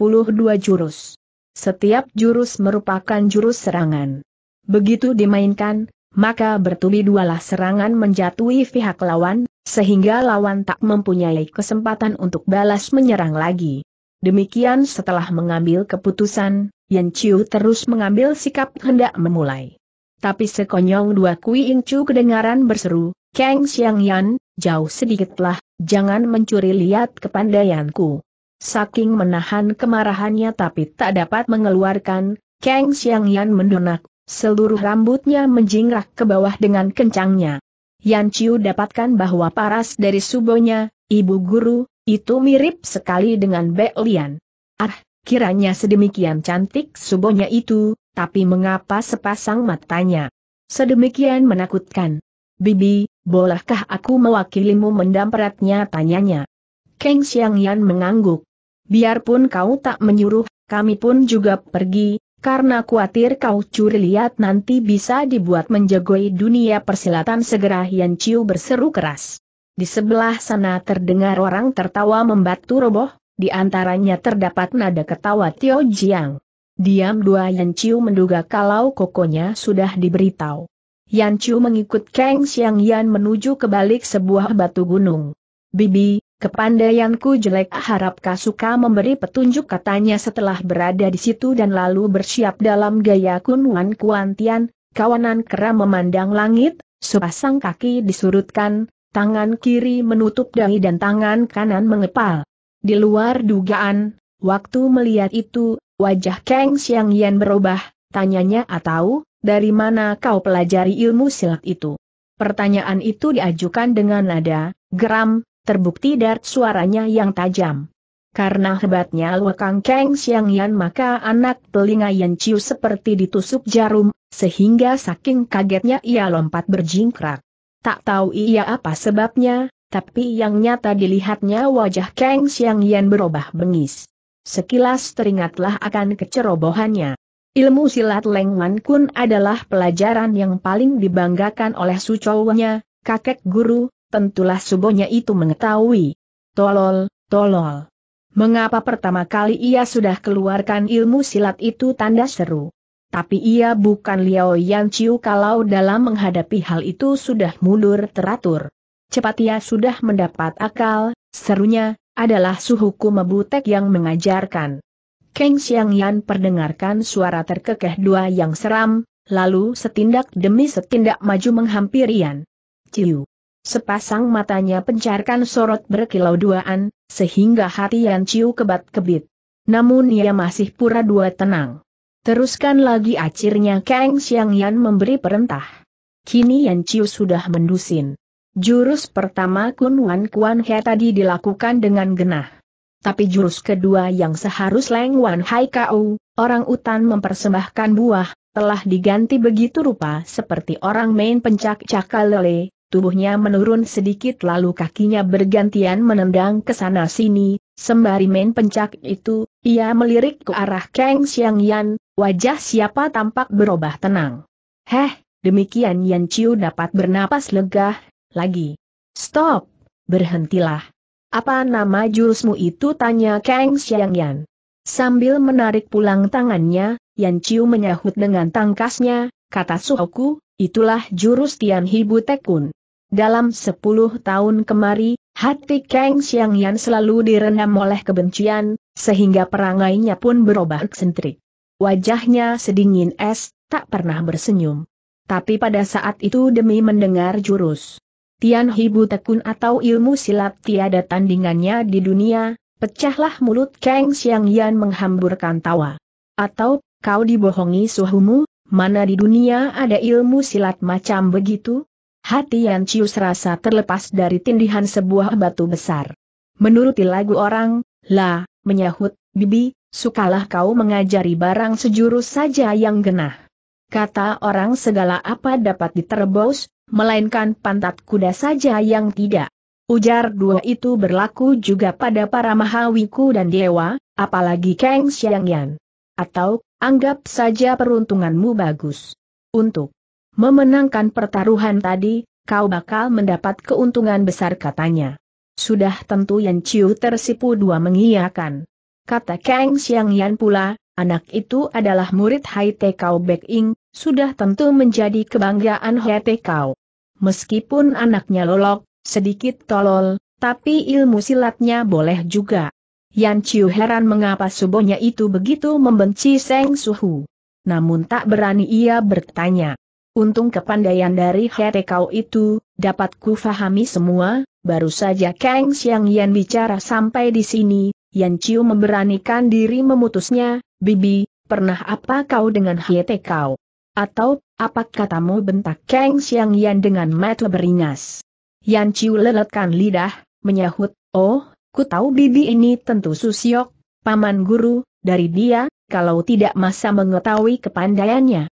jurus. Setiap jurus merupakan jurus serangan. Begitu dimainkan, maka bertubi dualah serangan menjatuhi pihak lawan, sehingga lawan tak mempunyai kesempatan untuk balas menyerang lagi. Demikian setelah mengambil keputusan, Yan Chiu terus mengambil sikap hendak memulai. Tapi sekonyong dua Kui In Chu kedengaran berseru, Kang Xiang Yan, jauh sedikitlah, jangan mencuri lihat kepandaianku. Saking menahan kemarahannya tapi tak dapat mengeluarkan, Kang Xiang Yan mendonak Seluruh rambutnya menjingrak ke bawah dengan kencangnya. Yan Chiu dapatkan bahwa paras dari subonya, ibu guru, itu mirip sekali dengan Bek Lian. Ah, kiranya sedemikian cantik subonya itu, tapi mengapa sepasang matanya sedemikian menakutkan? Bibi, bolehkah aku mewakilimu mendampratnya tanyanya? Keng Xiang Yan mengangguk. Biarpun kau tak menyuruh, kami pun juga pergi, karena kuatir kau curi lihat nanti bisa dibuat menjagoi dunia persilatan segera Yan Chiu berseru keras. Di sebelah sana terdengar orang tertawa membatu roboh, di antaranya terdapat nada ketawa Tio Jiang. Diam dua Yan Chiu menduga kalau kokonya sudah diberitahu. Yan Chiu mengikut Kang Xiang Yan menuju ke balik sebuah batu gunung. Bibi, Kepandaianku jelek harap suka memberi petunjuk katanya setelah berada di situ dan lalu bersiap dalam gaya kunungan kuantian, kawanan kera memandang langit, sepasang kaki disurutkan, tangan kiri menutup dahi dan tangan kanan mengepal. Di luar dugaan, waktu melihat itu, wajah Kang Xiang Yan berubah, tanyanya atau, dari mana kau pelajari ilmu silat itu? Pertanyaan itu diajukan dengan nada, geram, Terbukti dari suaranya yang tajam. Karena hebatnya Lekang Kang Xiang Yan maka anak telinga Yan Chiu seperti ditusuk jarum, sehingga saking kagetnya ia lompat berjingkrak. Tak tahu ia apa sebabnya, tapi yang nyata dilihatnya wajah Kang Xiang Yan berubah bengis. Sekilas teringatlah akan kecerobohannya. Ilmu silat Leng Wan Kun adalah pelajaran yang paling dibanggakan oleh sucowanya, kakek guru, tentulah subonya itu mengetahui. Tolol, tolol. Mengapa pertama kali ia sudah keluarkan ilmu silat itu tanda seru? Tapi ia bukan Liao Yan Chiu kalau dalam menghadapi hal itu sudah mundur teratur. Cepat ia sudah mendapat akal, serunya, adalah suhuku mebutek yang mengajarkan. Keng Xiang Yan perdengarkan suara terkekeh dua yang seram, lalu setindak demi setindak maju menghampirian, Yan. Ciu. Sepasang matanya pencarkan sorot berkilau duaan, sehingga hati Yan Chiu kebat-kebit. Namun ia masih pura dua tenang. Teruskan lagi acirnya Kang Xiang Yan memberi perintah. Kini Yan Chiu sudah mendusin. Jurus pertama Kun Wan Kuan He tadi dilakukan dengan genah. Tapi jurus kedua yang seharus Leng Wan Hai Kau, orang utan mempersembahkan buah, telah diganti begitu rupa seperti orang main pencak cakal lele, tubuhnya menurun sedikit lalu kakinya bergantian menendang ke sana sini, sembari main pencak itu, ia melirik ke arah Kang Xiang Yan, wajah siapa tampak berubah tenang. Heh, demikian Yan Chiu dapat bernapas lega, lagi. Stop, berhentilah. Apa nama jurusmu itu tanya Kang Xiang Yan. Sambil menarik pulang tangannya, Yan Chiu menyahut dengan tangkasnya, kata Suhoku, itulah jurus Tian Hibu Tekun. Dalam sepuluh tahun kemari, hati Kang Xiang Yan selalu direndam oleh kebencian, sehingga perangainya pun berubah eksentrik. Wajahnya sedingin es, tak pernah bersenyum. Tapi pada saat itu demi mendengar jurus Tian Hibu Tekun atau ilmu silat tiada tandingannya di dunia, pecahlah mulut Kang Xiang Yan menghamburkan tawa. Atau, kau dibohongi suhumu, mana di dunia ada ilmu silat macam begitu? Hati Yan Chiu serasa terlepas dari tindihan sebuah batu besar. Menuruti lagu orang, lah, menyahut, bibi, sukalah kau mengajari barang sejurus saja yang genah. Kata orang segala apa dapat diterbos, melainkan pantat kuda saja yang tidak. Ujar dua itu berlaku juga pada para mahawiku dan dewa, apalagi Kang Xiangyan. Atau, anggap saja peruntunganmu bagus. Untuk memenangkan pertaruhan tadi, kau bakal mendapat keuntungan besar katanya. Sudah tentu Yan Chiu tersipu dua mengiyakan. Kata Kang Xiang Yan pula, anak itu adalah murid Hai Te Kau Bek Ing, sudah tentu menjadi kebanggaan Hai Te Kau. Meskipun anaknya lolok, sedikit tolol, tapi ilmu silatnya boleh juga. Yan Chiu heran mengapa subonya itu begitu membenci Seng Suhu. Namun tak berani ia bertanya. Untung kepandaian dari kau itu, dapat ku fahami semua, baru saja Kang Xiang Yan bicara sampai di sini, Yan Chiu memberanikan diri memutusnya, Bibi, pernah apa kau dengan kau? Atau, apa katamu bentak Kang Xiang Yan dengan mata beringas? Yan Chiu leletkan lidah, menyahut, oh, ku tahu Bibi ini tentu susyok, paman guru, dari dia, kalau tidak masa mengetahui kepandaiannya.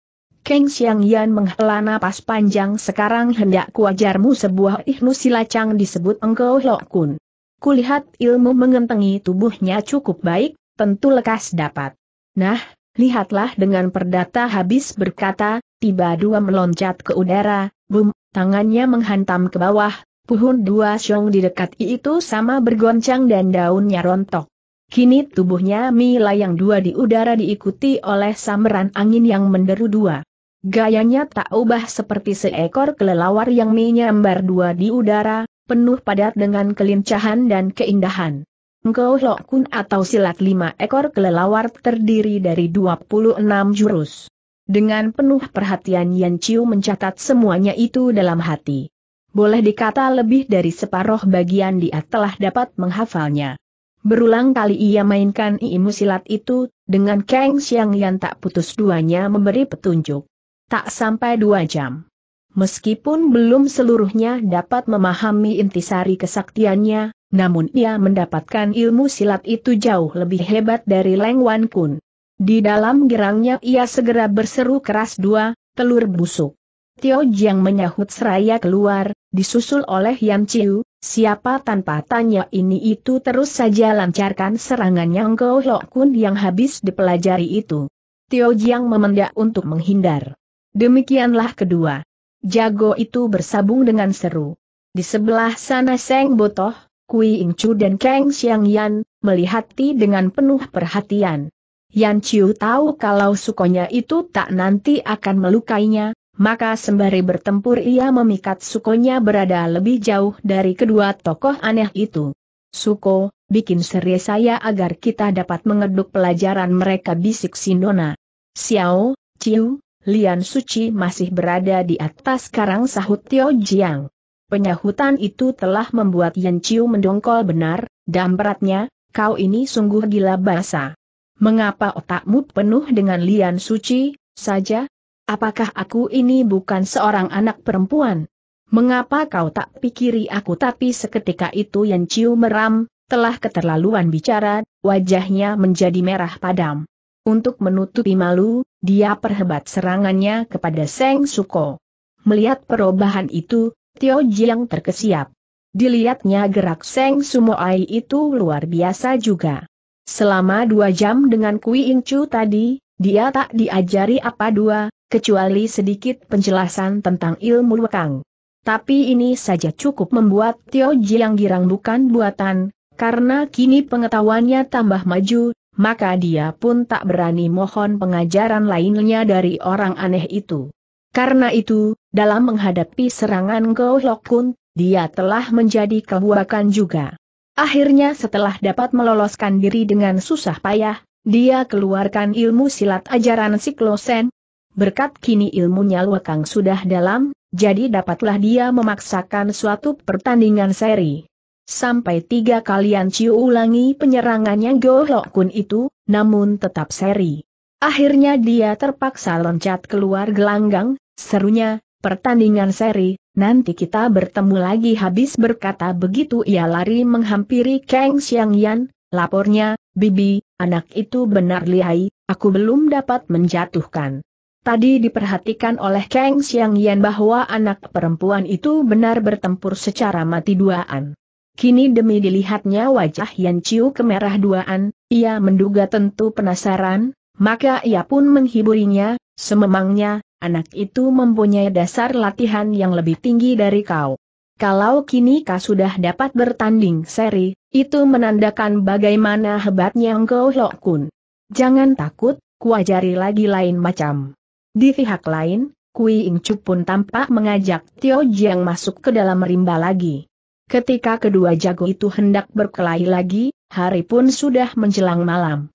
Keng Xiang Yan menghela napas panjang sekarang hendak kuajarmu sebuah ihnu silacang disebut engkau lokun. Kulihat ilmu mengentengi tubuhnya cukup baik, tentu lekas dapat. Nah, lihatlah dengan perdata habis berkata, tiba dua meloncat ke udara, bum, tangannya menghantam ke bawah, puhun dua siong di dekat itu sama bergoncang dan daunnya rontok. Kini tubuhnya melayang dua di udara diikuti oleh samaran angin yang menderu dua. Gayanya tak ubah seperti seekor kelelawar yang menyambar dua di udara, penuh padat dengan kelincahan dan keindahan. Engkau Lokun atau silat lima ekor kelelawar terdiri dari 26 jurus. Dengan penuh perhatian Yan Chiu mencatat semuanya itu dalam hati. Boleh dikata lebih dari separoh bagian dia telah dapat menghafalnya. Berulang kali ia mainkan ilmu silat itu, dengan Kang Xiang yang tak putus duanya memberi petunjuk tak sampai dua jam. Meskipun belum seluruhnya dapat memahami intisari kesaktiannya, namun ia mendapatkan ilmu silat itu jauh lebih hebat dari Leng Wan Kun. Di dalam gerangnya ia segera berseru keras dua, telur busuk. Tio Jiang menyahut seraya keluar, disusul oleh Yan Chiu, siapa tanpa tanya ini itu terus saja lancarkan serangan Yang Gou Lok Kun yang habis dipelajari itu. Tio Jiang memendak untuk menghindar. Demikianlah kedua. Jago itu bersabung dengan seru. Di sebelah sana Seng Botoh, Kui Ing Chu dan Kang Xiang Yan, melihati dengan penuh perhatian. Yan Chiu tahu kalau sukonya itu tak nanti akan melukainya, maka sembari bertempur ia memikat sukonya berada lebih jauh dari kedua tokoh aneh itu. Suko, bikin seri saya agar kita dapat mengeduk pelajaran mereka bisik Sindona. Xiao, Chiu, Lian Suci masih berada di atas karang sahut Tio Jiang. Penyahutan itu telah membuat Yan Chiu mendongkol benar, dan beratnya, kau ini sungguh gila basa. Mengapa otakmu penuh dengan Lian Suci, saja? Apakah aku ini bukan seorang anak perempuan? Mengapa kau tak pikiri aku tapi seketika itu Yan Chiu meram, telah keterlaluan bicara, wajahnya menjadi merah padam. Untuk menutupi malu, dia perhebat serangannya kepada Seng Suko. Melihat perubahan itu, Tio Jiang terkesiap. Dilihatnya gerak Seng Sumoai itu luar biasa juga. Selama dua jam dengan Kui Incu tadi, dia tak diajari apa dua, kecuali sedikit penjelasan tentang ilmu Wekang. Tapi ini saja cukup membuat Tio Jiang girang bukan buatan, karena kini pengetahuannya tambah maju, maka dia pun tak berani mohon pengajaran lainnya dari orang aneh itu. Karena itu, dalam menghadapi serangan Go dia telah menjadi kebuakan juga. Akhirnya setelah dapat meloloskan diri dengan susah payah, dia keluarkan ilmu silat ajaran Siklosen. Berkat kini ilmunya Luekang sudah dalam, jadi dapatlah dia memaksakan suatu pertandingan seri. Sampai tiga kalian Ciu ulangi penyerangannya Golok Kun itu, namun tetap seri. Akhirnya dia terpaksa loncat keluar gelanggang, serunya, pertandingan seri, nanti kita bertemu lagi habis berkata begitu ia lari menghampiri Kang Yan, lapornya, Bibi, anak itu benar lihai, aku belum dapat menjatuhkan. Tadi diperhatikan oleh Kang Yan bahwa anak perempuan itu benar bertempur secara mati duaan. Kini demi dilihatnya wajah Yan Chiu kemerah duaan, ia menduga tentu penasaran, maka ia pun menghiburinya, sememangnya, anak itu mempunyai dasar latihan yang lebih tinggi dari kau. Kalau kini kau sudah dapat bertanding seri, itu menandakan bagaimana hebatnya engkau Lokun. Jangan takut, kuajari lagi lain macam. Di pihak lain, Kui Chu pun tampak mengajak Tio Jiang masuk ke dalam rimba lagi. Ketika kedua jago itu hendak berkelahi lagi, hari pun sudah menjelang malam.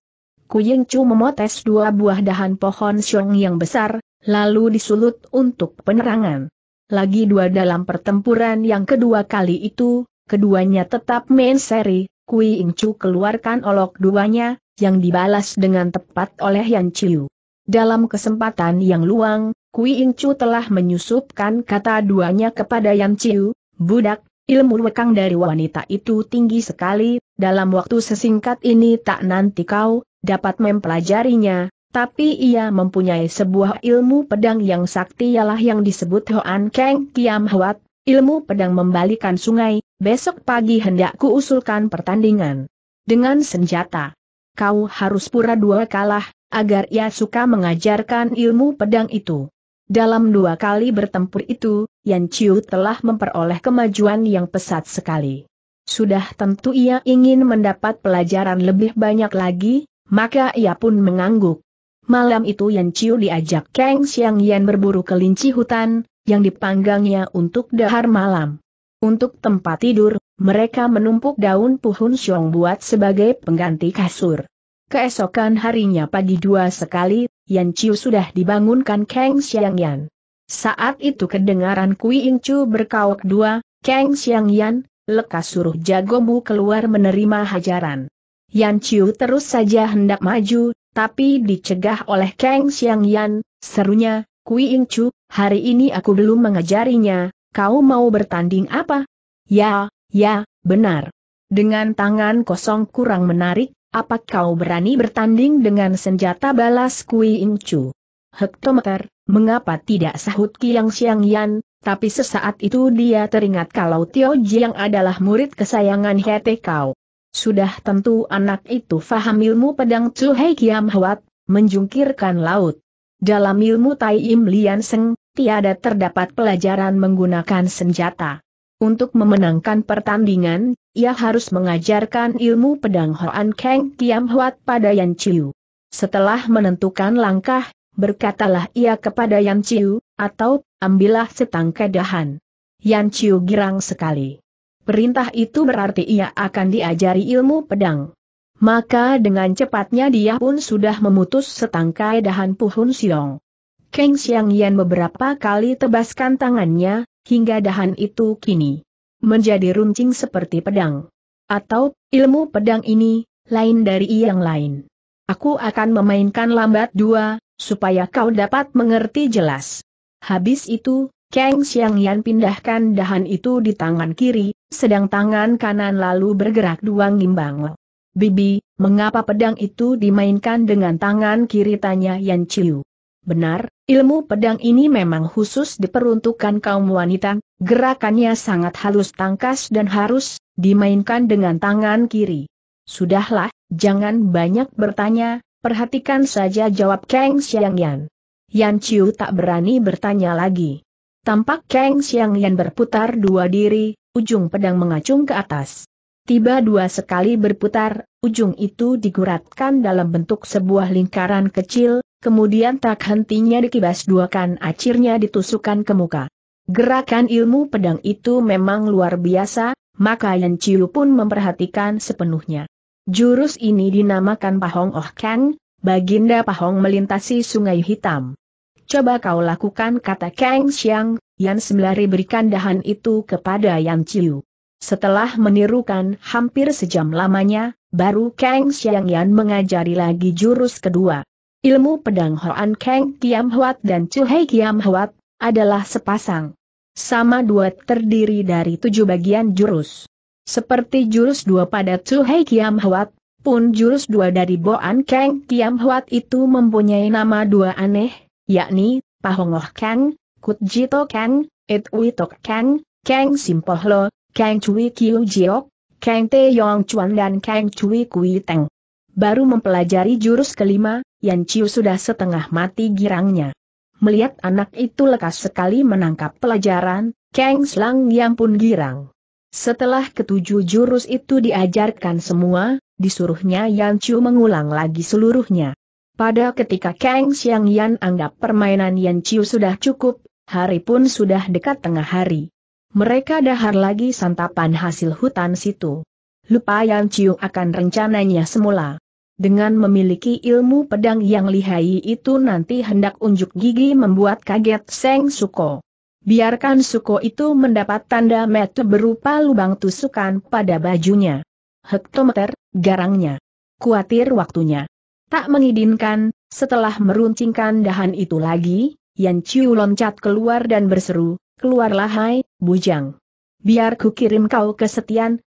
Kuying Chu memotes dua buah dahan pohon siong yang besar, lalu disulut untuk penerangan. Lagi dua dalam pertempuran yang kedua kali itu, keduanya tetap main seri, Kui Ing Chu keluarkan olok duanya, yang dibalas dengan tepat oleh Yan Chiu. Dalam kesempatan yang luang, Kui Ing Chu telah menyusupkan kata duanya kepada Yan Chiu, budak, Ilmu lekang dari wanita itu tinggi sekali, dalam waktu sesingkat ini tak nanti kau dapat mempelajarinya, tapi ia mempunyai sebuah ilmu pedang yang sakti ialah yang disebut Hoan Keng Kiam Huat, ilmu pedang membalikan sungai, besok pagi hendak kuusulkan pertandingan. Dengan senjata, kau harus pura dua kalah, agar ia suka mengajarkan ilmu pedang itu. Dalam dua kali bertempur itu, Yan Chiu telah memperoleh kemajuan yang pesat sekali. Sudah tentu ia ingin mendapat pelajaran lebih banyak lagi, maka ia pun mengangguk. Malam itu Yan Chiu diajak Kang Xiang Yan berburu kelinci hutan, yang dipanggangnya untuk dahar malam. Untuk tempat tidur, mereka menumpuk daun puhun siong buat sebagai pengganti kasur. Keesokan harinya pagi dua sekali, Yan Chiu sudah dibangunkan Kang Xiang Yan. Saat itu kedengaran Kui Incu berkauk dua, Kang Xiang Yan, lekas suruh jagomu keluar menerima hajaran. Yan Chiu terus saja hendak maju, tapi dicegah oleh Kang Xiang Yan, serunya, Kui Incu, hari ini aku belum mengajarinya, kau mau bertanding apa? Ya, ya, benar. Dengan tangan kosong kurang menarik, apakah kau berani bertanding dengan senjata balas Kui Incu? Hektometer, Mengapa tidak sahut Kiang Xiang Yan, tapi sesaat itu dia teringat kalau Tio Jiang adalah murid kesayangan Hete Kau. Sudah tentu anak itu faham ilmu pedang Chu Hei Kiam Huat, menjungkirkan laut. Dalam ilmu Tai Im Lian Seng, tiada terdapat pelajaran menggunakan senjata. Untuk memenangkan pertandingan, ia harus mengajarkan ilmu pedang Hoan Kang Kiam Huat pada Yan Chiu. Setelah menentukan langkah, berkatalah ia kepada Yan Chiu, atau, ambillah setangkai dahan. Yan Chiu girang sekali. Perintah itu berarti ia akan diajari ilmu pedang. Maka dengan cepatnya dia pun sudah memutus setangkai dahan Puhun Siong. Keng Xiang Yan beberapa kali tebaskan tangannya, hingga dahan itu kini menjadi runcing seperti pedang. Atau, ilmu pedang ini, lain dari yang lain. Aku akan memainkan lambat dua, supaya kau dapat mengerti jelas. Habis itu, Kang Xiang Yan pindahkan dahan itu di tangan kiri, sedang tangan kanan lalu bergerak dua ngimbang. Bibi, mengapa pedang itu dimainkan dengan tangan kiri tanya Yan Chiu. Benar, ilmu pedang ini memang khusus diperuntukkan kaum wanita, gerakannya sangat halus tangkas dan harus dimainkan dengan tangan kiri. Sudahlah, jangan banyak bertanya, Perhatikan saja jawab Kang Xiang Yan. Yan Chiu tak berani bertanya lagi. Tampak Kang Xiang Yan berputar dua diri, ujung pedang mengacung ke atas. Tiba dua sekali berputar, ujung itu diguratkan dalam bentuk sebuah lingkaran kecil, kemudian tak hentinya dikibas duakan acirnya ditusukan ke muka. Gerakan ilmu pedang itu memang luar biasa, maka Yan Chiu pun memperhatikan sepenuhnya. Jurus ini dinamakan Pahong Oh Kang, Baginda Pahong melintasi sungai hitam. Coba kau lakukan kata Kang Xiang, Yan Sembilari berikan dahan itu kepada Yan Chiu. Setelah menirukan hampir sejam lamanya, baru Kang Xiang Yan mengajari lagi jurus kedua. Ilmu pedang Hoan Kang Kiam Huat dan Chu Hei Kiam Huat adalah sepasang. Sama dua terdiri dari tujuh bagian jurus. Seperti jurus dua pada Hei Kiam Huat, pun jurus dua dari Boan Kang Kiam Huat itu mempunyai nama dua aneh, yakni Pahongoh Kang, Kutjito Kang, Etwitok Kang, Kang Simpohlo, Kang Cui Kiu Jiok, Kang Te Yong Chuan dan Kang Cui Kui Teng. Baru mempelajari jurus kelima, Yan Chiu sudah setengah mati girangnya. Melihat anak itu lekas sekali menangkap pelajaran, Kang Slang yang pun girang. Setelah ketujuh jurus itu diajarkan semua, disuruhnya Yan Chu mengulang lagi seluruhnya. Pada ketika Kang Xiang Yan anggap permainan Yan Chu sudah cukup, hari pun sudah dekat tengah hari. Mereka dahar lagi santapan hasil hutan situ. Lupa Yan Ciu akan rencananya semula. Dengan memiliki ilmu pedang yang lihai itu nanti hendak unjuk gigi membuat kaget Seng Suko biarkan suko itu mendapat tanda mete berupa lubang tusukan pada bajunya. Hektometer, garangnya. Kuatir waktunya. Tak mengidinkan, setelah meruncingkan dahan itu lagi, Yan Chiu loncat keluar dan berseru, keluarlah hai, bujang. Biar ku kirim kau ke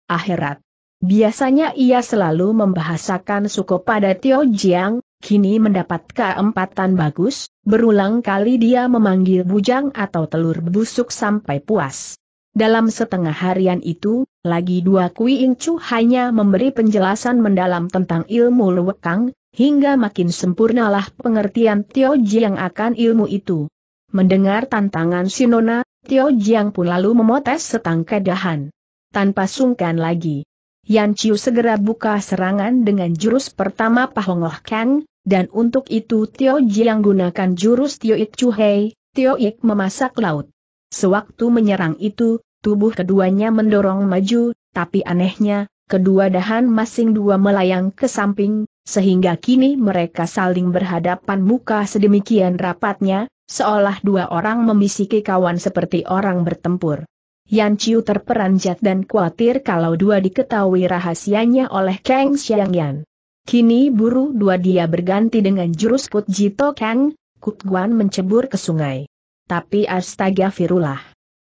akhirat. Biasanya ia selalu membahasakan suko pada Tio Jiang, kini mendapat keempatan bagus, Berulang kali dia memanggil bujang atau telur busuk sampai puas. Dalam setengah harian itu, lagi dua Kui Incu hanya memberi penjelasan mendalam tentang ilmu lewekang, hingga makin sempurnalah pengertian Tio Jiang akan ilmu itu. Mendengar tantangan Sinona, Tio Jiang pun lalu memotes setangkai dahan. Tanpa sungkan lagi. Yan Chiu segera buka serangan dengan jurus pertama loh Kang, dan untuk itu Tio Jiang gunakan jurus Tio Ik Chu Hei, Tio Ik memasak laut. Sewaktu menyerang itu, tubuh keduanya mendorong maju, tapi anehnya, kedua dahan masing dua melayang ke samping, sehingga kini mereka saling berhadapan muka sedemikian rapatnya, seolah dua orang membisiki kawan seperti orang bertempur. Yan Chiu terperanjat dan khawatir kalau dua diketahui rahasianya oleh Kang Xiangyan. Kini buru dua dia berganti dengan jurus Kut Jito Kang, Kut Guan mencebur ke sungai. Tapi astaga firullah,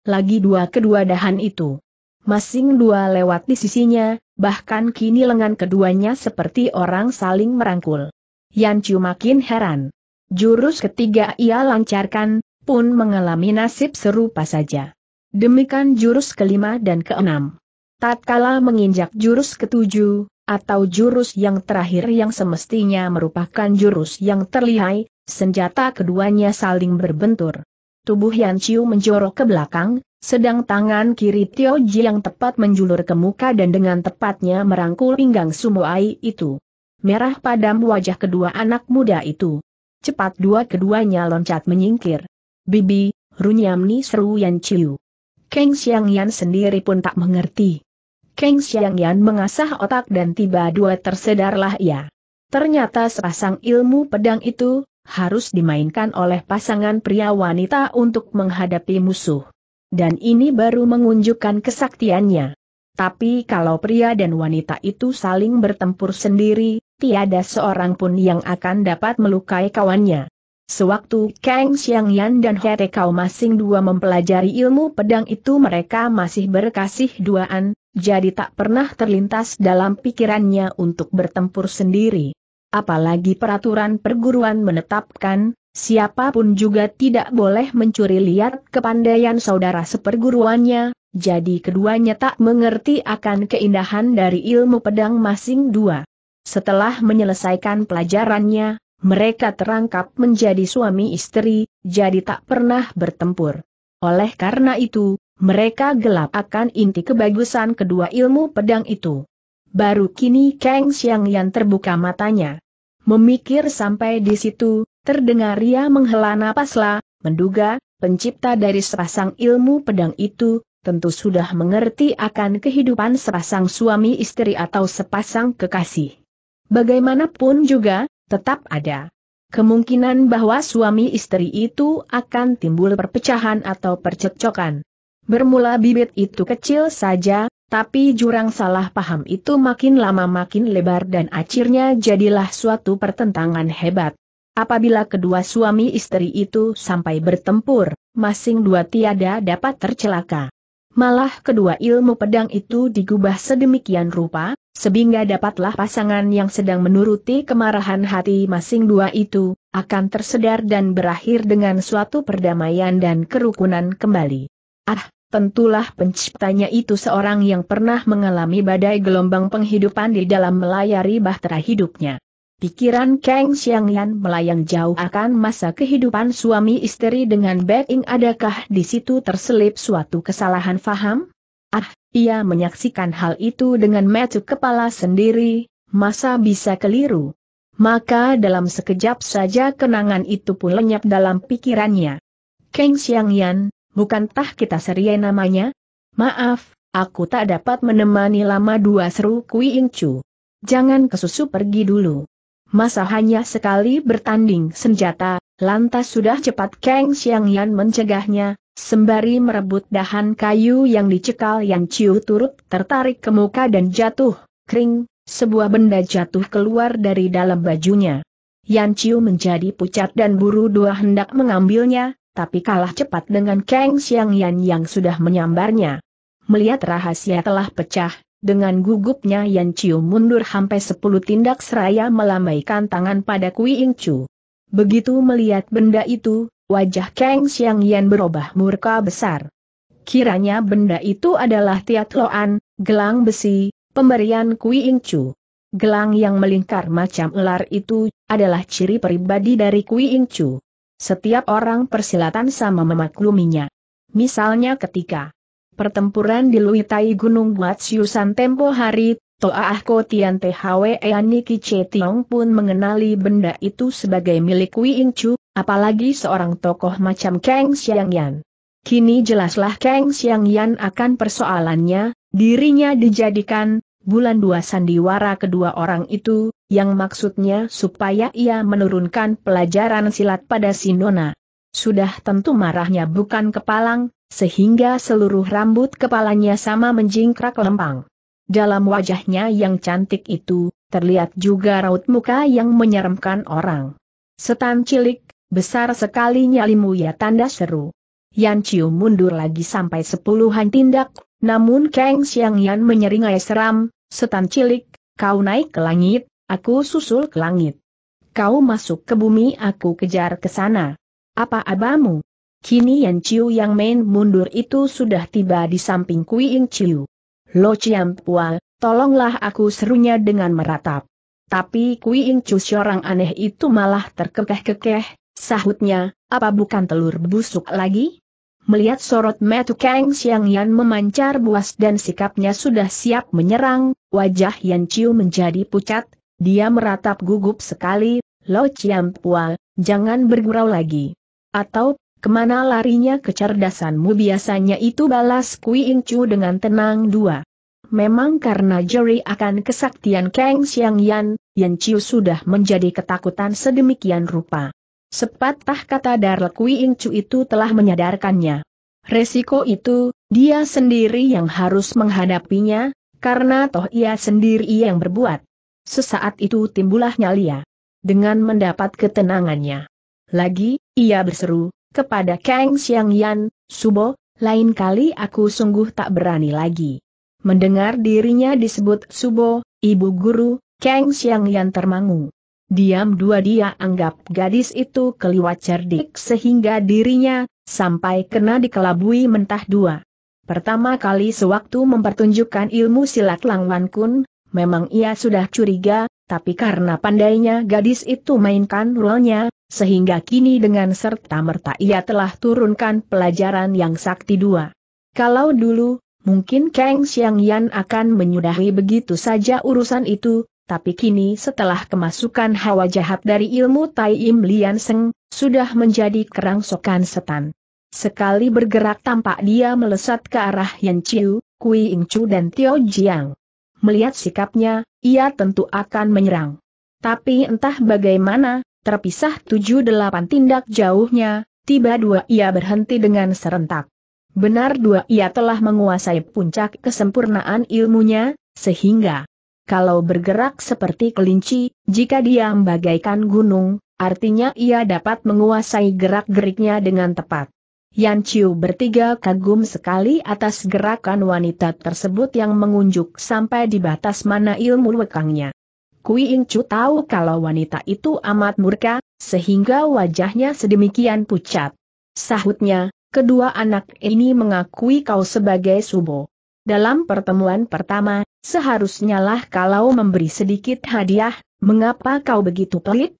Lagi dua kedua dahan itu. Masing dua lewat di sisinya, bahkan kini lengan keduanya seperti orang saling merangkul. Yan Chu makin heran. Jurus ketiga ia lancarkan, pun mengalami nasib serupa saja. Demikian jurus kelima dan keenam. Tatkala menginjak jurus ketujuh, atau jurus yang terakhir yang semestinya merupakan jurus yang terlihai, senjata keduanya saling berbentur. Tubuh Yan Chiu menjorok ke belakang, sedang tangan kiri Tio Ji yang tepat menjulur ke muka dan dengan tepatnya merangkul pinggang Ai itu. Merah padam wajah kedua anak muda itu. Cepat dua keduanya loncat menyingkir. Bibi, runyamni seru Yan Chiu. Keng Xiang Yan sendiri pun tak mengerti. Kang Xiang Yan mengasah otak dan tiba dua tersedarlah ia. Ternyata sepasang ilmu pedang itu, harus dimainkan oleh pasangan pria wanita untuk menghadapi musuh. Dan ini baru mengunjukkan kesaktiannya. Tapi kalau pria dan wanita itu saling bertempur sendiri, tiada seorang pun yang akan dapat melukai kawannya. Sewaktu Kang Xiangyan dan He Kau masing dua mempelajari ilmu pedang itu mereka masih berkasih duaan, jadi tak pernah terlintas dalam pikirannya untuk bertempur sendiri. Apalagi peraturan perguruan menetapkan, siapapun juga tidak boleh mencuri lihat kepandaian saudara seperguruannya, jadi keduanya tak mengerti akan keindahan dari ilmu pedang masing dua. Setelah menyelesaikan pelajarannya, mereka terangkap menjadi suami istri, jadi tak pernah bertempur. Oleh karena itu, mereka gelap akan inti kebagusan kedua ilmu pedang itu. Baru kini Kang Xiang yang terbuka matanya. Memikir sampai di situ, terdengar ia menghela napaslah, menduga, pencipta dari sepasang ilmu pedang itu, tentu sudah mengerti akan kehidupan sepasang suami istri atau sepasang kekasih. Bagaimanapun juga, tetap ada. Kemungkinan bahwa suami istri itu akan timbul perpecahan atau percekcokan. Bermula bibit itu kecil saja, tapi jurang salah paham itu makin lama makin lebar dan akhirnya jadilah suatu pertentangan hebat. Apabila kedua suami istri itu sampai bertempur, masing dua tiada dapat tercelaka. Malah kedua ilmu pedang itu digubah sedemikian rupa, sehingga dapatlah pasangan yang sedang menuruti kemarahan hati masing dua itu, akan tersedar dan berakhir dengan suatu perdamaian dan kerukunan kembali. Ah, tentulah penciptanya itu seorang yang pernah mengalami badai gelombang penghidupan di dalam melayari bahtera hidupnya. Pikiran Kang Xiangyan melayang jauh akan masa kehidupan suami istri dengan Beijing. adakah di situ terselip suatu kesalahan faham? Ah, ia menyaksikan hal itu dengan metu kepala sendiri, masa bisa keliru? Maka dalam sekejap saja kenangan itu pun lenyap dalam pikirannya. Keng Xiangyan, bukankah kita seria namanya? Maaf, aku tak dapat menemani lama dua seru Kui Ing Chu. Jangan kesusu pergi dulu. Masa hanya sekali bertanding senjata, Lantas sudah cepat Kang Xiang Yan mencegahnya, sembari merebut dahan kayu yang dicekal yang Ciu turut tertarik ke muka dan jatuh, kering, sebuah benda jatuh keluar dari dalam bajunya. Yan Ciu menjadi pucat dan buru dua hendak mengambilnya, tapi kalah cepat dengan Kang Xiang Yan yang sudah menyambarnya. Melihat rahasia telah pecah, dengan gugupnya Yan Ciu mundur sampai sepuluh tindak seraya melambaikan tangan pada Kui Ing Chu. Begitu melihat benda itu, wajah Kang Xiang Yan berubah murka besar. Kiranya benda itu adalah tiatloan, gelang besi, pemberian Kui Ing Chu. Gelang yang melingkar macam ular itu adalah ciri pribadi dari Kui Ing Chu. Setiap orang persilatan sama memakluminya. Misalnya ketika pertempuran di Luitai Gunung Guatsiusan tempo hari, Ah Ko Tian THW Yani eh, Che Tiong pun mengenali benda itu sebagai milik Wei Ying Chu, apalagi seorang tokoh macam Kang Xiang Yan. Kini jelaslah Kang Xiang Yan akan persoalannya, dirinya dijadikan bulan dua sandiwara kedua orang itu, yang maksudnya supaya ia menurunkan pelajaran silat pada Sinona. Sudah tentu marahnya bukan kepalang, sehingga seluruh rambut kepalanya sama menjingkrak lempang. Dalam wajahnya yang cantik itu, terlihat juga raut muka yang menyeramkan orang. Setan cilik, besar sekali nyalimu ya tanda seru. Yan Chiu mundur lagi sampai sepuluhan tindak, namun Kang Xiang Yan menyeringai seram, setan cilik, kau naik ke langit, aku susul ke langit. Kau masuk ke bumi aku kejar ke sana. Apa abamu? Kini Yan Chiu yang main mundur itu sudah tiba di samping Kui Ying Chiu. Lo Pua, tolonglah aku serunya dengan meratap. Tapi Kui Ying Chu seorang aneh itu malah terkekeh-kekeh, sahutnya, apa bukan telur busuk lagi? Melihat sorot metu Kang Xiang Yan memancar buas dan sikapnya sudah siap menyerang, wajah Yan Chiu menjadi pucat, dia meratap gugup sekali, Lo Pua, jangan bergurau lagi. Atau Kemana larinya kecerdasanmu biasanya itu balas Kui Incu dengan tenang dua. Memang karena jeri akan kesaktian Kang Xiang Yan, Yan Chiu sudah menjadi ketakutan sedemikian rupa. Sepatah kata Darle Kui Incu itu telah menyadarkannya. Resiko itu, dia sendiri yang harus menghadapinya, karena toh ia sendiri yang berbuat. Sesaat itu timbulah nyalia. Dengan mendapat ketenangannya. Lagi, ia berseru, kepada Kang Xiang Yan, Subo, lain kali aku sungguh tak berani lagi. Mendengar dirinya disebut Subo, ibu guru, Kang Xiang Yan termangu. Diam dua dia anggap gadis itu keliwat cerdik sehingga dirinya, sampai kena dikelabui mentah dua. Pertama kali sewaktu mempertunjukkan ilmu silat Langwan Kun, memang ia sudah curiga, tapi karena pandainya gadis itu mainkan rulenya, sehingga kini dengan serta-merta ia telah turunkan pelajaran yang sakti dua. Kalau dulu, mungkin Kang Xiang Yan akan menyudahi begitu saja urusan itu, tapi kini setelah kemasukan hawa jahat dari ilmu Tai Im Lian Seng, sudah menjadi kerangsokan setan. Sekali bergerak tampak dia melesat ke arah Yan Chiu, Kui Ing Chu dan Tio Jiang. Melihat sikapnya, ia tentu akan menyerang. Tapi entah bagaimana, terpisah tujuh delapan tindak jauhnya, tiba dua ia berhenti dengan serentak. Benar dua ia telah menguasai puncak kesempurnaan ilmunya, sehingga kalau bergerak seperti kelinci, jika dia bagaikan gunung, artinya ia dapat menguasai gerak-geriknya dengan tepat. Yan Chiu bertiga kagum sekali atas gerakan wanita tersebut yang mengunjuk sampai di batas mana ilmu wekangnya. Kui Ing Chu tahu kalau wanita itu amat murka, sehingga wajahnya sedemikian pucat. Sahutnya, kedua anak ini mengakui kau sebagai subo. Dalam pertemuan pertama, seharusnya lah kalau memberi sedikit hadiah, mengapa kau begitu pelit?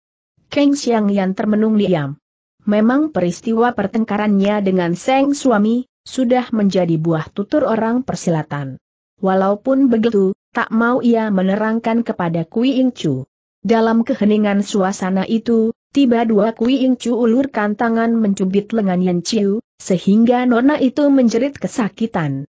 Keng Xiang Yan termenung diam memang peristiwa pertengkarannya dengan Seng suami, sudah menjadi buah tutur orang persilatan. Walaupun begitu, tak mau ia menerangkan kepada Kui Ing Chu. Dalam keheningan suasana itu, tiba dua Kui Ing Chu ulurkan tangan mencubit lengan Yan Chiu, sehingga nona itu menjerit kesakitan.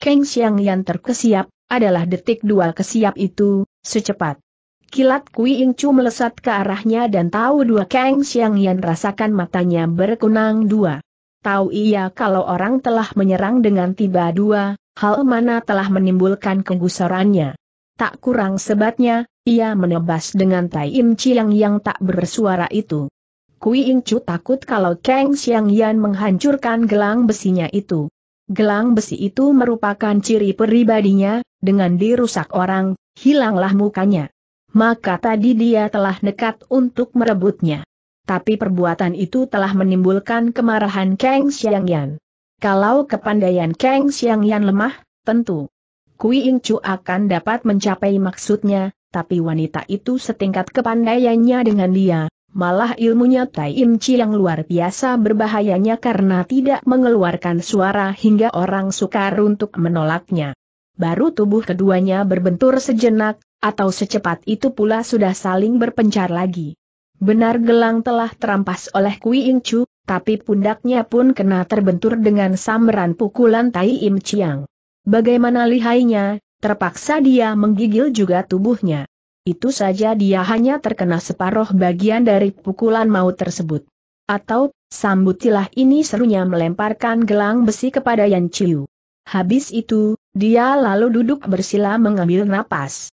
Keng Xiang yang terkesiap, adalah detik dua kesiap itu, secepat Kilat Kui Chu melesat ke arahnya dan tahu dua Kang Xiang Yan rasakan matanya berkunang dua. Tahu ia kalau orang telah menyerang dengan tiba dua, hal mana telah menimbulkan kegusarannya. Tak kurang sebatnya, ia menebas dengan Tai Im Chiang yang tak bersuara itu. Kui Chu takut kalau Kang Xiang Yan menghancurkan gelang besinya itu. Gelang besi itu merupakan ciri pribadinya, dengan dirusak orang, hilanglah mukanya maka tadi dia telah nekat untuk merebutnya. Tapi perbuatan itu telah menimbulkan kemarahan Kang Xiangyan. Kalau kepandaian Kang Xiangyan lemah, tentu Kui Chu akan dapat mencapai maksudnya, tapi wanita itu setingkat kepandaiannya dengan dia, malah ilmunya Tai Im Chi yang luar biasa berbahayanya karena tidak mengeluarkan suara hingga orang sukar untuk menolaknya. Baru tubuh keduanya berbentur sejenak, atau secepat itu pula sudah saling berpencar lagi. Benar gelang telah terampas oleh Kui Ing Chu, tapi pundaknya pun kena terbentur dengan sambaran pukulan Tai Im Chiang. Bagaimana lihainya, terpaksa dia menggigil juga tubuhnya. Itu saja dia hanya terkena separuh bagian dari pukulan maut tersebut. Atau, sambutilah ini serunya melemparkan gelang besi kepada Yan Chiu. Habis itu, dia lalu duduk bersila mengambil napas.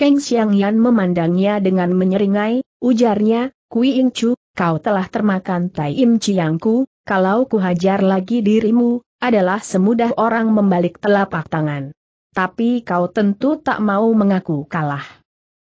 Keng Xiangyan memandangnya dengan menyeringai, ujarnya, Kui Incu, kau telah termakan Tai Im Chiangku, kalau ku hajar lagi dirimu, adalah semudah orang membalik telapak tangan. Tapi kau tentu tak mau mengaku kalah.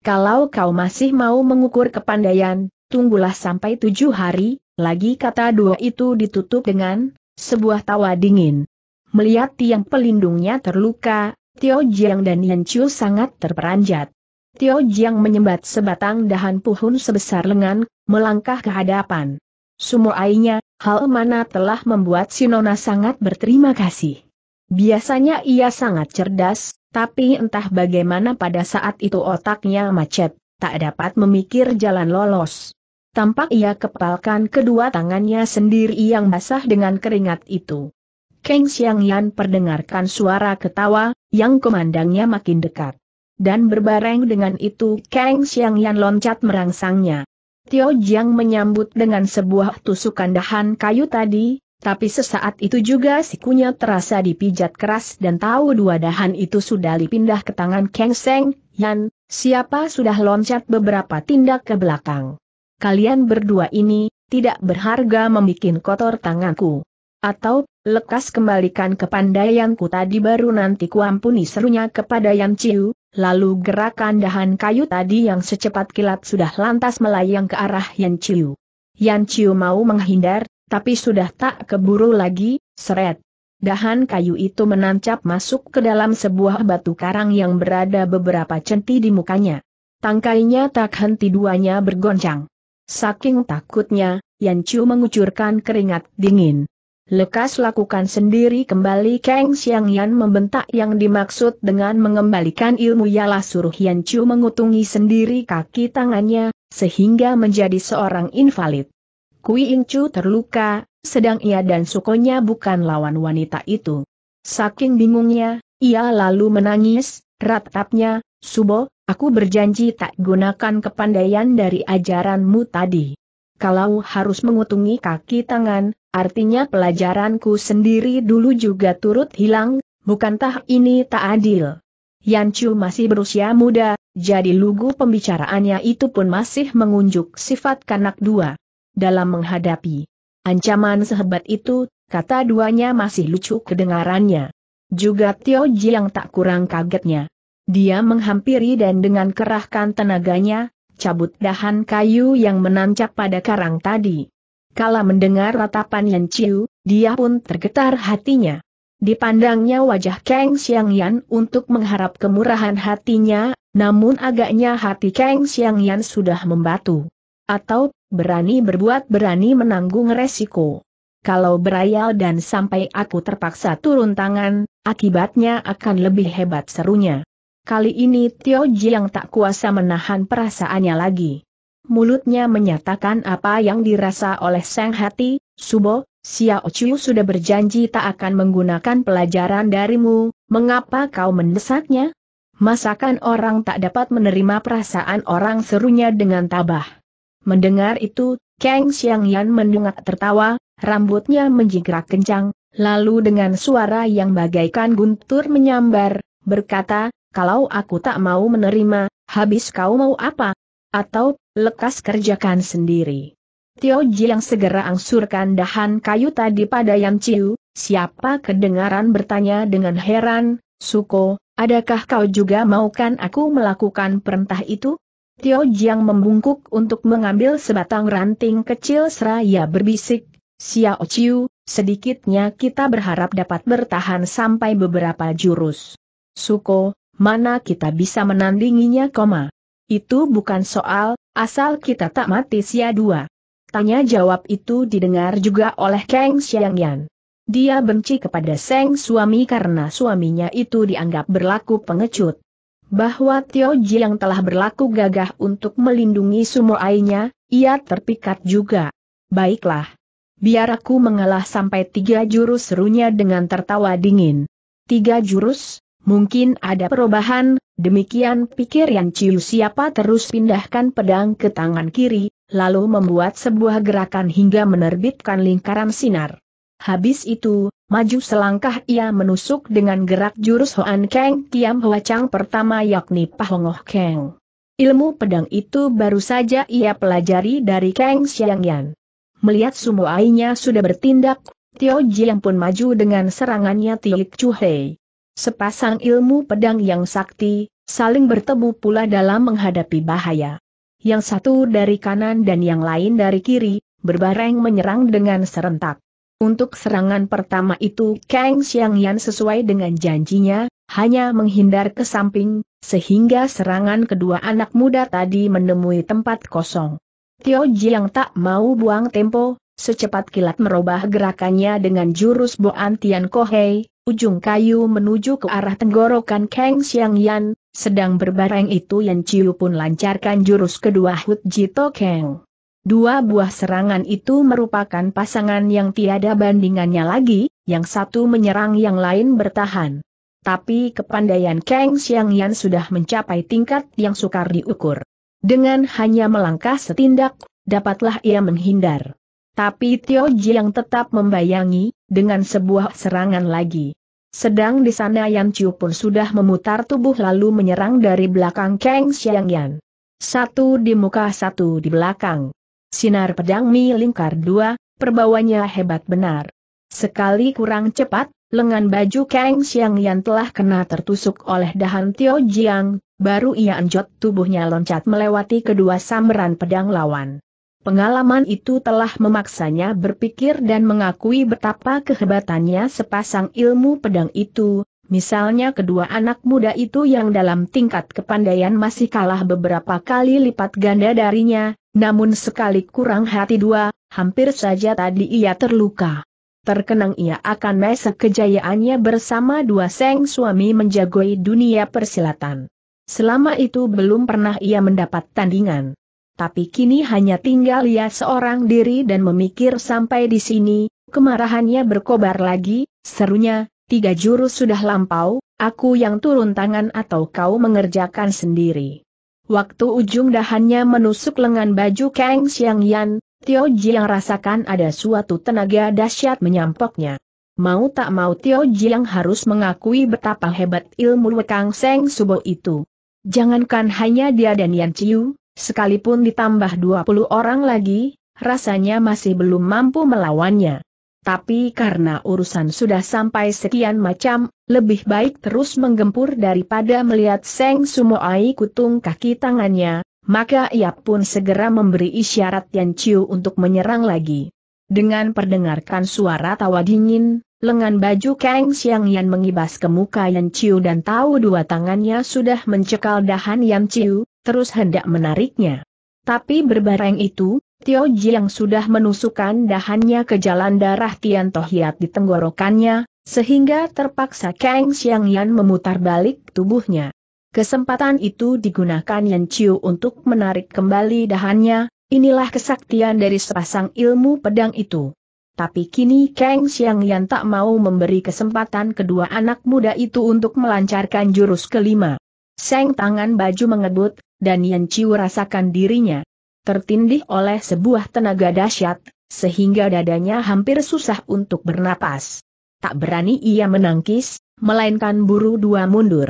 Kalau kau masih mau mengukur kepandaian, tunggulah sampai tujuh hari, lagi kata dua itu ditutup dengan sebuah tawa dingin. Melihat tiang pelindungnya terluka, Tio Jiang dan Yan Chu sangat terperanjat. Tio Jiang menyembat sebatang dahan puhun sebesar lengan, melangkah ke hadapan. Sumuainya, hal mana telah membuat Sinona sangat berterima kasih. Biasanya ia sangat cerdas, tapi entah bagaimana pada saat itu otaknya macet, tak dapat memikir jalan lolos. Tampak ia kepalkan kedua tangannya sendiri yang basah dengan keringat itu. Keng Xiang Yan perdengarkan suara ketawa, yang kemandangnya makin dekat dan berbareng dengan itu Kang Xiang Yan loncat merangsangnya. Tio Jiang menyambut dengan sebuah tusukan dahan kayu tadi, tapi sesaat itu juga sikunya terasa dipijat keras dan tahu dua dahan itu sudah dipindah ke tangan Kang Seng, Yan, siapa sudah loncat beberapa tindak ke belakang. Kalian berdua ini, tidak berharga membuat kotor tanganku. Atau, lekas kembalikan ke pandaianku tadi baru nanti kuampuni serunya kepada Yan Ciu, Lalu gerakan dahan kayu tadi yang secepat kilat sudah lantas melayang ke arah Yan Chiu. Yan Chiu mau menghindar, tapi sudah tak keburu lagi, seret. Dahan kayu itu menancap masuk ke dalam sebuah batu karang yang berada beberapa centi di mukanya. Tangkainya tak henti duanya bergoncang. Saking takutnya, Yan Ciu mengucurkan keringat dingin. Lekas lakukan sendiri kembali Kang Xiang Yan membentak yang dimaksud dengan mengembalikan ilmu ialah suruh Yan Chu mengutungi sendiri kaki tangannya, sehingga menjadi seorang invalid. Kui In Chu terluka, sedang ia dan sukonya bukan lawan wanita itu. Saking bingungnya, ia lalu menangis, ratapnya, Subo, aku berjanji tak gunakan kepandaian dari ajaranmu tadi kalau harus mengutungi kaki tangan, artinya pelajaranku sendiri dulu juga turut hilang, bukankah ini tak adil? Chu masih berusia muda, jadi lugu pembicaraannya itu pun masih mengunjuk sifat kanak dua. Dalam menghadapi ancaman sehebat itu, kata duanya masih lucu kedengarannya. Juga Tio Ji yang tak kurang kagetnya. Dia menghampiri dan dengan kerahkan tenaganya, cabut dahan kayu yang menancap pada karang tadi. Kala mendengar ratapan Yan Chiu, dia pun tergetar hatinya. Dipandangnya wajah Kang Xiang Yan untuk mengharap kemurahan hatinya, namun agaknya hati Kang Xiang Yan sudah membatu. Atau, berani berbuat berani menanggung resiko. Kalau berayal dan sampai aku terpaksa turun tangan, akibatnya akan lebih hebat serunya. Kali ini Tio Jiang tak kuasa menahan perasaannya lagi. Mulutnya menyatakan apa yang dirasa oleh Sang Hati, Subo, Xiao Chu sudah berjanji tak akan menggunakan pelajaran darimu, mengapa kau mendesaknya? Masakan orang tak dapat menerima perasaan orang serunya dengan tabah. Mendengar itu, Kang Xiang Yan mendengar tertawa, rambutnya menjigrak kencang, lalu dengan suara yang bagaikan guntur menyambar, berkata, kalau aku tak mau menerima, habis kau mau apa? Atau, lekas kerjakan sendiri. Tio Ji yang segera angsurkan dahan kayu tadi pada Yam Ciu, siapa kedengaran bertanya dengan heran, Suko, adakah kau juga maukan aku melakukan perintah itu? Tio yang membungkuk untuk mengambil sebatang ranting kecil seraya berbisik, Xiao Chiu, sedikitnya kita berharap dapat bertahan sampai beberapa jurus. Suko, mana kita bisa menandinginya koma. Itu bukan soal, asal kita tak mati sia dua. Tanya jawab itu didengar juga oleh Kang Xiangyan. Dia benci kepada Seng suami karena suaminya itu dianggap berlaku pengecut. Bahwa Tio Ji yang telah berlaku gagah untuk melindungi sumoainya, ia terpikat juga. Baiklah. Biar aku mengalah sampai tiga jurus serunya dengan tertawa dingin. Tiga jurus? Mungkin ada perubahan, demikian pikir Yan Chiu siapa terus pindahkan pedang ke tangan kiri, lalu membuat sebuah gerakan hingga menerbitkan lingkaran sinar. Habis itu, maju selangkah ia menusuk dengan gerak jurus Hoan Keng Kiam Hoa Chang pertama yakni Pahongoh Keng. Ilmu pedang itu baru saja ia pelajari dari Kang Xiang Yan. Melihat Sumo Ainya sudah bertindak, Tio Jiang pun maju dengan serangannya Tilik Chu Hei sepasang ilmu pedang yang sakti, saling bertemu pula dalam menghadapi bahaya. Yang satu dari kanan dan yang lain dari kiri, berbareng menyerang dengan serentak. Untuk serangan pertama itu Kang Xiang Yan sesuai dengan janjinya, hanya menghindar ke samping, sehingga serangan kedua anak muda tadi menemui tempat kosong. Tio Jiang tak mau buang tempo, secepat kilat merubah gerakannya dengan jurus Boan Tian Kohei, ujung kayu menuju ke arah tenggorokan Kang Xiang Yan, sedang berbareng itu Yan Chiu pun lancarkan jurus kedua Hut Jito Kang. Dua buah serangan itu merupakan pasangan yang tiada bandingannya lagi, yang satu menyerang yang lain bertahan. Tapi kepandaian Kang Xiang Yan sudah mencapai tingkat yang sukar diukur. Dengan hanya melangkah setindak, dapatlah ia menghindar. Tapi Tio yang tetap membayangi, dengan sebuah serangan lagi. Sedang di sana Yan Chiu pun sudah memutar tubuh lalu menyerang dari belakang Kang Xiang Yan. Satu di muka satu di belakang. Sinar pedang Mi lingkar dua, perbawanya hebat benar. Sekali kurang cepat, lengan baju Kang Xiang Yan telah kena tertusuk oleh dahan Tio Jiang, baru ia anjot tubuhnya loncat melewati kedua samberan pedang lawan. Pengalaman itu telah memaksanya berpikir dan mengakui betapa kehebatannya sepasang ilmu pedang itu, misalnya kedua anak muda itu yang dalam tingkat kepandaian masih kalah beberapa kali lipat ganda darinya, namun sekali kurang hati dua, hampir saja tadi ia terluka. Terkenang ia akan mesek kejayaannya bersama dua seng suami menjagoi dunia persilatan. Selama itu belum pernah ia mendapat tandingan tapi kini hanya tinggal ia seorang diri dan memikir sampai di sini, kemarahannya berkobar lagi, serunya, tiga jurus sudah lampau, aku yang turun tangan atau kau mengerjakan sendiri. Waktu ujung dahannya menusuk lengan baju Kang Xiang Yan, Tio Jiang rasakan ada suatu tenaga dahsyat menyampoknya. Mau tak mau Tio Jiang harus mengakui betapa hebat ilmu Wekang Seng Subo itu. Jangankan hanya dia dan Yan Chiu, Sekalipun ditambah 20 orang lagi, rasanya masih belum mampu melawannya. Tapi karena urusan sudah sampai sekian macam, lebih baik terus menggempur daripada melihat Seng Sumoai kutung kaki tangannya, maka ia pun segera memberi isyarat Yan Chiu untuk menyerang lagi. Dengan perdengarkan suara tawa dingin, lengan baju Kang Xiang Yan mengibas ke muka Yan Chiu dan tahu dua tangannya sudah mencekal dahan Yan Chiu, terus hendak menariknya. Tapi berbareng itu, Tio Jiang sudah menusukkan dahannya ke jalan darah Tian Tohiat di tenggorokannya, sehingga terpaksa Kang Xiang Yan memutar balik tubuhnya. Kesempatan itu digunakan Yan Chiu untuk menarik kembali dahannya, inilah kesaktian dari sepasang ilmu pedang itu. Tapi kini Kang Xiang Yan tak mau memberi kesempatan kedua anak muda itu untuk melancarkan jurus kelima. Seng tangan baju mengebut, dan Yan Chiu rasakan dirinya tertindih oleh sebuah tenaga dahsyat, sehingga dadanya hampir susah untuk bernapas. Tak berani ia menangkis, melainkan buru dua mundur.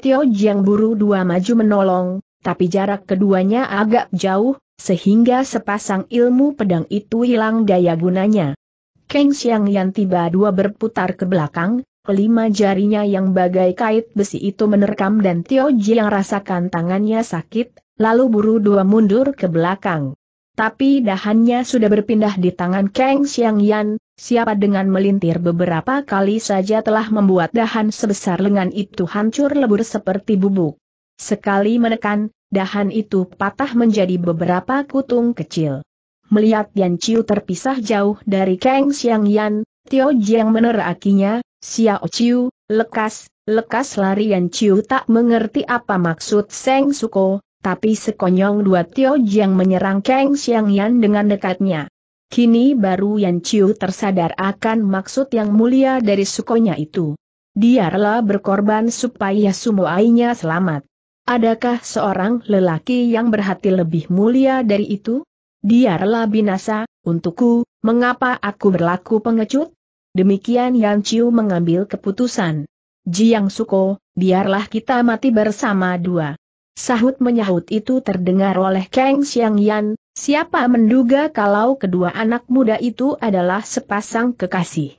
Tio Jiang buru dua maju menolong, tapi jarak keduanya agak jauh, sehingga sepasang ilmu pedang itu hilang daya gunanya. Keng Xiang Yan tiba dua berputar ke belakang, Kelima jarinya yang bagai kait besi itu menerkam dan Tio Ji yang rasakan tangannya sakit, lalu buru dua mundur ke belakang. Tapi dahannya sudah berpindah di tangan Kang Xiang Yan, siapa dengan melintir beberapa kali saja telah membuat dahan sebesar lengan itu hancur lebur seperti bubuk. Sekali menekan, dahan itu patah menjadi beberapa kutung kecil. Melihat Yan Chiu terpisah jauh dari Kang Xiang Yan, Tio Jiang menerakinya, Xiao Chiu, lekas, lekas larian Chiu tak mengerti apa maksud Seng Suko, tapi sekonyong dua Tio Jiang menyerang Kang Xiang Yan dengan dekatnya. Kini baru Yan Chiu tersadar akan maksud yang mulia dari sukonya itu. Dia rela berkorban supaya semua ainya selamat. Adakah seorang lelaki yang berhati lebih mulia dari itu? Dia rela binasa, untukku, mengapa aku berlaku pengecut? Demikian Yang Chiu mengambil keputusan. Jiang Suko, biarlah kita mati bersama dua. Sahut menyahut itu terdengar oleh Kang Xiang Yan, siapa menduga kalau kedua anak muda itu adalah sepasang kekasih.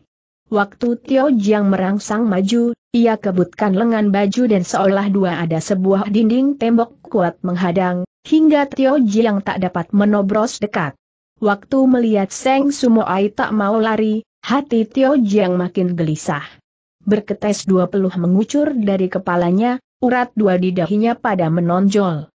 Waktu Tio Jiang merangsang maju, ia kebutkan lengan baju dan seolah dua ada sebuah dinding tembok kuat menghadang, hingga Tio Jiang tak dapat menobros dekat. Waktu melihat Seng Ai tak mau lari, Hati Tio Jiang makin gelisah. Berketes dua peluh mengucur dari kepalanya, urat dua di dahinya pada menonjol.